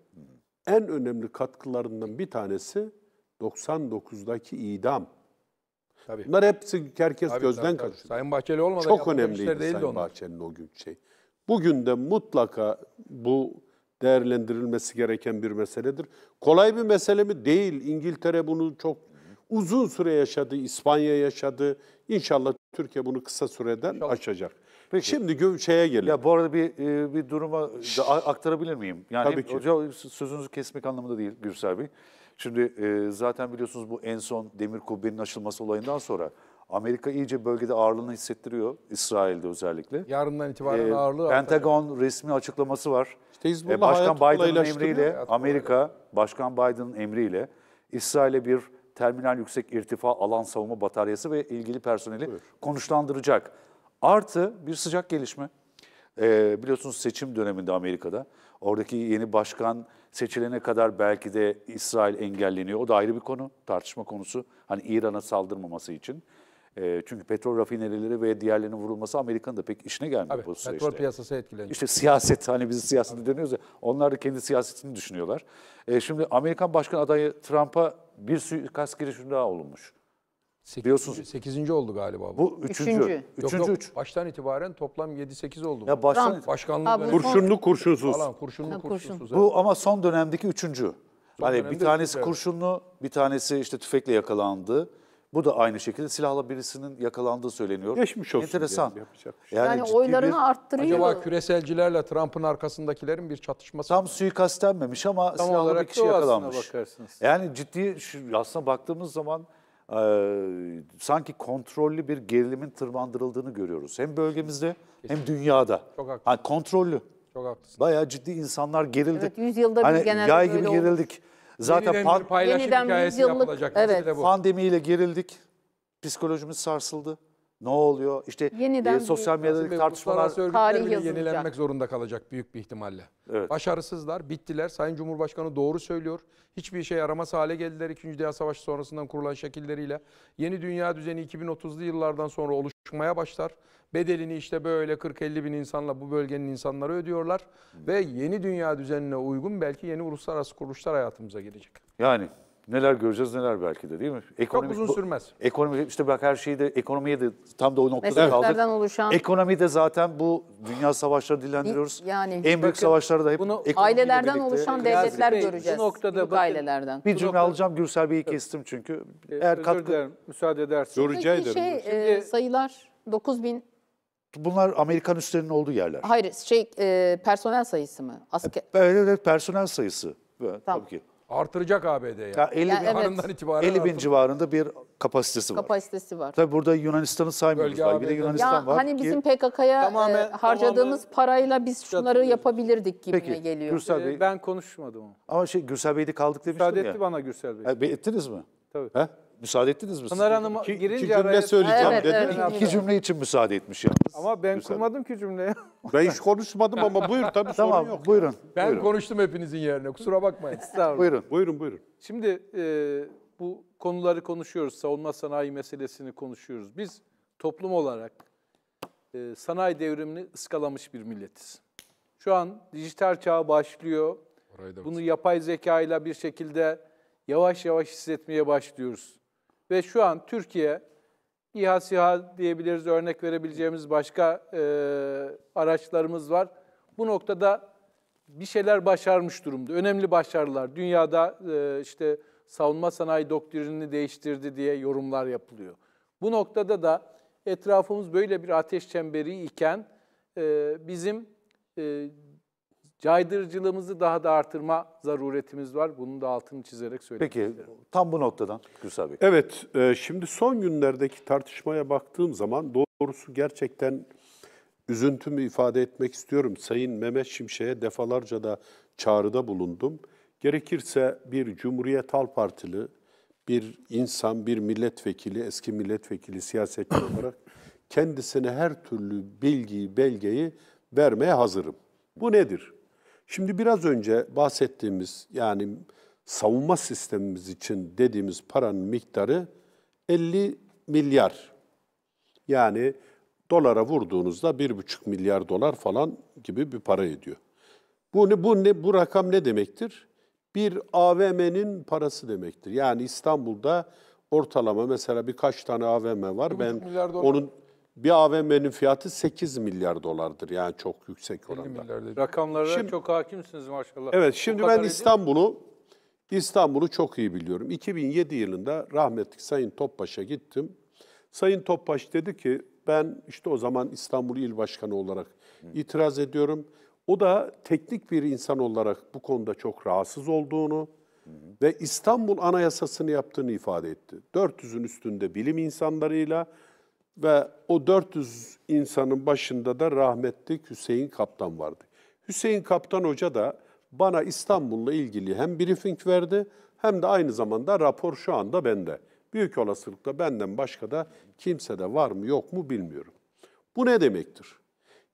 en önemli katkılarından bir tanesi 99'daki idam. Tabii. Bunlar hepsi herkes Tabii, gözden tabii, Sayın Bahçeli olmadan Çok önemliydi Sayın onlar. Bahçeli'nin o gün şey. Bugün de mutlaka bu değerlendirilmesi gereken bir meseledir. Kolay bir mesele mi? Değil. İngiltere bunu çok uzun süre yaşadı, İspanya yaşadı. İnşallah Türkiye bunu kısa süreden İnşallah. aşacak. Peki. Şimdi şeye gelin. Ya bu arada bir e, bir duruma aktarabilir miyim? Yani Tabii ki. Hocam, sözünüzü kesmek anlamında değil Gürsel Bey. Şimdi e, zaten biliyorsunuz bu en son demir kubbenin aşılması olayından sonra Amerika iyice bölgede ağırlığını hissettiriyor, İsrail'de özellikle. Yarından itibaren ee, ağırlığı Pentagon artacak. resmi açıklaması var. İşte Hizbullah ee, Başkan Biden'ın emriyle, Amerika, Başkan Biden'ın emriyle İsrail'e bir terminal yüksek irtifa alan savunma bataryası ve ilgili personeli Buyur. konuşlandıracak. Artı bir sıcak gelişme. Ee, biliyorsunuz seçim döneminde Amerika'da oradaki yeni başkan seçilene kadar belki de İsrail engelleniyor. O da ayrı bir konu, tartışma konusu. Hani İran'a saldırmaması için. Ee, çünkü petrol rafinerileri ve diğerlerinin vurulması Amerika'nın da pek işine gelmiyor bu süreçte. Petrol işte. piyasası etkileniyor. İşte siyaset hani biz siyasete dönüyoruz ya onlar da kendi siyasetini düşünüyorlar. E, şimdi Amerikan başkan adayı Trump'a bir suikast girişimi daha olunmuş. Sekizinci, Biliyorsunuz. Sekizinci oldu galiba bu. üçüncü. Üçüncü, yok, yok, üç. Baştan itibaren toplam yedi sekiz oldu. Ya baştan, başkanlık Aa, kurşunlu kurşunsuz. Falan, kurşunlu ha, kurşunsuz. Kurşun. Evet. Bu ama son dönemdeki üçüncü. Son hani bir tanesi kurşunlu, bir tanesi işte tüfekle yakalandı. Bu da aynı şekilde silahla birisinin yakalandığı söyleniyor. Geçmiş olsun. Enteresan. Şey. Yani, yani, oylarını bir... arttırıyor. Acaba küreselcilerle Trump'ın arkasındakilerin bir çatışması Tam mı? suikastlenmemiş ama Tam silahlı bir kişi yakalanmış. Yani ciddi şu aslında baktığımız zaman e, sanki kontrollü bir gerilimin tırmandırıldığını görüyoruz. Hem bölgemizde Kesinlikle. hem dünyada. Çok haklısın. Hani kontrollü. Çok haklısın. Bayağı ciddi insanlar gerildi. Evet, 100 yılda hani biz genelde yay gibi gerildik. Oldu. Zaten Yeniden pan- bir paylaşım Yeniden hikayesi yüzyıllık- yapılacak. Evet. de bu. pandemiyle gerildik. Psikolojimiz sarsıldı. Ne oluyor? İşte e, Yeniden e, sosyal medyadaki tartışmalar Uluslararası tarih yenilenmek zorunda kalacak büyük bir ihtimalle. Evet. Başarısızlar, bittiler. Sayın Cumhurbaşkanı doğru söylüyor. Hiçbir şey yaramaz hale geldiler 2. Dünya Savaşı sonrasından kurulan şekilleriyle. Yeni dünya düzeni 2030'lu yıllardan sonra oluşmaya başlar. Bedelini işte böyle 40-50 bin insanla bu bölgenin insanları ödüyorlar. Hı. Ve yeni dünya düzenine uygun belki yeni uluslararası kuruluşlar hayatımıza gelecek. Yani neler göreceğiz neler belki de değil mi? Ekonomik, Çok uzun sürmez. Ekonomik işte bak her şeyi de ekonomiye de tam da o noktada kaldık. oluşan. Ekonomide zaten bu dünya savaşları dillendiriyoruz. Yani en büyük bakın, savaşları da hep bunu ailelerden birlikte, oluşan devletler Bey, göreceğiz. Bu noktada büyük ailelerden. Bir cümle noktada, alacağım Gürsel Bey'i kestim çünkü. Ee, Eğer katkı dilerim, müsaade edersiniz. Göreceğiz şey, ederim. Şey, e, sayılar bin. Bunlar Amerikan üslerinin olduğu yerler. Hayır, şey e, personel sayısı mı? Asker... E, evet, evet, personel sayısı. E, tamam. Tabii ki. Artıracak ABD ya. Ya 50 bin, evet. itibaren 50 bin civarında bir kapasitesi var. Kapasitesi var. Tabii burada Yunanistan'ı saymıyoruz. Bölge Bir de Yunanistan Ya var hani ki... bizim PKK'ya e, Tamamen- harcadığımız parayla biz şunları yapabilirdik gibi Peki, geliyor. Gürsel Bey. Ee, Ben konuşmadım ama. şey Gürsel Bey'de kaldık demiştim Müsaade ya. etti bana Gürsel Bey. Ha, ettiniz mi? Tabii. He? Müsaade ettiniz mi? Pınar Hanım, İki- girince iki cümle söyleyeceğim Evet, dedim. iki dinliyorum. cümle için müsaade etmiş yalnız. Ama ben Müsaade. kurmadım ki cümleyi. Ben hiç konuşmadım ama buyur tabii sorun Tamam yok. buyurun. Ben buyurun. konuştum hepinizin yerine kusura bakmayın. Estağfurullah. buyurun. Buyurun buyurun. Şimdi e, bu konuları konuşuyoruz, savunma sanayi meselesini konuşuyoruz. Biz toplum olarak e, sanayi devrimini ıskalamış bir milletiz. Şu an dijital çağ başlıyor. Bunu yapay zeka ile bir şekilde yavaş yavaş hissetmeye başlıyoruz. Ve şu an Türkiye, İHA, SİHA diyebiliriz, örnek verebileceğimiz başka e, araçlarımız var. Bu noktada bir şeyler başarmış durumda. Önemli başarılar. Dünyada e, işte savunma sanayi doktrinini değiştirdi diye yorumlar yapılıyor. Bu noktada da etrafımız böyle bir ateş çemberi iken e, bizim e, Caydırıcılığımızı daha da artırma zaruretimiz var. Bunun da altını çizerek söylemek Peki, isterim. tam bu noktadan Gürsel Bey. Evet, e, şimdi son günlerdeki tartışmaya baktığım zaman doğrusu gerçekten üzüntümü ifade etmek istiyorum. Sayın Mehmet Şimşek'e defalarca da çağrıda bulundum. Gerekirse bir Cumhuriyet Halk Partili, bir insan, bir milletvekili, eski milletvekili, siyasetçi olarak kendisine her türlü bilgiyi, belgeyi vermeye hazırım. Bu nedir? Şimdi biraz önce bahsettiğimiz yani savunma sistemimiz için dediğimiz paranın miktarı 50 milyar. Yani dolara vurduğunuzda 1,5 milyar dolar falan gibi bir para ediyor. Bu ne bu ne bu rakam ne demektir? Bir AVM'nin parası demektir. Yani İstanbul'da ortalama mesela birkaç tane AVM var. Ben onun bir AVM'nin fiyatı 8 milyar dolardır. Yani çok yüksek oranda. Rakamlara şimdi, çok hakimsiniz maşallah. Evet, şimdi ben İstanbul'u İstanbul'u çok iyi biliyorum. 2007 yılında rahmetli Sayın Topbaş'a gittim. Sayın Topbaş dedi ki ben işte o zaman İstanbul İl Başkanı olarak Hı. itiraz ediyorum. O da teknik bir insan olarak bu konuda çok rahatsız olduğunu ve İstanbul Anayasası'nı yaptığını ifade etti. 400'ün üstünde bilim insanlarıyla, ve o 400 insanın başında da rahmetli Hüseyin Kaptan vardı. Hüseyin Kaptan Hoca da bana İstanbul'la ilgili hem briefing verdi hem de aynı zamanda rapor şu anda bende. Büyük olasılıkla benden başka da kimse de var mı yok mu bilmiyorum. Bu ne demektir?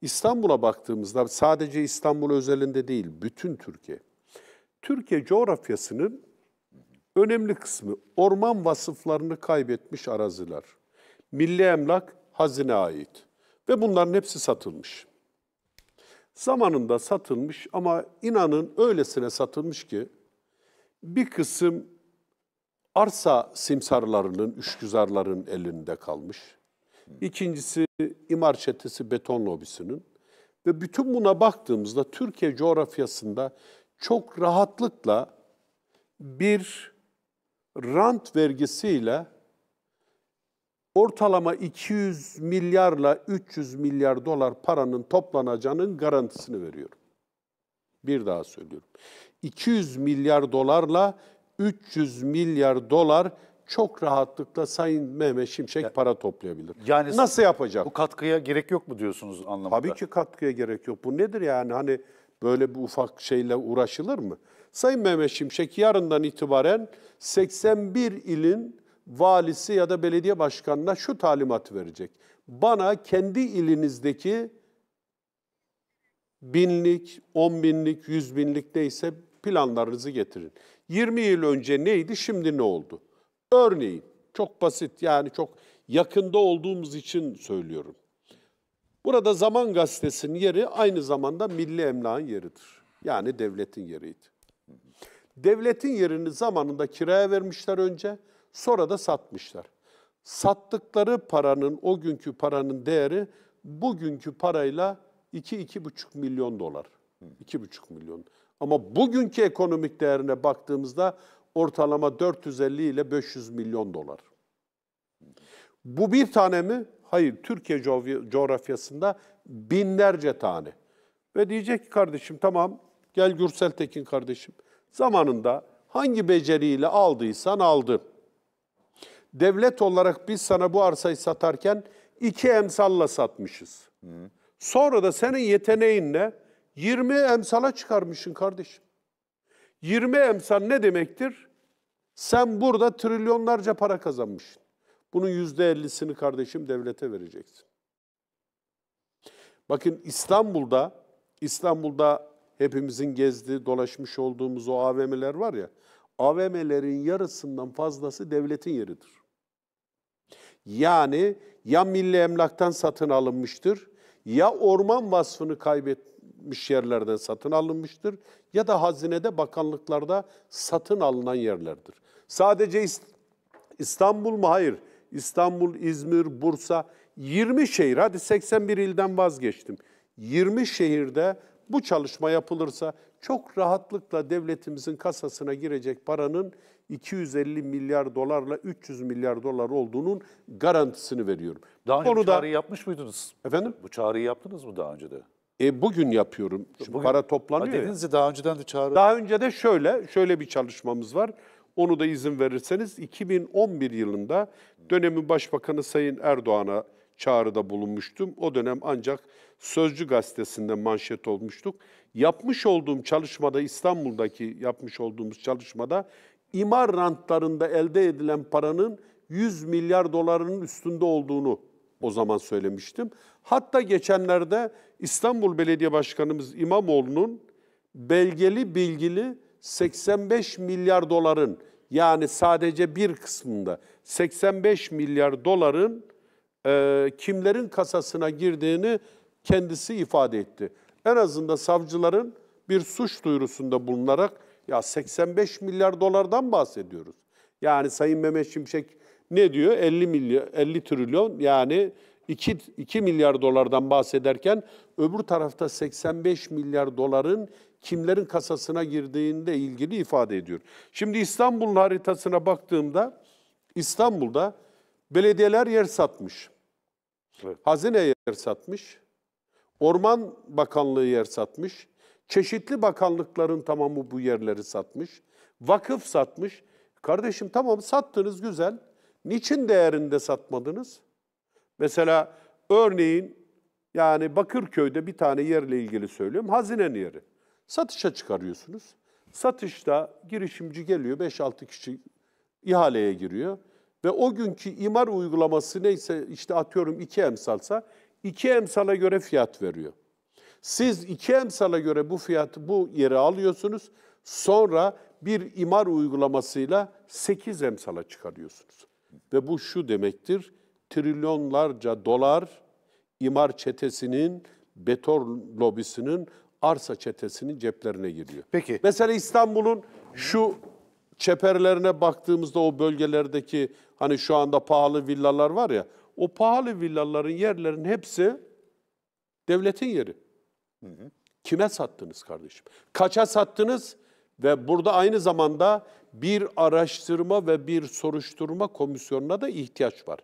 İstanbul'a baktığımızda sadece İstanbul özelinde değil, bütün Türkiye. Türkiye coğrafyasının önemli kısmı orman vasıflarını kaybetmiş araziler milli emlak hazine ait. Ve bunların hepsi satılmış. Zamanında satılmış ama inanın öylesine satılmış ki bir kısım arsa simsarlarının, üçgüzarların elinde kalmış. İkincisi imar çetesi beton lobisinin. Ve bütün buna baktığımızda Türkiye coğrafyasında çok rahatlıkla bir rant vergisiyle ortalama 200 milyarla 300 milyar dolar paranın toplanacağının garantisini veriyorum. Bir daha söylüyorum. 200 milyar dolarla 300 milyar dolar çok rahatlıkla Sayın Mehmet Şimşek yani, para toplayabilir. Yani nasıl yapacak? Bu katkıya gerek yok mu diyorsunuz anlamında? Tabii ki katkıya gerek yok. Bu nedir yani hani böyle bir ufak şeyle uğraşılır mı? Sayın Mehmet Şimşek yarından itibaren 81 ilin valisi ya da belediye başkanına şu talimat verecek. Bana kendi ilinizdeki binlik, on binlik, yüz binlik neyse planlarınızı getirin. 20 yıl önce neydi, şimdi ne oldu? Örneğin, çok basit yani çok yakında olduğumuz için söylüyorum. Burada Zaman Gazetesi'nin yeri aynı zamanda milli emlakın yeridir. Yani devletin yeriydi. Devletin yerini zamanında kiraya vermişler önce. Sonra da satmışlar. Sattıkları paranın, o günkü paranın değeri bugünkü parayla 2-2,5 milyon dolar. 2,5 milyon. Ama bugünkü ekonomik değerine baktığımızda ortalama 450 ile 500 milyon dolar. Bu bir tane mi? Hayır, Türkiye coğrafyasında binlerce tane. Ve diyecek ki kardeşim tamam gel Gürsel Tekin kardeşim. Zamanında hangi beceriyle aldıysan aldın devlet olarak biz sana bu arsayı satarken iki emsalla satmışız. Hı. Sonra da senin yeteneğinle 20 emsala çıkarmışsın kardeşim. 20 emsal ne demektir? Sen burada trilyonlarca para kazanmışsın. Bunun yüzde ellisini kardeşim devlete vereceksin. Bakın İstanbul'da, İstanbul'da hepimizin gezdiği, dolaşmış olduğumuz o AVM'ler var ya, AVM'lerin yarısından fazlası devletin yeridir. Yani ya milli emlaktan satın alınmıştır, ya orman vasfını kaybetmiş yerlerden satın alınmıştır ya da hazinede, bakanlıklarda satın alınan yerlerdir. Sadece İstanbul mu? Hayır. İstanbul, İzmir, Bursa 20 şehir, hadi 81 ilden vazgeçtim. 20 şehirde bu çalışma yapılırsa çok rahatlıkla devletimizin kasasına girecek paranın 250 milyar dolarla 300 milyar dolar olduğunun garantisini veriyorum. Daha önce bu da- çağrıyı yapmış mıydınız? Efendim? Bu çağrıyı yaptınız mı daha önce de? E, bugün yapıyorum. Şimdi Bugün- para toplanıyor ya. dediniz ya daha önceden de çağrı. Daha önce de şöyle, şöyle bir çalışmamız var. Onu da izin verirseniz 2011 yılında dönemin başbakanı Sayın Erdoğan'a çağrıda bulunmuştum. O dönem ancak Sözcü gazetesinde manşet olmuştuk. Yapmış olduğum çalışmada İstanbul'daki yapmış olduğumuz çalışmada imar rantlarında elde edilen paranın 100 milyar dolarının üstünde olduğunu o zaman söylemiştim. Hatta geçenlerde İstanbul Belediye Başkanımız İmamoğlu'nun belgeli bilgili 85 milyar doların yani sadece bir kısmında 85 milyar doların e, kimlerin kasasına girdiğini kendisi ifade etti. En azından savcıların bir suç duyurusunda bulunarak ya 85 milyar dolardan bahsediyoruz. Yani Sayın Mehmet Şimşek ne diyor? 50 milyar 50 trilyon yani 2 2 milyar dolardan bahsederken öbür tarafta 85 milyar doların kimlerin kasasına girdiğinde ilgili ifade ediyor. Şimdi İstanbul'un haritasına baktığımda İstanbul'da belediyeler yer satmış. Evet. Hazine yer satmış. Orman Bakanlığı yer satmış. Çeşitli bakanlıkların tamamı bu yerleri satmış. Vakıf satmış. Kardeşim tamam sattınız güzel. Niçin değerinde satmadınız? Mesela örneğin yani Bakırköy'de bir tane yerle ilgili söylüyorum. Hazinen yeri. Satışa çıkarıyorsunuz. Satışta girişimci geliyor 5-6 kişi ihaleye giriyor ve o günkü imar uygulaması neyse işte atıyorum iki emsalsa iki emsala göre fiyat veriyor. Siz iki emsala göre bu fiyatı bu yere alıyorsunuz. Sonra bir imar uygulamasıyla 8 emsala çıkarıyorsunuz. Ve bu şu demektir. Trilyonlarca dolar imar çetesinin, beton lobisinin, arsa çetesinin ceplerine giriyor. Peki. Mesela İstanbul'un şu çeperlerine baktığımızda o bölgelerdeki hani şu anda pahalı villalar var ya, o pahalı villaların yerlerin hepsi devletin yeri. Hı hı. Kime sattınız kardeşim? Kaça sattınız? Ve burada aynı zamanda bir araştırma ve bir soruşturma komisyonuna da ihtiyaç var.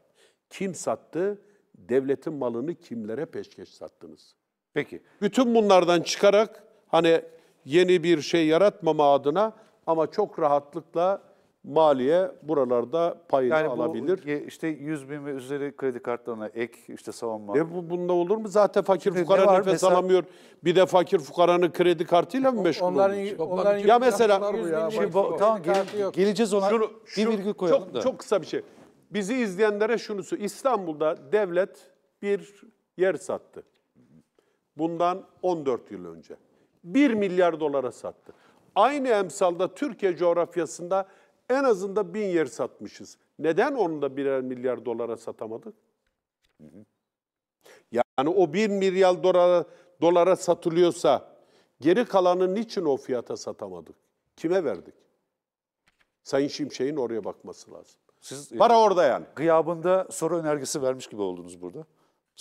Kim sattı? Devletin malını kimlere peşkeş sattınız? Peki. Bütün bunlardan çıkarak hani yeni bir şey yaratmama adına ama çok rahatlıkla maliye buralarda payını yani alabilir. Yani işte 100 bin ve üzeri kredi kartlarına ek işte savunma. Ne bu bunda olur mu? Zaten fakir Şimdi fukara nefes mesela, alamıyor. Bir de fakir fukaranın kredi kartıyla mı meşgul onların, olmuş? Onların ya mesela ya. Şimdi, bu, tamam gele, geleceğiz ona. Şunu, şu, bir virgül koyalım çok, da. Çok kısa bir şey. Bizi izleyenlere şunu söyle. İstanbul'da devlet bir yer sattı. Bundan 14 yıl önce. 1 milyar dolara sattı. Aynı emsalda Türkiye coğrafyasında en azından bin yer satmışız. Neden onu da birer milyar dolara satamadık? Yani o bir milyar dolara, dolara satılıyorsa geri kalanı niçin o fiyata satamadık? Kime verdik? Sayın Şimşek'in oraya bakması lazım. Siz Para orada yani. Gıyabında soru önergesi vermiş gibi oldunuz burada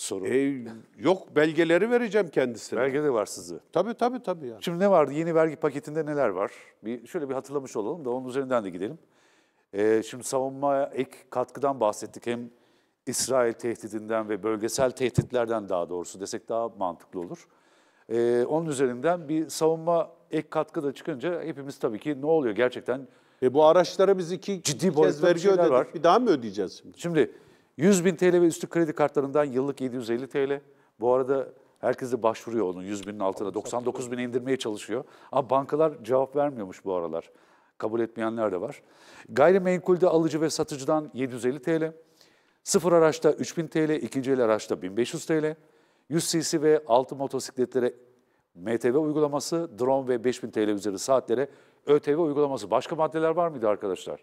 soru. E, yok belgeleri vereceğim kendisine. Belge de var sizde. Tabii tabii tabii. Yani. Şimdi ne vardı? Yeni vergi paketinde neler var? Bir Şöyle bir hatırlamış olalım da onun üzerinden de gidelim. E, şimdi savunma ek katkıdan bahsettik. Hem İsrail tehdidinden ve bölgesel tehditlerden daha doğrusu desek daha mantıklı olur. E, onun üzerinden bir savunma ek katkı da çıkınca hepimiz tabii ki ne oluyor gerçekten? E bu araçlara biz iki ciddi kez vergi ödedik. Var. Bir daha mı ödeyeceğiz şimdi? Şimdi 100 bin TL ve üstü kredi kartlarından yıllık 750 TL. Bu arada herkes de başvuruyor onun 100 binin altına. 99 bin indirmeye çalışıyor. Ama bankalar cevap vermiyormuş bu aralar. Kabul etmeyenler de var. Gayrimenkulde alıcı ve satıcıdan 750 TL. Sıfır araçta 3000 TL, ikinci el araçta 1500 TL. 100 cc ve 6 motosikletlere MTV uygulaması, drone ve 5000 TL üzeri saatlere ÖTV uygulaması. Başka maddeler var mıydı arkadaşlar?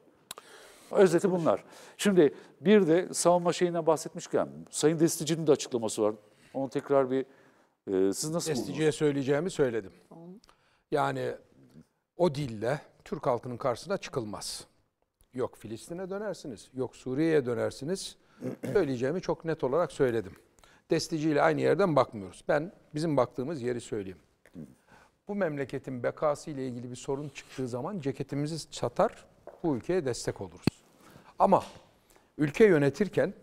Özeti bunlar. Şimdi bir de savunma şeyinden bahsetmişken Sayın Destici'nin de açıklaması var. Onu tekrar bir e, siz nasıl Destici'ye söyleyeceğimi söyledim. Yani o dille Türk halkının karşısına çıkılmaz. Yok Filistin'e dönersiniz, yok Suriye'ye dönersiniz. Söyleyeceğimi çok net olarak söyledim. Destici ile aynı yerden bakmıyoruz. Ben bizim baktığımız yeri söyleyeyim. Bu memleketin bekası ile ilgili bir sorun çıktığı zaman ceketimizi çatar, bu ülkeye destek oluruz. Ama ülke yönetirken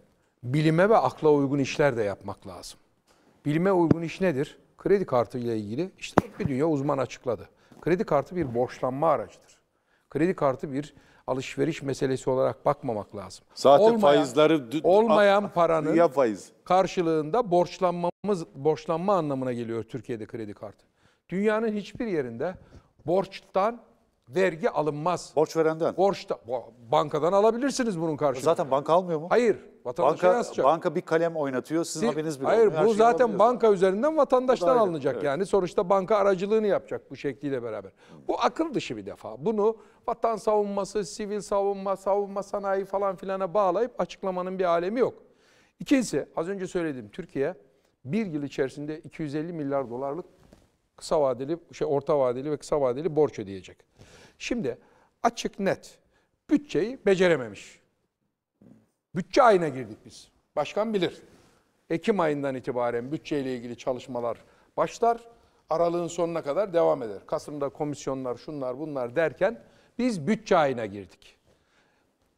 bilime ve akla uygun işler de yapmak lazım. Bilime uygun iş nedir? Kredi kartı ile ilgili işte bir dünya uzman açıkladı. Kredi kartı bir borçlanma aracıdır. Kredi kartı bir alışveriş meselesi olarak bakmamak lazım. Zaten olmayan, faizleri olmayan paranın ya faiz. karşılığında borçlanmamız borçlanma anlamına geliyor Türkiye'de kredi kartı. Dünyanın hiçbir yerinde borçtan vergi alınmaz. Borç verenden. Borçta bankadan alabilirsiniz bunun karşılığını. Zaten banka almıyor mu? Hayır. Vatandaşa banka, Banka bir kalem oynatıyor. Sizin Siz, haberiniz bile Hayır olmuyor, bu zaten banka üzerinden vatandaştan alınacak. Evet. Yani sonuçta banka aracılığını yapacak bu şekliyle beraber. Bu akıl dışı bir defa. Bunu vatan savunması, sivil savunma, savunma sanayi falan filana bağlayıp açıklamanın bir alemi yok. İkincisi az önce söyledim Türkiye bir yıl içerisinde 250 milyar dolarlık kısa vadeli, şey orta vadeli ve kısa vadeli borç ödeyecek. Şimdi açık net bütçeyi becerememiş. Bütçe ayına girdik biz. Başkan bilir. Ekim ayından itibaren bütçeyle ilgili çalışmalar başlar. Aralığın sonuna kadar devam eder. Kasım'da komisyonlar, şunlar, bunlar derken biz bütçe ayına girdik.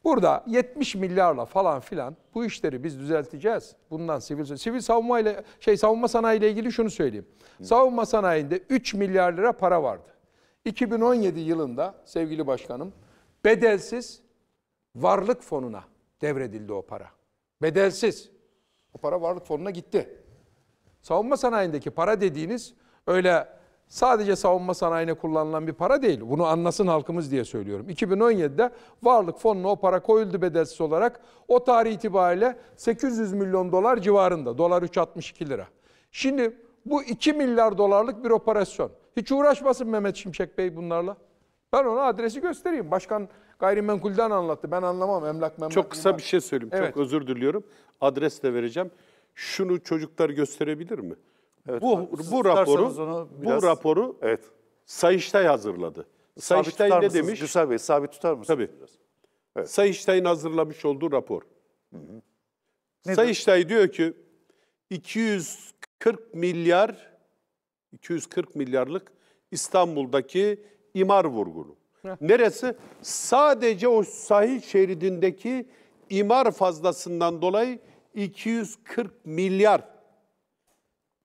Burada 70 milyarla falan filan bu işleri biz düzelteceğiz. Bundan sivil sivil savunma ile şey savunma sanayi ile ilgili şunu söyleyeyim. Savunma sanayinde 3 milyar lira para vardı. 2017 yılında sevgili başkanım bedelsiz varlık fonuna devredildi o para. Bedelsiz. O para varlık fonuna gitti. Savunma sanayindeki para dediğiniz öyle sadece savunma sanayine kullanılan bir para değil. Bunu anlasın halkımız diye söylüyorum. 2017'de varlık fonuna o para koyuldu bedelsiz olarak. O tarih itibariyle 800 milyon dolar civarında. Dolar 3.62 lira. Şimdi bu 2 milyar dolarlık bir operasyon. Hiç uğraşmasın Mehmet Şimşek Bey bunlarla. Ben ona adresi göstereyim. Başkan gayrimenkulden anlattı. Ben anlamam emlak memlak. Çok kısa bir şey söyleyeyim. Evet. Çok özür diliyorum. Adres de vereceğim. Şunu çocuklar gösterebilir mi? Evet, bu bu raporu onu biraz... bu raporu evet Sayıştay hazırladı. Sabit Sayıştay ne demiş? Güsel Bey sabit tutar mısınız? Tabii. Biraz? Evet. Sayıştay'ın hazırlamış olduğu rapor. Hı hı. Sayıştay diyor ki 240 milyar 240 milyarlık İstanbul'daki imar vurgunu. Neresi? Sadece o sahil şeridindeki imar fazlasından dolayı 240 milyar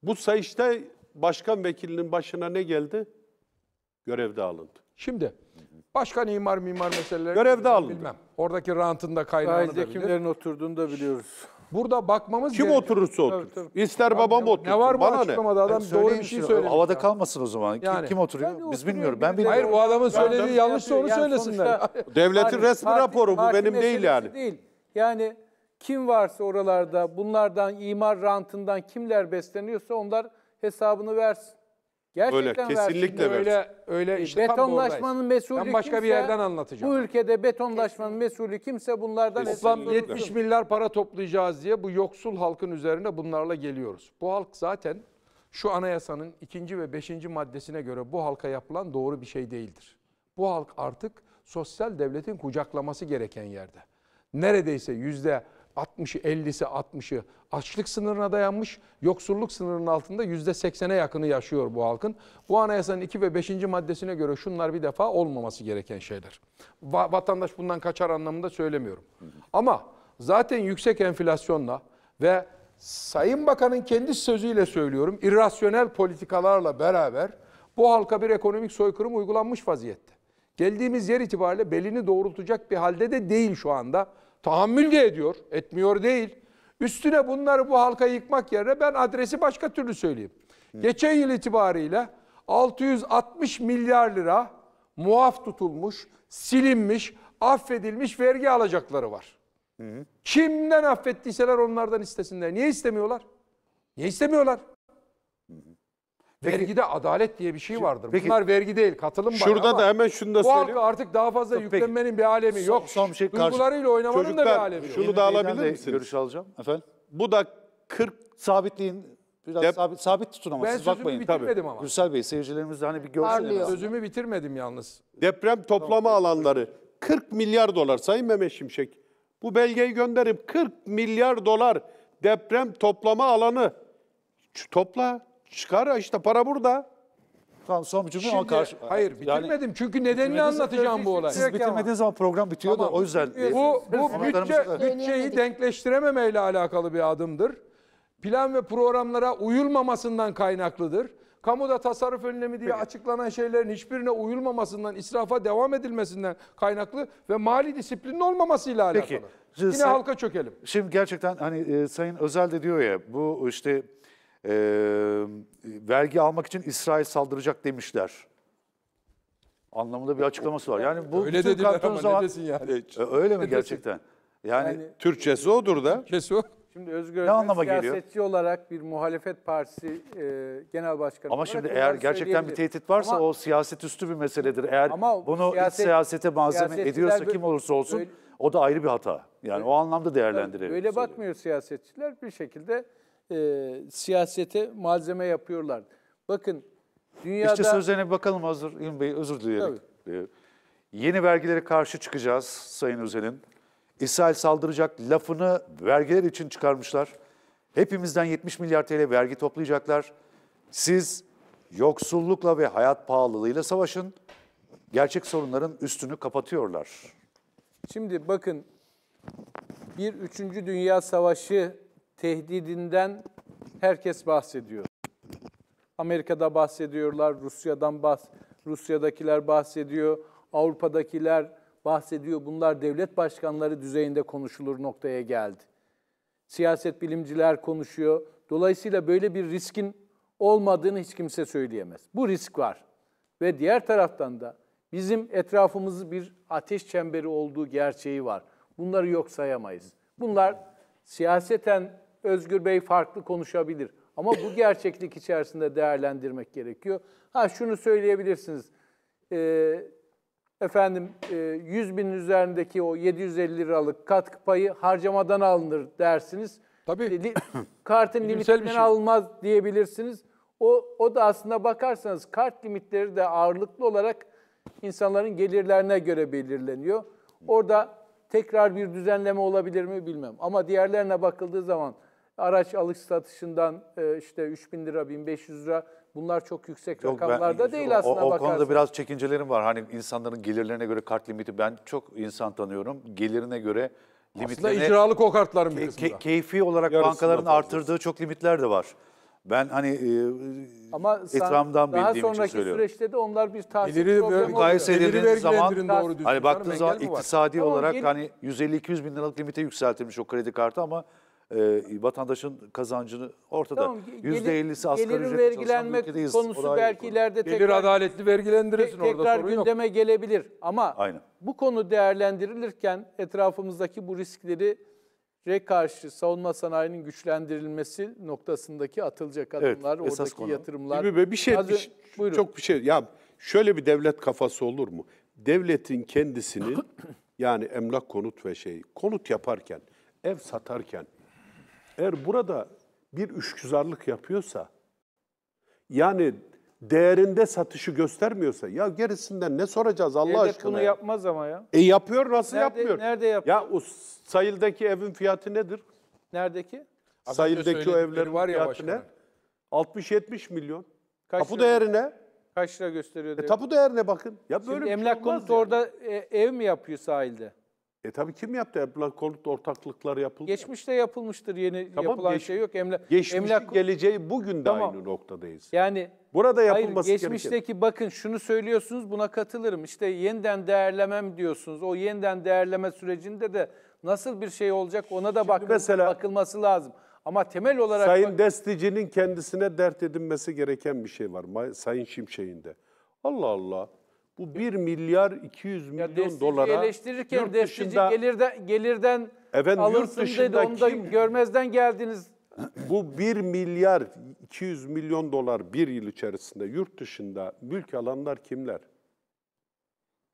bu sayışta başkan vekilinin başına ne geldi? Görev dağılındı. Şimdi başkan imar mimar meseleleri Görevde bilmem, alındı. bilmem. Oradaki rantında kaynağını da kimlerin oturduğunu da biliyoruz. Burada bakmamız Kim gereken- oturursa otur. Tabii, İster babam ne, Ne var bu bana ne? açıklamada adam doğru bir şey söylüyor. Havada kalmasın o zaman. Kim, Yani. kim oturuyor? Biz bilmiyoruz. Ben bilmiyorum. Hayır bu adamın söylediği yanlış yanlışsa onu söylesinler. Devletin resmi raporu bu benim değil yani. Değil. Yani kim varsa oralarda bunlardan imar rantından kimler besleniyorsa onlar hesabını versin. Gerçekten öyle, kesinlikle versin. Öyle, öyle işte betonlaşmanın mesulü ben başka kimse, bir yerden anlatacağım. Bu ülkede betonlaşmanın kesinlikle. mesulü kimse bunlardan Toplam 70 milyar para toplayacağız diye bu yoksul halkın üzerine bunlarla geliyoruz. Bu halk zaten şu anayasanın ikinci ve beşinci maddesine göre bu halka yapılan doğru bir şey değildir. Bu halk artık sosyal devletin kucaklaması gereken yerde. Neredeyse yüzde 60'ı 50'si 60'ı açlık sınırına dayanmış, yoksulluk sınırının altında %80'e yakını yaşıyor bu halkın. Bu anayasanın 2 ve 5. maddesine göre şunlar bir defa olmaması gereken şeyler. Va vatandaş bundan kaçar anlamında söylemiyorum. Ama zaten yüksek enflasyonla ve Sayın Bakan'ın kendi sözüyle söylüyorum irrasyonel politikalarla beraber bu halka bir ekonomik soykırım uygulanmış vaziyette. Geldiğimiz yer itibariyle belini doğrultacak bir halde de değil şu anda tahammül de ediyor. Etmiyor değil. Üstüne bunları bu halka yıkmak yerine ben adresi başka türlü söyleyeyim. Hı. Geçen yıl itibariyle 660 milyar lira muaf tutulmuş, silinmiş, affedilmiş vergi alacakları var. Hı Kimden affettiyseler onlardan istesinler. Niye istemiyorlar? Niye istemiyorlar? Vergide adalet diye bir şey vardır. Peki, Bunlar vergi değil, katılım bayağı Şurada da hemen şunu da bu söyleyeyim. halka artık daha fazla Peki. yüklenmenin bir alemi yok. Son, son bir şey karşı- Duygularıyla oynamanın da bir alemi yok. şunu da alabilir misiniz? Görüş alacağım. Efendim? Bu da 40 sabitliğin Biraz Dep- sabit, sabit tutun Ben siz sözümü bakmayın. bitirmedim Tabii. ama. Gürsel Bey seyircilerimiz de hani bir görsün. en Sözümü bitirmedim yalnız. deprem toplama alanları 40 milyar dolar Sayın Mehmet Şimşek. Bu belgeyi gönderip 40 milyar dolar deprem toplama alanı topla. Çıkar işte para burada. Tamam son cümle ama karşı... Hayır bitirmedim çünkü nedenini anlatacağım bu olayı. Siz bitirmediğiniz zaman program bitiyor da o yüzden. Bu, bu bütçe, bütçeyi Döneyemedik. denkleştirememeyle alakalı bir adımdır. Plan ve programlara uyulmamasından kaynaklıdır. Kamuda tasarruf önlemi diye açıklanan şeylerin hiçbirine uyulmamasından, israfa devam edilmesinden kaynaklı ve mali disiplinin olmamasıyla alakalı. Peki. Yine halka çökelim. Şimdi gerçekten hani e, Sayın Özel de diyor ya bu işte e, vergi almak için İsrail saldıracak demişler anlamında bir açıklaması var. Yani bu öyle dedi ama zaman, ne desin yani? E, e, öyle mi ne gerçekten? Desin? Yani, yani Türkçesi odur da. Türkçesi Şimdi Özgür ne anlama siyasetçi geliyor? olarak bir muhalefet partisi e, genel başkanı Ama şimdi eğer gerçekten bir tehdit varsa ama, o siyaset üstü bir meseledir. Eğer ama bunu siyaset, iç siyasete malzeme ediyorsa böyle, kim olursa olsun öyle, o da ayrı bir hata. Yani öyle, o anlamda değerlendirilir. Öyle bakmıyor siyasetçiler bir şekilde e, siyasete malzeme yapıyorlar. Bakın dünyada... İşçi sözlerine bir bakalım hazır İlmi Bey özür dileyerek. Tabii. E, yeni vergilere karşı çıkacağız Sayın Özel'in. İsrail saldıracak lafını vergiler için çıkarmışlar. Hepimizden 70 milyar TL vergi toplayacaklar. Siz yoksullukla ve hayat pahalılığıyla savaşın. Gerçek sorunların üstünü kapatıyorlar. Şimdi bakın bir üçüncü Dünya Savaşı tehdidinden herkes bahsediyor. Amerika'da bahsediyorlar, Rusya'dan bahs Rusya'dakiler bahsediyor, Avrupa'dakiler bahsediyor. Bunlar devlet başkanları düzeyinde konuşulur noktaya geldi. Siyaset bilimciler konuşuyor. Dolayısıyla böyle bir riskin olmadığını hiç kimse söyleyemez. Bu risk var. Ve diğer taraftan da bizim etrafımız bir ateş çemberi olduğu gerçeği var. Bunları yok sayamayız. Bunlar siyaseten Özgür Bey farklı konuşabilir. Ama bu gerçeklik içerisinde değerlendirmek gerekiyor. Ha şunu söyleyebilirsiniz. Ee, efendim e, 100 bin üzerindeki o 750 liralık katkı payı harcamadan alınır dersiniz. Tabii. Li, kartın limitinden şey. alınmaz diyebilirsiniz. O, o da aslında bakarsanız kart limitleri de ağırlıklı olarak insanların gelirlerine göre belirleniyor. Orada tekrar bir düzenleme olabilir mi bilmem. Ama diğerlerine bakıldığı zaman araç alış satışından e, işte 3000 lira, 1500 lira bunlar çok yüksek Yok, rakamlarda ben, şey değil o, aslında o, o konuda biraz çekincelerim var. Hani insanların gelirlerine göre kart limiti ben çok insan tanıyorum. Gelirine göre limitlerine... Aslında icralı o kartların bir kısmında. Ke, keyfi olarak Yarısında bankaların fazla. artırdığı çok limitler de var. Ben hani e, Ama etrafımdan bildiğim için söylüyorum. Daha sonraki süreçte de onlar bir tahsil geliri, problemi mukayese edildiğiniz zaman, doğru hani baktığınız zaman iktisadi olarak hani 150-200 bin liralık limite yükseltilmiş o kredi kartı ama e, vatandaşın kazancını ortada. Tamam, yüzde %50'si asgari gelir ücretli vergilenme konusu belki konu. ileride tekrar, adaletli vergilendirirsin te- orada tekrar gündeme yok. gelebilir. Ama Aynen. bu konu değerlendirilirken etrafımızdaki bu riskleri karşı savunma sanayinin güçlendirilmesi noktasındaki atılacak adımlar, evet, oradaki konu. yatırımlar. Bir, bir, şey, Hazır, bir, şey- çok bir şey. Ya şöyle bir devlet kafası olur mu? Devletin kendisinin yani emlak konut ve şey konut yaparken, ev satarken eğer burada bir üçgüzarlık yapıyorsa, yani değerinde satışı göstermiyorsa ya gerisinden ne soracağız Allah Devlet aşkına? bunu yapmaz ama ya. E yapıyor nasıl nerede, yapmıyor? Nerede yapıyor? Ya o sayıldaki evin fiyatı nedir? Neredeki? Az sayıldaki o evlerin var ya fiyatı ne? 60-70 milyon. Kaç tapu lira? değerine. Kaç lira gösteriyor? E, tapu değerine bakın. Ya böyle Şimdi şey emlak konutu yani. orada e, ev mi yapıyor sahilde? E tabii kim yaptı? Emlak konut ortaklıklar yapıldı. Geçmişte yapılmıştır. Yeni Tamam, yapılan geç- şey yok. Emla, Geçmişi emlak geleceği bugün de Tamam. aynı noktadayız. yani Burada hayır geçmişteki gereken. bakın şunu söylüyorsunuz buna katılırım. İşte yeniden değerlemem diyorsunuz. O yeniden değerleme sürecinde de nasıl bir şey olacak ona da bakın, mesela- bakılması lazım. Ama temel olarak Sayın bak- Destici'nin kendisine dert edinmesi gereken bir şey var. Sayın Şimşek'in de. Allah Allah. Bu 1 milyar 200 milyon ya dolara eleştirirken yurt dışında, gelirden, gelirden efendim, alırsın yurt dedi. Onu da görmezden geldiniz. Bu 1 milyar 200 milyon dolar bir yıl içerisinde yurt dışında mülk alanlar kimler?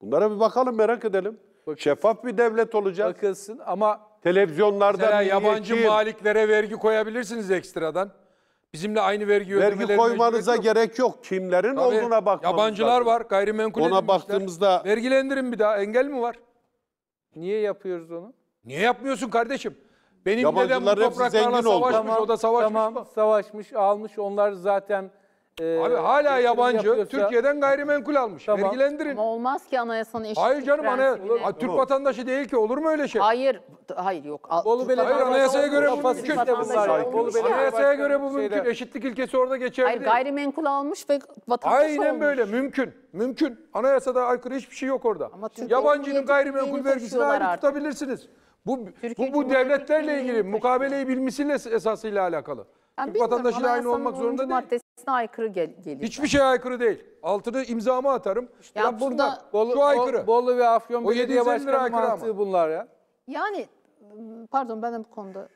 Bunlara bir bakalım merak edelim. Bakın, Şeffaf bir devlet olacak. Bakılsın ama televizyonlarda yabancı maliklere vergi koyabilirsiniz ekstradan. Bizimle aynı vergi Vergi koymanıza gerek yok. gerek yok. Kimlerin Tabii, olduğuna bakmanız Yabancılar lazım. var, gayrimenkul Ona baktığımızda... Vergilendirin bir daha, engel mi var? Niye yapıyoruz onu? Niye yapmıyorsun kardeşim? Benim dedem bu topraklarla savaşmış, tamam, o da savaşmış. Tamam, mı? savaşmış, almış. Onlar zaten ee, Abi hala yabancı yapıyorsa... Türkiye'den gayrimenkul almış. Tamam. Vergilendirin. Ama olmaz ki anayasanın eşitlik Hayır canım ana Türk olur. vatandaşı değil ki olur mu öyle şey? Hayır. Hayır yok. Bolu Hayır anayasaya göre bu mümkün. Anayasaya göre bu mümkün. Eşitlik ilkesi orada geçerli. Hayır gayrimenkul almış ve vatandaş Aynen olmuş. böyle mümkün. Mümkün. Anayasada aykırı hiçbir şey yok orada. Ama Yabancının gayrimenkul vergisini ayrı tutabilirsiniz. Bu, bu, bu devletlerle ilgili mukabeleyi bilmesiyle esasıyla alakalı. Yani Türk vatandaşıyla aynı olmak zorunda değil aykırı gel gelir. Hiçbir şey aykırı değil. Altını imzamı atarım. Ya Yapsınlar. burada Bolu, Şu aykırı. Bolu ve Afyon O Belediye 750 Başkanı aykırı mantığı ama. bunlar ya. Yani pardon ben de bu konuda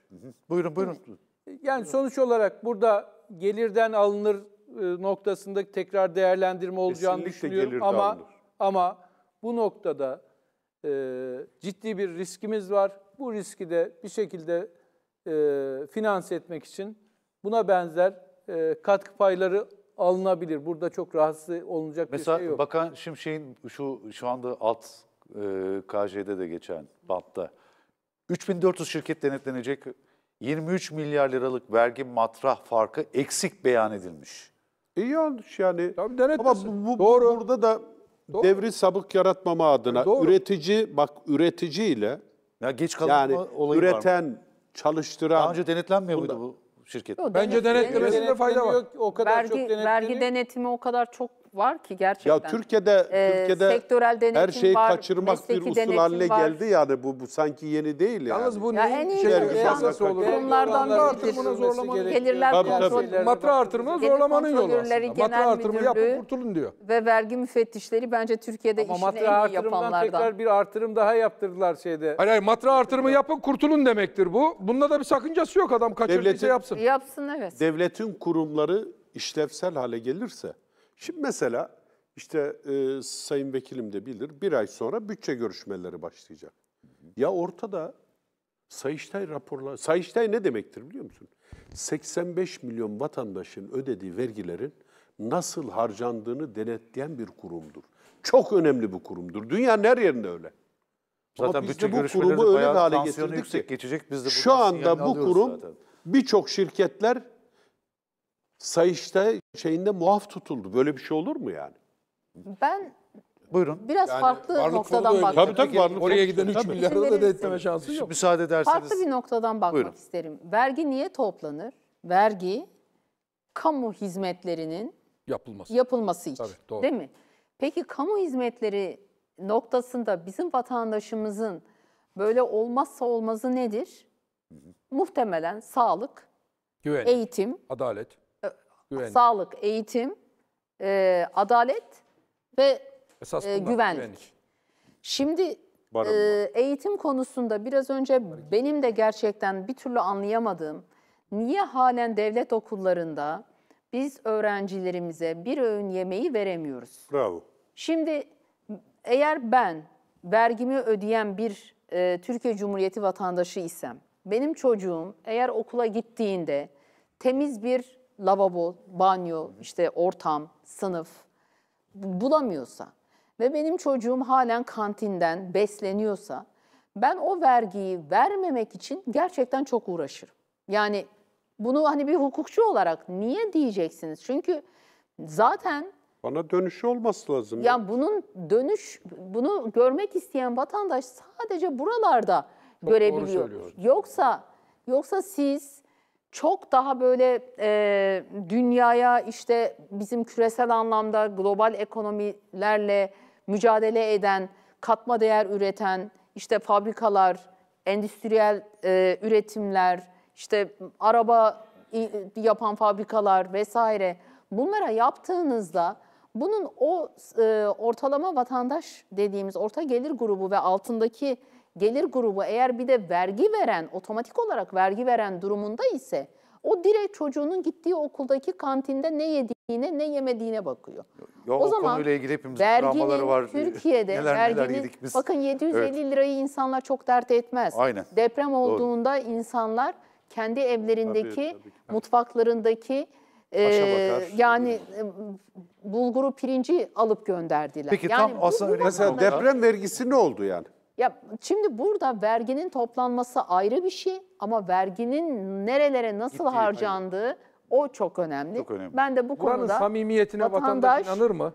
Buyurun buyurun. Yani sonuç olarak burada gelirden alınır e, noktasında tekrar değerlendirme olacağını Kesinlikle düşünüyorum gelirden ama ama bu noktada e, ciddi bir riskimiz var. Bu riski de bir şekilde e, finanse etmek için buna benzer e, katkı payları alınabilir. Burada çok rahatsız olunacak Mesela bir şey yok. Mesela Bakan Şimşek'in şu şu anda alt e, KJ'de de geçen BAT'ta 3400 şirket denetlenecek 23 milyar liralık vergi matrah farkı eksik beyan edilmiş. İyi olmuş yani. Tabii denetlesin. Ama bu, bu, Doğru. burada da Doğru. devri sabık yaratmama adına Doğru. üretici bak üretici ile ya geç kalma yani olayı üreten, var üreten çalıştıran Daha önce denetlenmiyor bunda, muydu bu? şirket. Yo, Bence denetlemesinde fayda var. Yok, o kadar vergi, çok denetleri... vergi denetimi o kadar çok var ki gerçekten. Ya Türkiye'de ee, Türkiye'de sektörel denetim her şeyi var, kaçırmak bir usul haline var. geldi yani bu bu sanki yeni değil yani. Yalnız bu ya neyin içerisi esas olur? Kurumlardan da buna zorlamanın gelirler tabii, kontrol, tabii. matra artırma zorlamanın yolu aslında. Matra artırımı yapın kurtulun diyor. Ve vergi müfettişleri bence Türkiye'de Ama işini en iyi yapanlardan. tekrar bir artırım daha yaptırdılar şeyde. Hayır hayır matra artırımı yapın kurtulun demektir bu. Bunda da bir sakıncası yok adam kaçırdıysa şey yapsın. Yapsın evet. Devletin kurumları işlevsel hale gelirse Şimdi mesela işte e, Sayın Vekilim de bilir bir ay sonra bütçe görüşmeleri başlayacak. Ya ortada Sayıştay raporları, Sayıştay ne demektir biliyor musun? 85 milyon vatandaşın ödediği vergilerin nasıl harcandığını denetleyen bir kurumdur. Çok önemli bir kurumdur. Dünyanın her yerinde öyle. Zaten Ama biz de bu kurumu öyle bir hale getirdik ki. Geçecek, biz de şu anda bu kurum birçok şirketler Sayıştay şeyinde muaf tutuldu. Böyle bir şey olur mu yani? Ben Buyurun. biraz Yani farklı noktadan bakmak Tabii tabii varlık Oraya giden 3 tabii. milyarı da İzin denetleme şansı yok. Müsaade ederseniz. Farklı bir noktadan bakmak Buyurun. isterim. Vergi niye toplanır? Vergi kamu hizmetlerinin yapılması yapılması için. Tabii, doğru. Değil mi? Peki kamu hizmetleri noktasında bizim vatandaşımızın böyle olmazsa olmazı nedir? Muhtemelen sağlık, Güven, eğitim, adalet. Güvenlik. Sağlık, eğitim, e, adalet ve Esas e, güvenlik. güvenlik. Şimdi e, eğitim konusunda biraz önce benim de gerçekten bir türlü anlayamadığım niye halen devlet okullarında biz öğrencilerimize bir öğün yemeği veremiyoruz? Bravo. Şimdi eğer ben vergimi ödeyen bir e, Türkiye Cumhuriyeti vatandaşı isem, benim çocuğum eğer okula gittiğinde temiz bir lavabo, banyo, işte ortam, sınıf bulamıyorsa ve benim çocuğum halen kantinden besleniyorsa ben o vergiyi vermemek için gerçekten çok uğraşırım. Yani bunu hani bir hukukçu olarak niye diyeceksiniz? Çünkü zaten bana dönüşü olması lazım. Ya bunun dönüş bunu görmek isteyen vatandaş sadece buralarda Çok görebiliyor. Yoksa yoksa siz çok daha böyle e, dünyaya işte bizim küresel anlamda global ekonomilerle mücadele eden, katma değer üreten işte fabrikalar, endüstriyel e, üretimler, işte araba yapan fabrikalar vesaire bunlara yaptığınızda bunun o e, ortalama vatandaş dediğimiz orta gelir grubu ve altındaki gelir grubu eğer bir de vergi veren, otomatik olarak vergi veren durumunda ise o direkt çocuğunun gittiği okuldaki kantinde ne yediğine ne yemediğine bakıyor. Ya, o, o zaman konuyla ilgili hepimiz verginin var. Türkiye'de neler, verginin neler yedik biz. bakın 750 evet. lirayı insanlar çok dert etmez. Aynen. Deprem olduğunda Doğru. insanlar kendi evlerindeki, tabii, tabii. mutfaklarındaki e, yani bulguru pirinci alıp gönderdiler. Peki yani tam aslında mesela deprem vergisi ne oldu yani? Ya şimdi burada verginin toplanması ayrı bir şey ama verginin nerelere nasıl Gittiği, harcandığı aynen. o çok önemli. Çok önemli. Ben de bu Buranın konuda samimiyetine vatandaş, vatandaş inanır mı?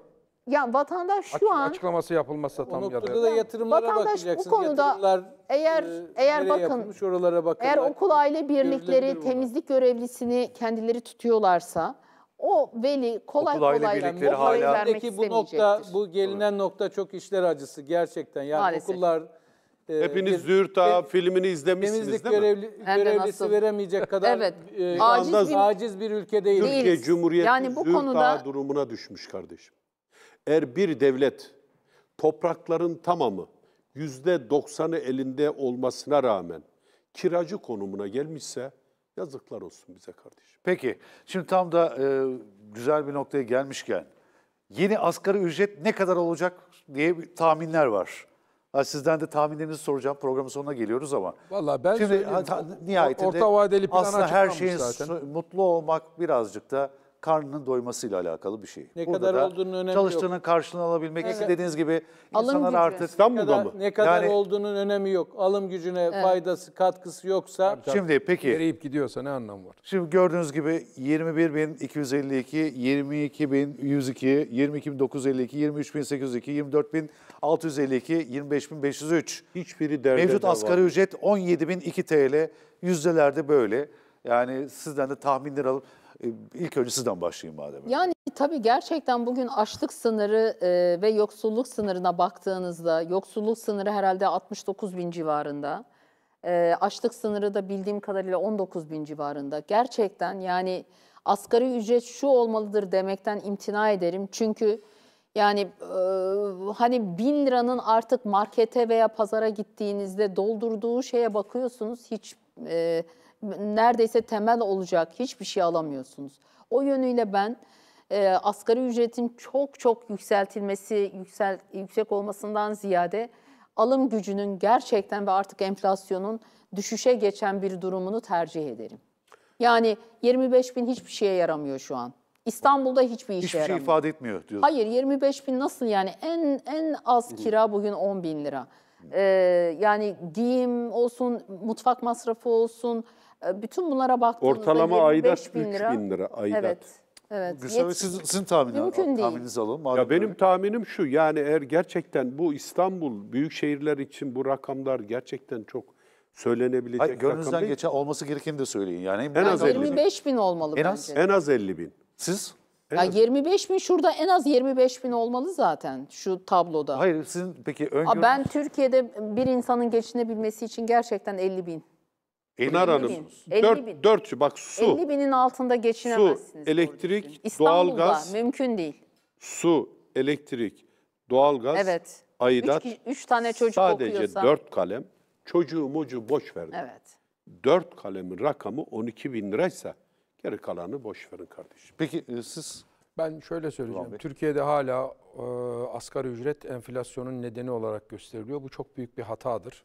Ya vatandaş şu an açıklaması yapılmazsa tam o noktada ya da, yatırımlara vatandaş Bu konuda eğer e, eğer bakın yapılmış, oralara bakın. Eğer okul aile birlikleri temizlik görevlisini kendileri tutuyorlarsa o veli kolay Okul kolay birlikleri o parayı hala- vermek Peki bu nokta, bu gelinen nokta çok işler acısı gerçekten. Yani Maalesef. okullar e, Hepiniz zürta, Züğürt'a filmini izlemişsiniz değil mi? görevli, görevlisi nasıl. veremeyecek kadar Evet, e, aciz aciz, bir- bir, ülke değil. Değil. Türkiye Cumhuriyeti Yani bu Züğürt konuda- durumuna düşmüş kardeşim. Eğer bir devlet toprakların tamamı yüzde doksanı elinde olmasına rağmen kiracı konumuna gelmişse Yazıklar olsun bize kardeşim. Peki, şimdi tam da e, güzel bir noktaya gelmişken, yeni asgari ücret ne kadar olacak diye bir tahminler var. Ha, sizden de tahminlerinizi soracağım. Programın sonuna geliyoruz ama. Valla ben Şimdi, ta, nihayetinde orta vadeli plan aslında her şeyin zaten. mutlu olmak birazcık da karnının doymasıyla alakalı bir şey. Ne Burada kadar da önemi yok. çalıştığının karşılığını alabilmek evet. dediğiniz gibi Alım insanlar gücü. artık kadar mı? Ne kadar yani, olduğunun önemi yok. Alım gücüne evet. faydası, katkısı yoksa Şimdi peki vereyip gidiyorsa ne anlam var? Şimdi gördüğünüz gibi 25252, 22102, 22952, 23802, 24652, 25503. Hiçbiri derde Mevcut asgari var. ücret 17002 TL. Yüzdelerde böyle. Yani sizden de tahminler alıp ee, ilk önce sizden başlayayım madem. Yani tabii gerçekten bugün açlık sınırı e, ve yoksulluk sınırına baktığınızda yoksulluk sınırı herhalde 69 bin civarında. E, açlık sınırı da bildiğim kadarıyla 19 bin civarında. Gerçekten yani asgari ücret şu olmalıdır demekten imtina ederim. Çünkü yani e, hani bin liranın artık markete veya pazara gittiğinizde doldurduğu şeye bakıyorsunuz hiç... E, neredeyse temel olacak hiçbir şey alamıyorsunuz. O yönüyle ben e, asgari ücretin çok çok yükseltilmesi, yüksel, yüksek olmasından ziyade alım gücünün gerçekten ve artık enflasyonun düşüşe geçen bir durumunu tercih ederim. Yani 25 bin hiçbir şeye yaramıyor şu an. İstanbul'da hiçbir işe Hiçbir şey yaramıyor. şey ifade etmiyor diyor. Hayır 25 bin nasıl yani en en az kira bugün 10 bin lira. Ee, yani giyim olsun, mutfak masrafı olsun, ee, bütün bunlara baktığımızda Ortalama aidat 3000 lira. lira aidat. Evet. Evet. Gülsel Bey, sizin, sizin tahmini, Mümkün tahmininizi alalım. ya benim tahminim şu yani eğer gerçekten bu İstanbul büyük şehirler için bu rakamlar gerçekten çok söylenebilecek Hayır, gönlünüzden rakam geçen olması gerekeni de söyleyin. Yani en, az 25 bin. olmalı en az, bence. En az 50 bin. Siz? ya az. 25 bin şurada en az 25 bin olmalı zaten şu tabloda. Hayır sizin peki öngörünüz... Ben Türkiye'de bir insanın geçinebilmesi için gerçekten 50 bin Enar Hanım, 50 dört, bak su. 50 binin altında geçinemezsiniz. Su, elektrik, doğalgaz. mümkün değil. Su, elektrik, doğalgaz, evet. aidat. Üç, tane çocuk sadece okuyorsa. Sadece dört kalem. Çocuğu mucu boş verdim. Evet. Dört kalemin rakamı 12 bin liraysa geri kalanı boş verin kardeşim. Peki e, siz... Ben şöyle söyleyeceğim. Abi. Türkiye'de hala e, asgari ücret enflasyonun nedeni olarak gösteriliyor. Bu çok büyük bir hatadır.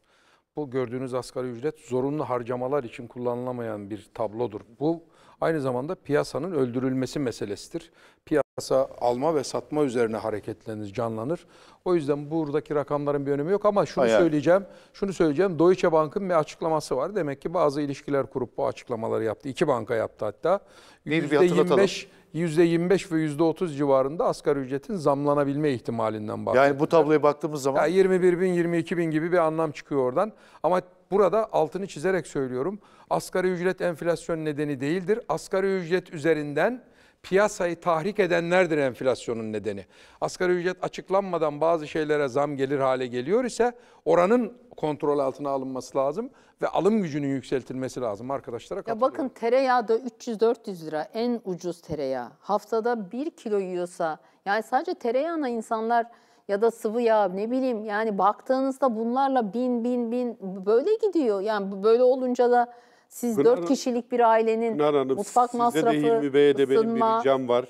Bu gördüğünüz asgari ücret zorunlu harcamalar için kullanılamayan bir tablodur. Bu aynı zamanda piyasanın öldürülmesi meselesidir. Piyasa piyasa alma ve satma üzerine hareketleriniz canlanır. O yüzden buradaki rakamların bir önemi yok ama şunu Hayal. söyleyeceğim. Şunu söyleyeceğim. Deutsche Bank'ın bir açıklaması var. Demek ki bazı ilişkiler kurup bu açıklamaları yaptı. İki banka yaptı hatta. yüzde bir hatırlatalım. %25 ve %30 civarında asgari ücretin zamlanabilme ihtimalinden bahsediyor. Yani bu tabloya baktığımız zaman... Yani 21 bin, 22 bin gibi bir anlam çıkıyor oradan. Ama burada altını çizerek söylüyorum. Asgari ücret enflasyon nedeni değildir. Asgari ücret üzerinden piyasayı tahrik edenlerdir enflasyonun nedeni. Asgari ücret açıklanmadan bazı şeylere zam gelir hale geliyor ise oranın kontrol altına alınması lazım ve alım gücünün yükseltilmesi lazım arkadaşlara Ya bakın tereyağı da 300-400 lira en ucuz tereyağı. Haftada 1 kilo yiyorsa yani sadece tereyağına insanlar ya da sıvı yağ ne bileyim yani baktığınızda bunlarla bin bin bin böyle gidiyor. Yani böyle olunca da siz Pınar, dört kişilik bir ailenin Pınar Hanım, mutfak masrafı, de Hilmi Bey'e benim bir ricam var.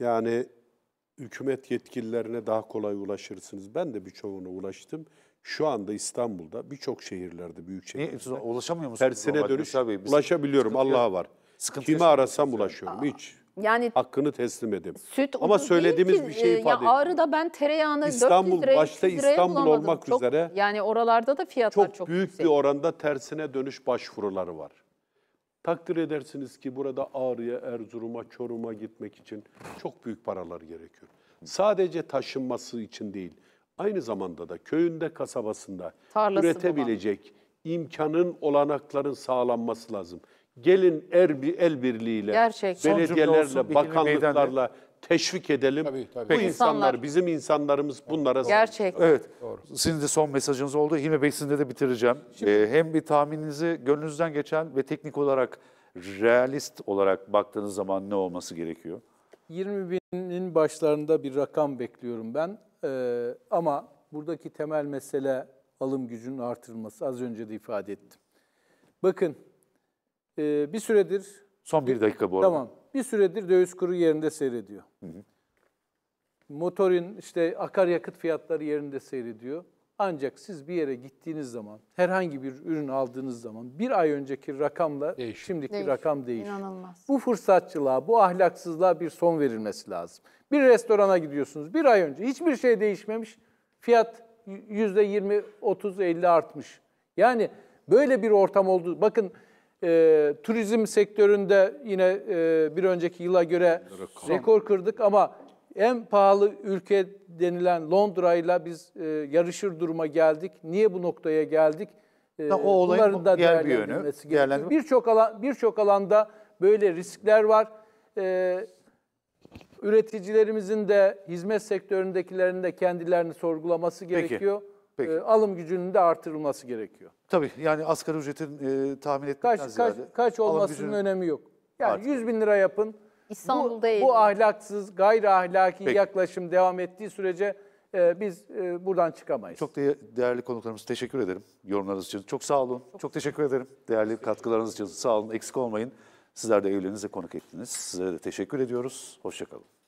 Yani hükümet yetkililerine daha kolay ulaşırsınız. Ben de birçoğuna ulaştım. Şu anda İstanbul'da birçok şehirlerde, büyük şehirlerde siz ulaşamıyor musunuz? Tersine Global dönüş Gülşah ulaşabiliyorum. Allah'a var. Kimi yaşamıyoruz arasam yani. ulaşıyorum. Hiç yani hakkını teslim edin. Süt Ama söylediğimiz ki, bir şey e, ifade ya Ağrı'da ben tereyağını İstanbul, 400 liraya, başta liraya İstanbul bulamadım. olmak çok, üzere yani oralarda da fiyatlar çok, çok büyük yüksek. bir oranda tersine dönüş başvuruları var. Takdir edersiniz ki burada Ağrı'ya, Erzurum'a, Çorum'a gitmek için çok büyük paralar gerekiyor. Sadece taşınması için değil, aynı zamanda da köyünde, kasabasında Tarlası üretebilecek olan. imkanın, olanakların sağlanması lazım. Gelin er, bir- el birliğiyle, Gerçek. Son olsun, bakanlıklarla teşvik edelim. Tabii, tabii. Bu Peki. insanlar, bizim insanlarımız bunlara Gerçek. Evet. Sizin de son mesajınız oldu. Hilmi Bey sizinle de bitireceğim. Ee, hem bir tahmininizi gönlünüzden geçen ve teknik olarak realist olarak baktığınız zaman ne olması gerekiyor? 20 binin başlarında bir rakam bekliyorum ben. Ee, ama buradaki temel mesele alım gücünün artırılması. Az önce de ifade ettim. Bakın e, bir süredir... Son bir dakika bu arada. Tamam. Bir süredir döviz kuru yerinde seyrediyor. Hı hı. Motorin işte akaryakıt fiyatları yerinde seyrediyor. Ancak siz bir yere gittiğiniz zaman, herhangi bir ürün aldığınız zaman bir ay önceki rakamla değişir. şimdiki değişir. rakam değişiyor. İnanılmaz. Bu fırsatçılığa, bu ahlaksızlığa bir son verilmesi lazım. Bir restorana gidiyorsunuz bir ay önce hiçbir şey değişmemiş. Fiyat %20, 30, 50 artmış. Yani böyle bir ortam oldu. Bakın e, turizm sektöründe yine e, bir önceki yıla göre rekor, rekor kırdık ama en pahalı ülke denilen Londra ile biz e, yarışır duruma geldik. Niye bu noktaya geldik? E, o olayın da diğer bir yönü. Birçok alan, birçok alanda böyle riskler var. E, üreticilerimizin de hizmet sektöründekilerin de kendilerini sorgulaması gerekiyor. Peki. Peki. E, alım gücünün de artırılması gerekiyor. Tabii yani asgari ücretin e, tahmin etmekten kaç, ziyade. Kaç, kaç olmasının gücünün... önemi yok. Yani Artık. 100 bin lira yapın. İstanbul'da bu, bu ahlaksız, gayri ahlaki Peki. yaklaşım devam ettiği sürece e, biz e, buradan çıkamayız. Çok de değerli konuklarımız teşekkür ederim yorumlarınız için. Çok sağ olun. Çok, Çok teşekkür ederim değerli katkılarınız için. Sağ olun, eksik olmayın. Sizler de evlerinize konuk ettiniz. Sizlere de teşekkür ediyoruz. Hoşçakalın.